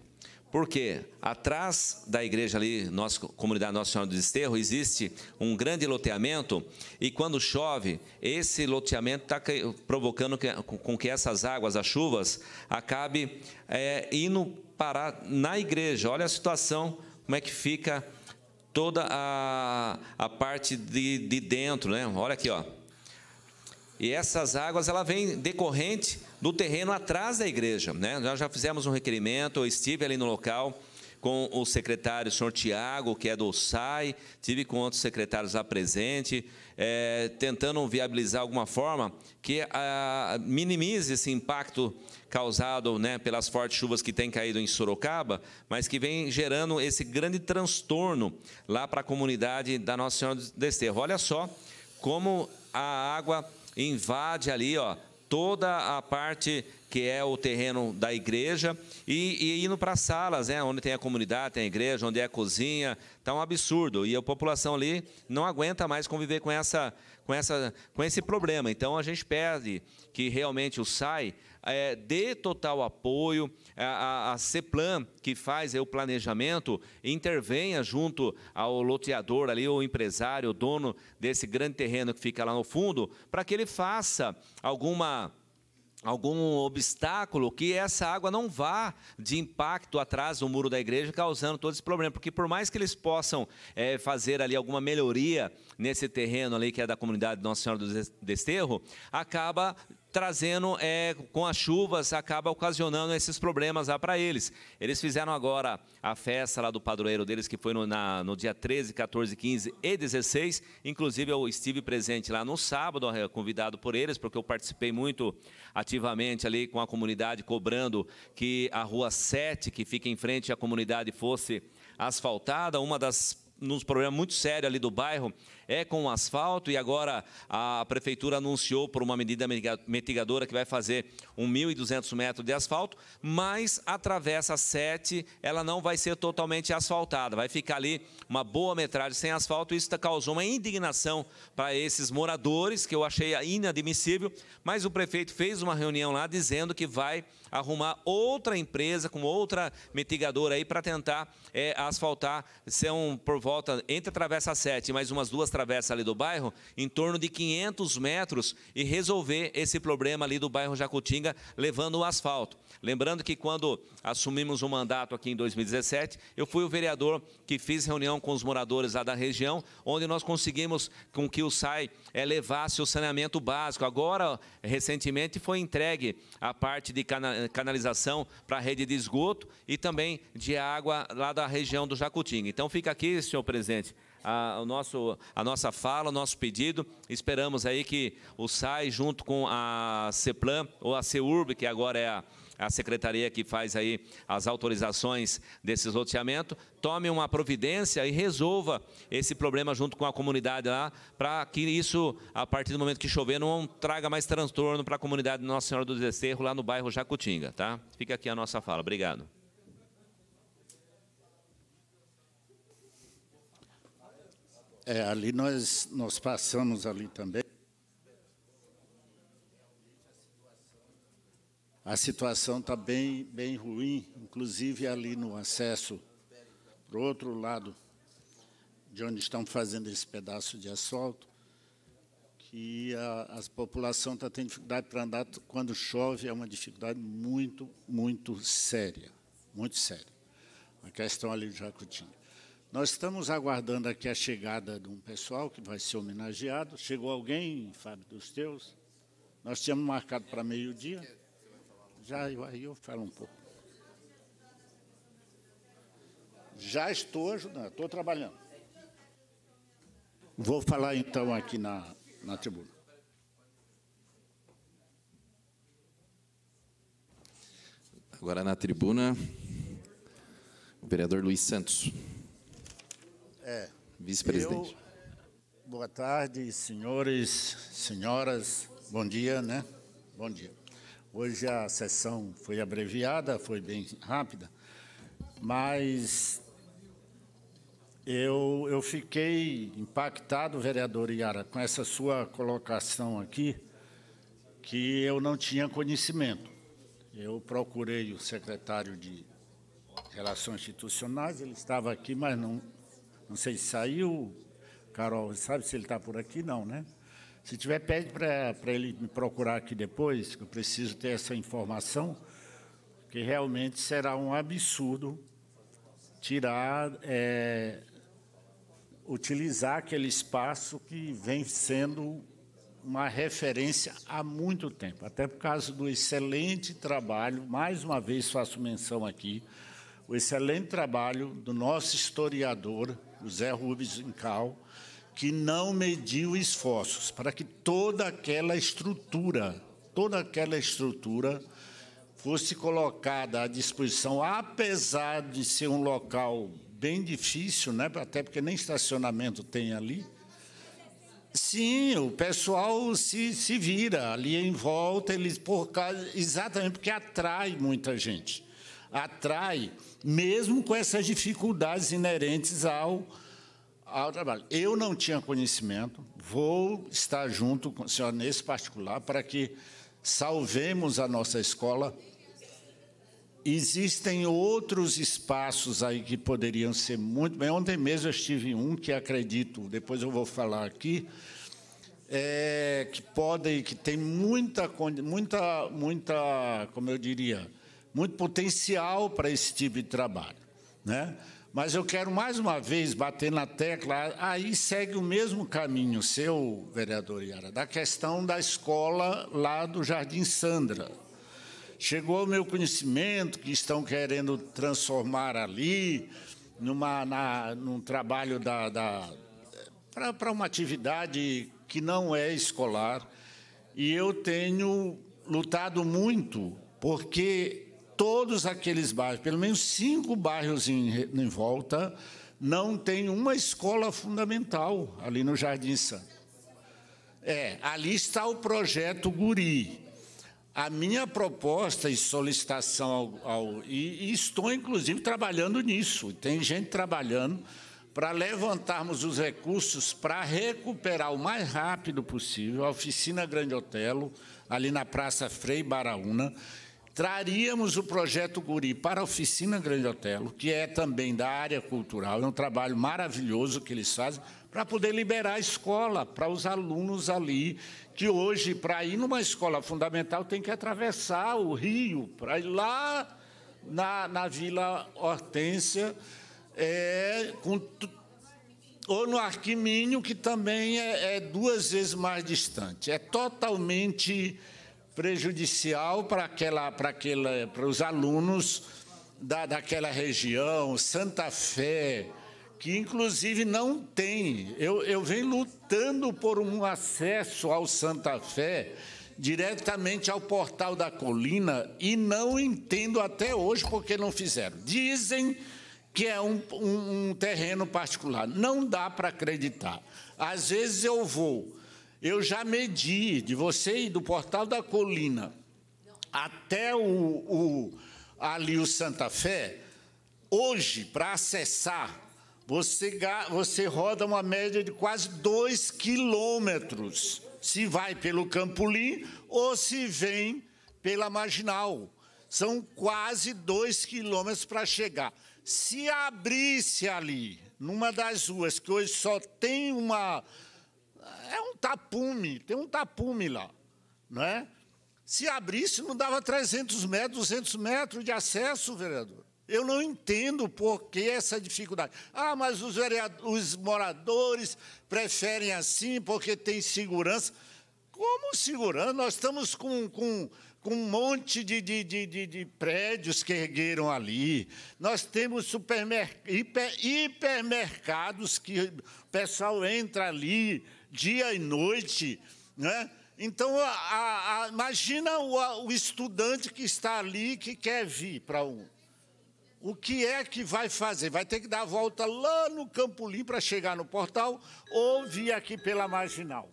Porque atrás da igreja ali, nossa comunidade Nossa Senhora do Desterro, existe um grande loteamento e quando chove, esse loteamento está provocando que, com que essas águas, as chuvas, acabe é, indo parar na igreja. Olha a situação, como é que fica toda a, a parte de, de dentro, né? Olha aqui, ó. E essas águas ela vem decorrente do terreno atrás da igreja. Né? Nós já fizemos um requerimento, eu estive ali no local com o secretário, o senhor Tiago, que é do SAI, tive com outros secretários lá presente, é, tentando viabilizar alguma forma que a, ah, minimize esse impacto causado né, pelas fortes chuvas que têm caído em Sorocaba, mas que vem gerando esse grande transtorno lá para a comunidade da Nossa Senhora do Desterro. Olha só como a água invade ali, ó, toda a parte que é o terreno da igreja e, e indo para salas, né, onde tem a comunidade, tem a igreja, onde é a cozinha, tá um absurdo e a população ali não aguenta mais conviver com essa, com essa, com esse problema. Então a gente pede que realmente o SAI é, dê total apoio, a, é, a, a CEPLAN, que faz é, o planejamento, intervenha junto ao loteador ali, o empresário, o dono desse grande terreno que fica lá no fundo, para que ele faça alguma algum obstáculo que essa água não vá de impacto atrás do muro da igreja, causando todo esse problema. Porque por mais que eles possam é, fazer ali alguma melhoria nesse terreno ali que é da comunidade Nossa Senhora do Desterro, acaba trazendo é, com as chuvas, acaba ocasionando esses problemas lá para eles. Eles fizeram agora a festa lá do padroeiro deles, que foi no, na, no dia 13, 14, 15 e 16. Inclusive, eu estive presente lá no sábado, eh, convidado por eles, porque eu participei muito ativamente ali com a comunidade, cobrando que a rua 7, que fica em frente à comunidade, fosse asfaltada. Uma das num problema muito sério ali do bairro é com asfalto e agora a prefeitura anunciou por uma medida mitigadora que vai fazer 1.200 metros de asfalto, mas a Travessa 7 ela não vai ser totalmente asfaltada, vai ficar ali uma boa metragem sem asfalto. Isso tá, causou uma indignação para esses moradores, que eu achei inadmissível, mas o prefeito fez uma reunião lá dizendo que vai arrumar outra empresa com outra mitigadora aí para tentar é, asfaltar, são por volta, entre a Travessa 7 mais umas duas travessa ali do bairro, em torno de 500 metros, e resolver esse problema ali do bairro Jacutinga, levando o asfalto. Lembrando que quando assumimos o mandato aqui em 2017, eu fui o vereador que fiz reunião com os moradores lá da região, onde nós conseguimos com que o SAI é, levasse o saneamento básico. Agora, recentemente, foi entregue a parte de canalização para a rede de esgoto e também de água lá da região do Jacutinga. Então, fica aqui, senhor presidente, a, o nosso, a nossa fala, o nosso pedido. Esperamos aí que o SAI, junto com a CEPLAN ou a CEURB, que agora é a, a secretaria que faz aí as autorizações desses loteamentos, tome uma providência e resolva esse problema junto com a comunidade lá, para que isso, a partir do momento que chover, não traga mais transtorno para a comunidade Nossa Senhora do Desterro, lá no bairro Jacutinga. Tá? Fica aqui a nossa fala. Obrigado. É, ali nós, nós passamos ali também. A situação está bem, bem ruim, inclusive ali no acesso para o outro lado, de onde estão fazendo esse pedaço de asfalto, que a, a população está tendo dificuldade para andar. Quando chove, é uma dificuldade muito, muito séria. Muito séria. A questão ali de Jacutinga. Nós estamos aguardando aqui a chegada de um pessoal que vai ser homenageado. Chegou alguém, Fábio, dos teus? Nós tínhamos marcado para meio-dia. Já eu, aí eu falo um pouco. Já estou ajudando, estou trabalhando. Vou falar então aqui na, na tribuna. Agora na tribuna, o vereador Luiz Santos. É. Vice-presidente. Boa tarde, senhores, senhoras. Bom dia, né? Bom dia. Hoje a sessão foi abreviada, foi bem rápida, mas eu, eu fiquei impactado, vereador Iara, com essa sua colocação aqui, que eu não tinha conhecimento. Eu procurei o secretário de Relações Institucionais, ele estava aqui, mas não não sei se saiu. Carol, sabe se ele está por aqui? Não, né? Se tiver, pede para ele me procurar aqui depois, que eu preciso ter essa informação, que realmente será um absurdo tirar, é, utilizar aquele espaço que vem sendo uma referência há muito tempo, até por causa do excelente trabalho, mais uma vez faço menção aqui, o excelente trabalho do nosso historiador, Zé Rubens Incau, que não mediu esforços para que toda aquela estrutura, toda aquela estrutura fosse colocada à disposição, apesar de ser um local bem difícil, né? até porque nem estacionamento tem ali. Sim, o pessoal se, se vira ali em volta, eles por causa, exatamente porque atrai muita gente. Atrai mesmo com essas dificuldades inerentes ao, ao trabalho. Eu não tinha conhecimento, vou estar junto com a senhora nesse particular para que salvemos a nossa escola. Existem outros espaços aí que poderiam ser muito bem. Ontem mesmo eu estive em um que acredito, depois eu vou falar aqui, é, que podem, que tem muita, muita, muita, como eu diria, muito potencial para esse tipo de trabalho. Né? Mas eu quero mais uma vez bater na tecla, aí segue o mesmo caminho seu, vereador Iara, da questão da escola lá do Jardim Sandra. Chegou ao meu conhecimento que estão querendo transformar ali numa, na, num trabalho da, da para uma atividade que não é escolar. E eu tenho lutado muito porque todos aqueles bairros, pelo menos cinco bairros em, em volta, não tem uma escola fundamental ali no Jardim Santo. É, ali está o projeto Guri. A minha proposta e solicitação ao, ao e, e estou inclusive trabalhando nisso. Tem gente trabalhando para levantarmos os recursos para recuperar o mais rápido possível a oficina Grande Otelo, ali na Praça Frei Baraúna, traríamos o projeto Guri para a oficina Grande Otelo, que é também da área cultural, é um trabalho maravilhoso que eles fazem, para poder liberar a escola para os alunos ali, que hoje, para ir numa escola fundamental, tem que atravessar o rio, para ir lá na, na Vila Hortência, é, com, ou no Arquimínio, que também é, é duas vezes mais distante. É totalmente prejudicial para aquela, para aquela, para os alunos da, daquela região, Santa Fé, que inclusive não tem. Eu, eu venho lutando por um acesso ao Santa Fé diretamente ao portal da colina e não entendo até hoje por que não fizeram. Dizem que é um, um, um terreno particular. Não dá para acreditar. Às vezes eu vou eu já medi de você e do Portal da Colina até o, o, ali o Santa Fé. Hoje, para acessar, você, você roda uma média de quase dois quilômetros. Se vai pelo Campolim ou se vem pela Marginal. São quase dois quilômetros para chegar. Se abrisse ali, numa das ruas, que hoje só tem uma é um tapume, tem um tapume lá. Né? Se abrisse, não dava 300 metros, 200 metros de acesso, vereador. Eu não entendo por que essa dificuldade. Ah, mas os, os moradores preferem assim porque tem segurança. Como segurança? Nós estamos com, com, com um monte de, de, de, de, prédios que ergueram ali. Nós temos supermer, hiper, hipermercados que o pessoal entra ali dia e noite, né? Então, a, a, imagina o, o, estudante que está ali que quer vir para um. O que é que vai fazer? Vai ter que dar a volta lá no Campolim para chegar no portal ou vir aqui pela marginal.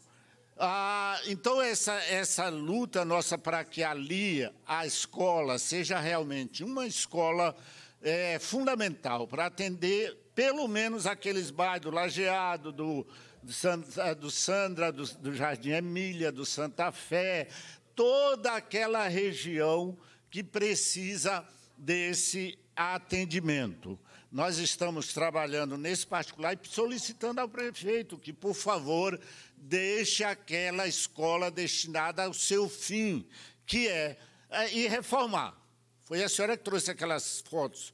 Ah, então, essa, essa luta nossa para que ali a escola seja realmente uma escola é fundamental para atender pelo menos aqueles bairros do Lageado, do do, Sandra, do, do, Jardim Emília, do Santa Fé, toda aquela região que precisa desse atendimento. Nós estamos trabalhando nesse particular e solicitando ao prefeito que, por favor, deixe aquela escola destinada ao seu fim, que é, é e reformar. Foi a senhora que trouxe aquelas fotos.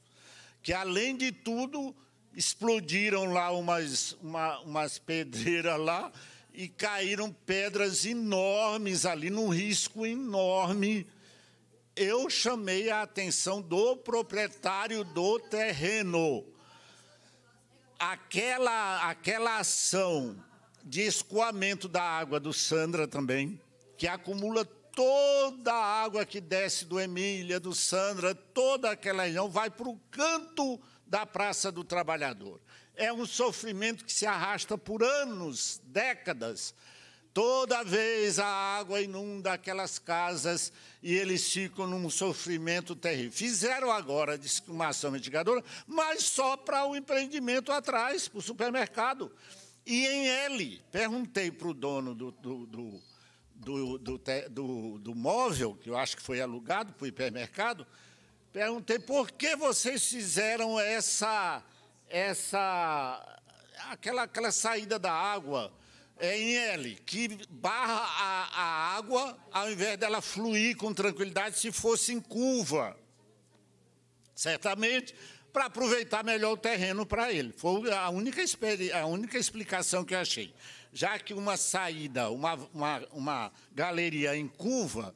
Que, além de tudo, explodiram lá umas, uma, umas pedreiras lá e caíram pedras enormes ali, num risco enorme. Eu chamei a atenção do proprietário do terreno. Aquela, aquela ação de escoamento da água do Sandra também, que acumula toda a água que desce do Emília, do Sandra, toda aquela região, vai para o canto da Praça do Trabalhador. É um sofrimento que se arrasta por anos, décadas. Toda vez a água inunda aquelas casas e eles ficam num sofrimento terrível. Fizeram agora disse, uma ação mitigadora, mas só para o empreendimento atrás, para o supermercado. E em L, perguntei para o dono do, do, do, do, do, do, do móvel, que eu acho que foi alugado para o hipermercado, Perguntei por que vocês fizeram essa, essa, aquela, aquela saída da água em L, que barra a, a água ao invés dela fluir com tranquilidade se fosse em curva. Certamente para aproveitar melhor o terreno para ele. Foi a única, a única explicação que eu achei. Já que uma saída, uma, uma, uma galeria em curva,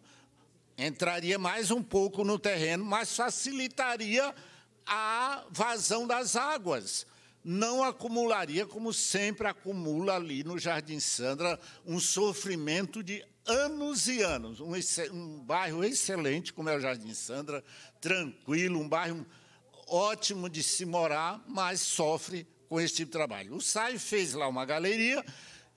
entraria mais um pouco no terreno, mas facilitaria a vazão das águas. Não acumularia, como sempre acumula ali no Jardim Sandra, um sofrimento de anos e anos. Um, um bairro excelente, como é o Jardim Sandra, tranquilo, um bairro ótimo de se morar, mas sofre com esse tipo de trabalho. O SAI fez lá uma galeria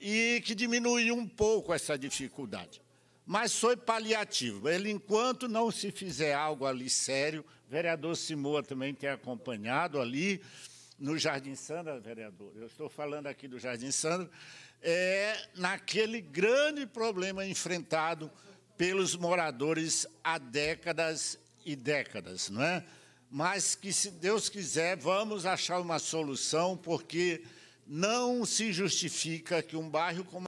e que diminuiu um pouco essa dificuldade mas foi paliativo. Ele, enquanto não se fizer algo ali sério, o vereador Simoa também tem acompanhado ali no Jardim Sandra, vereador, eu estou falando aqui do Jardim Sandra, é naquele grande problema enfrentado pelos moradores há décadas e décadas, não é? Mas que, se Deus quiser, vamos achar uma solução, porque não se justifica que um bairro como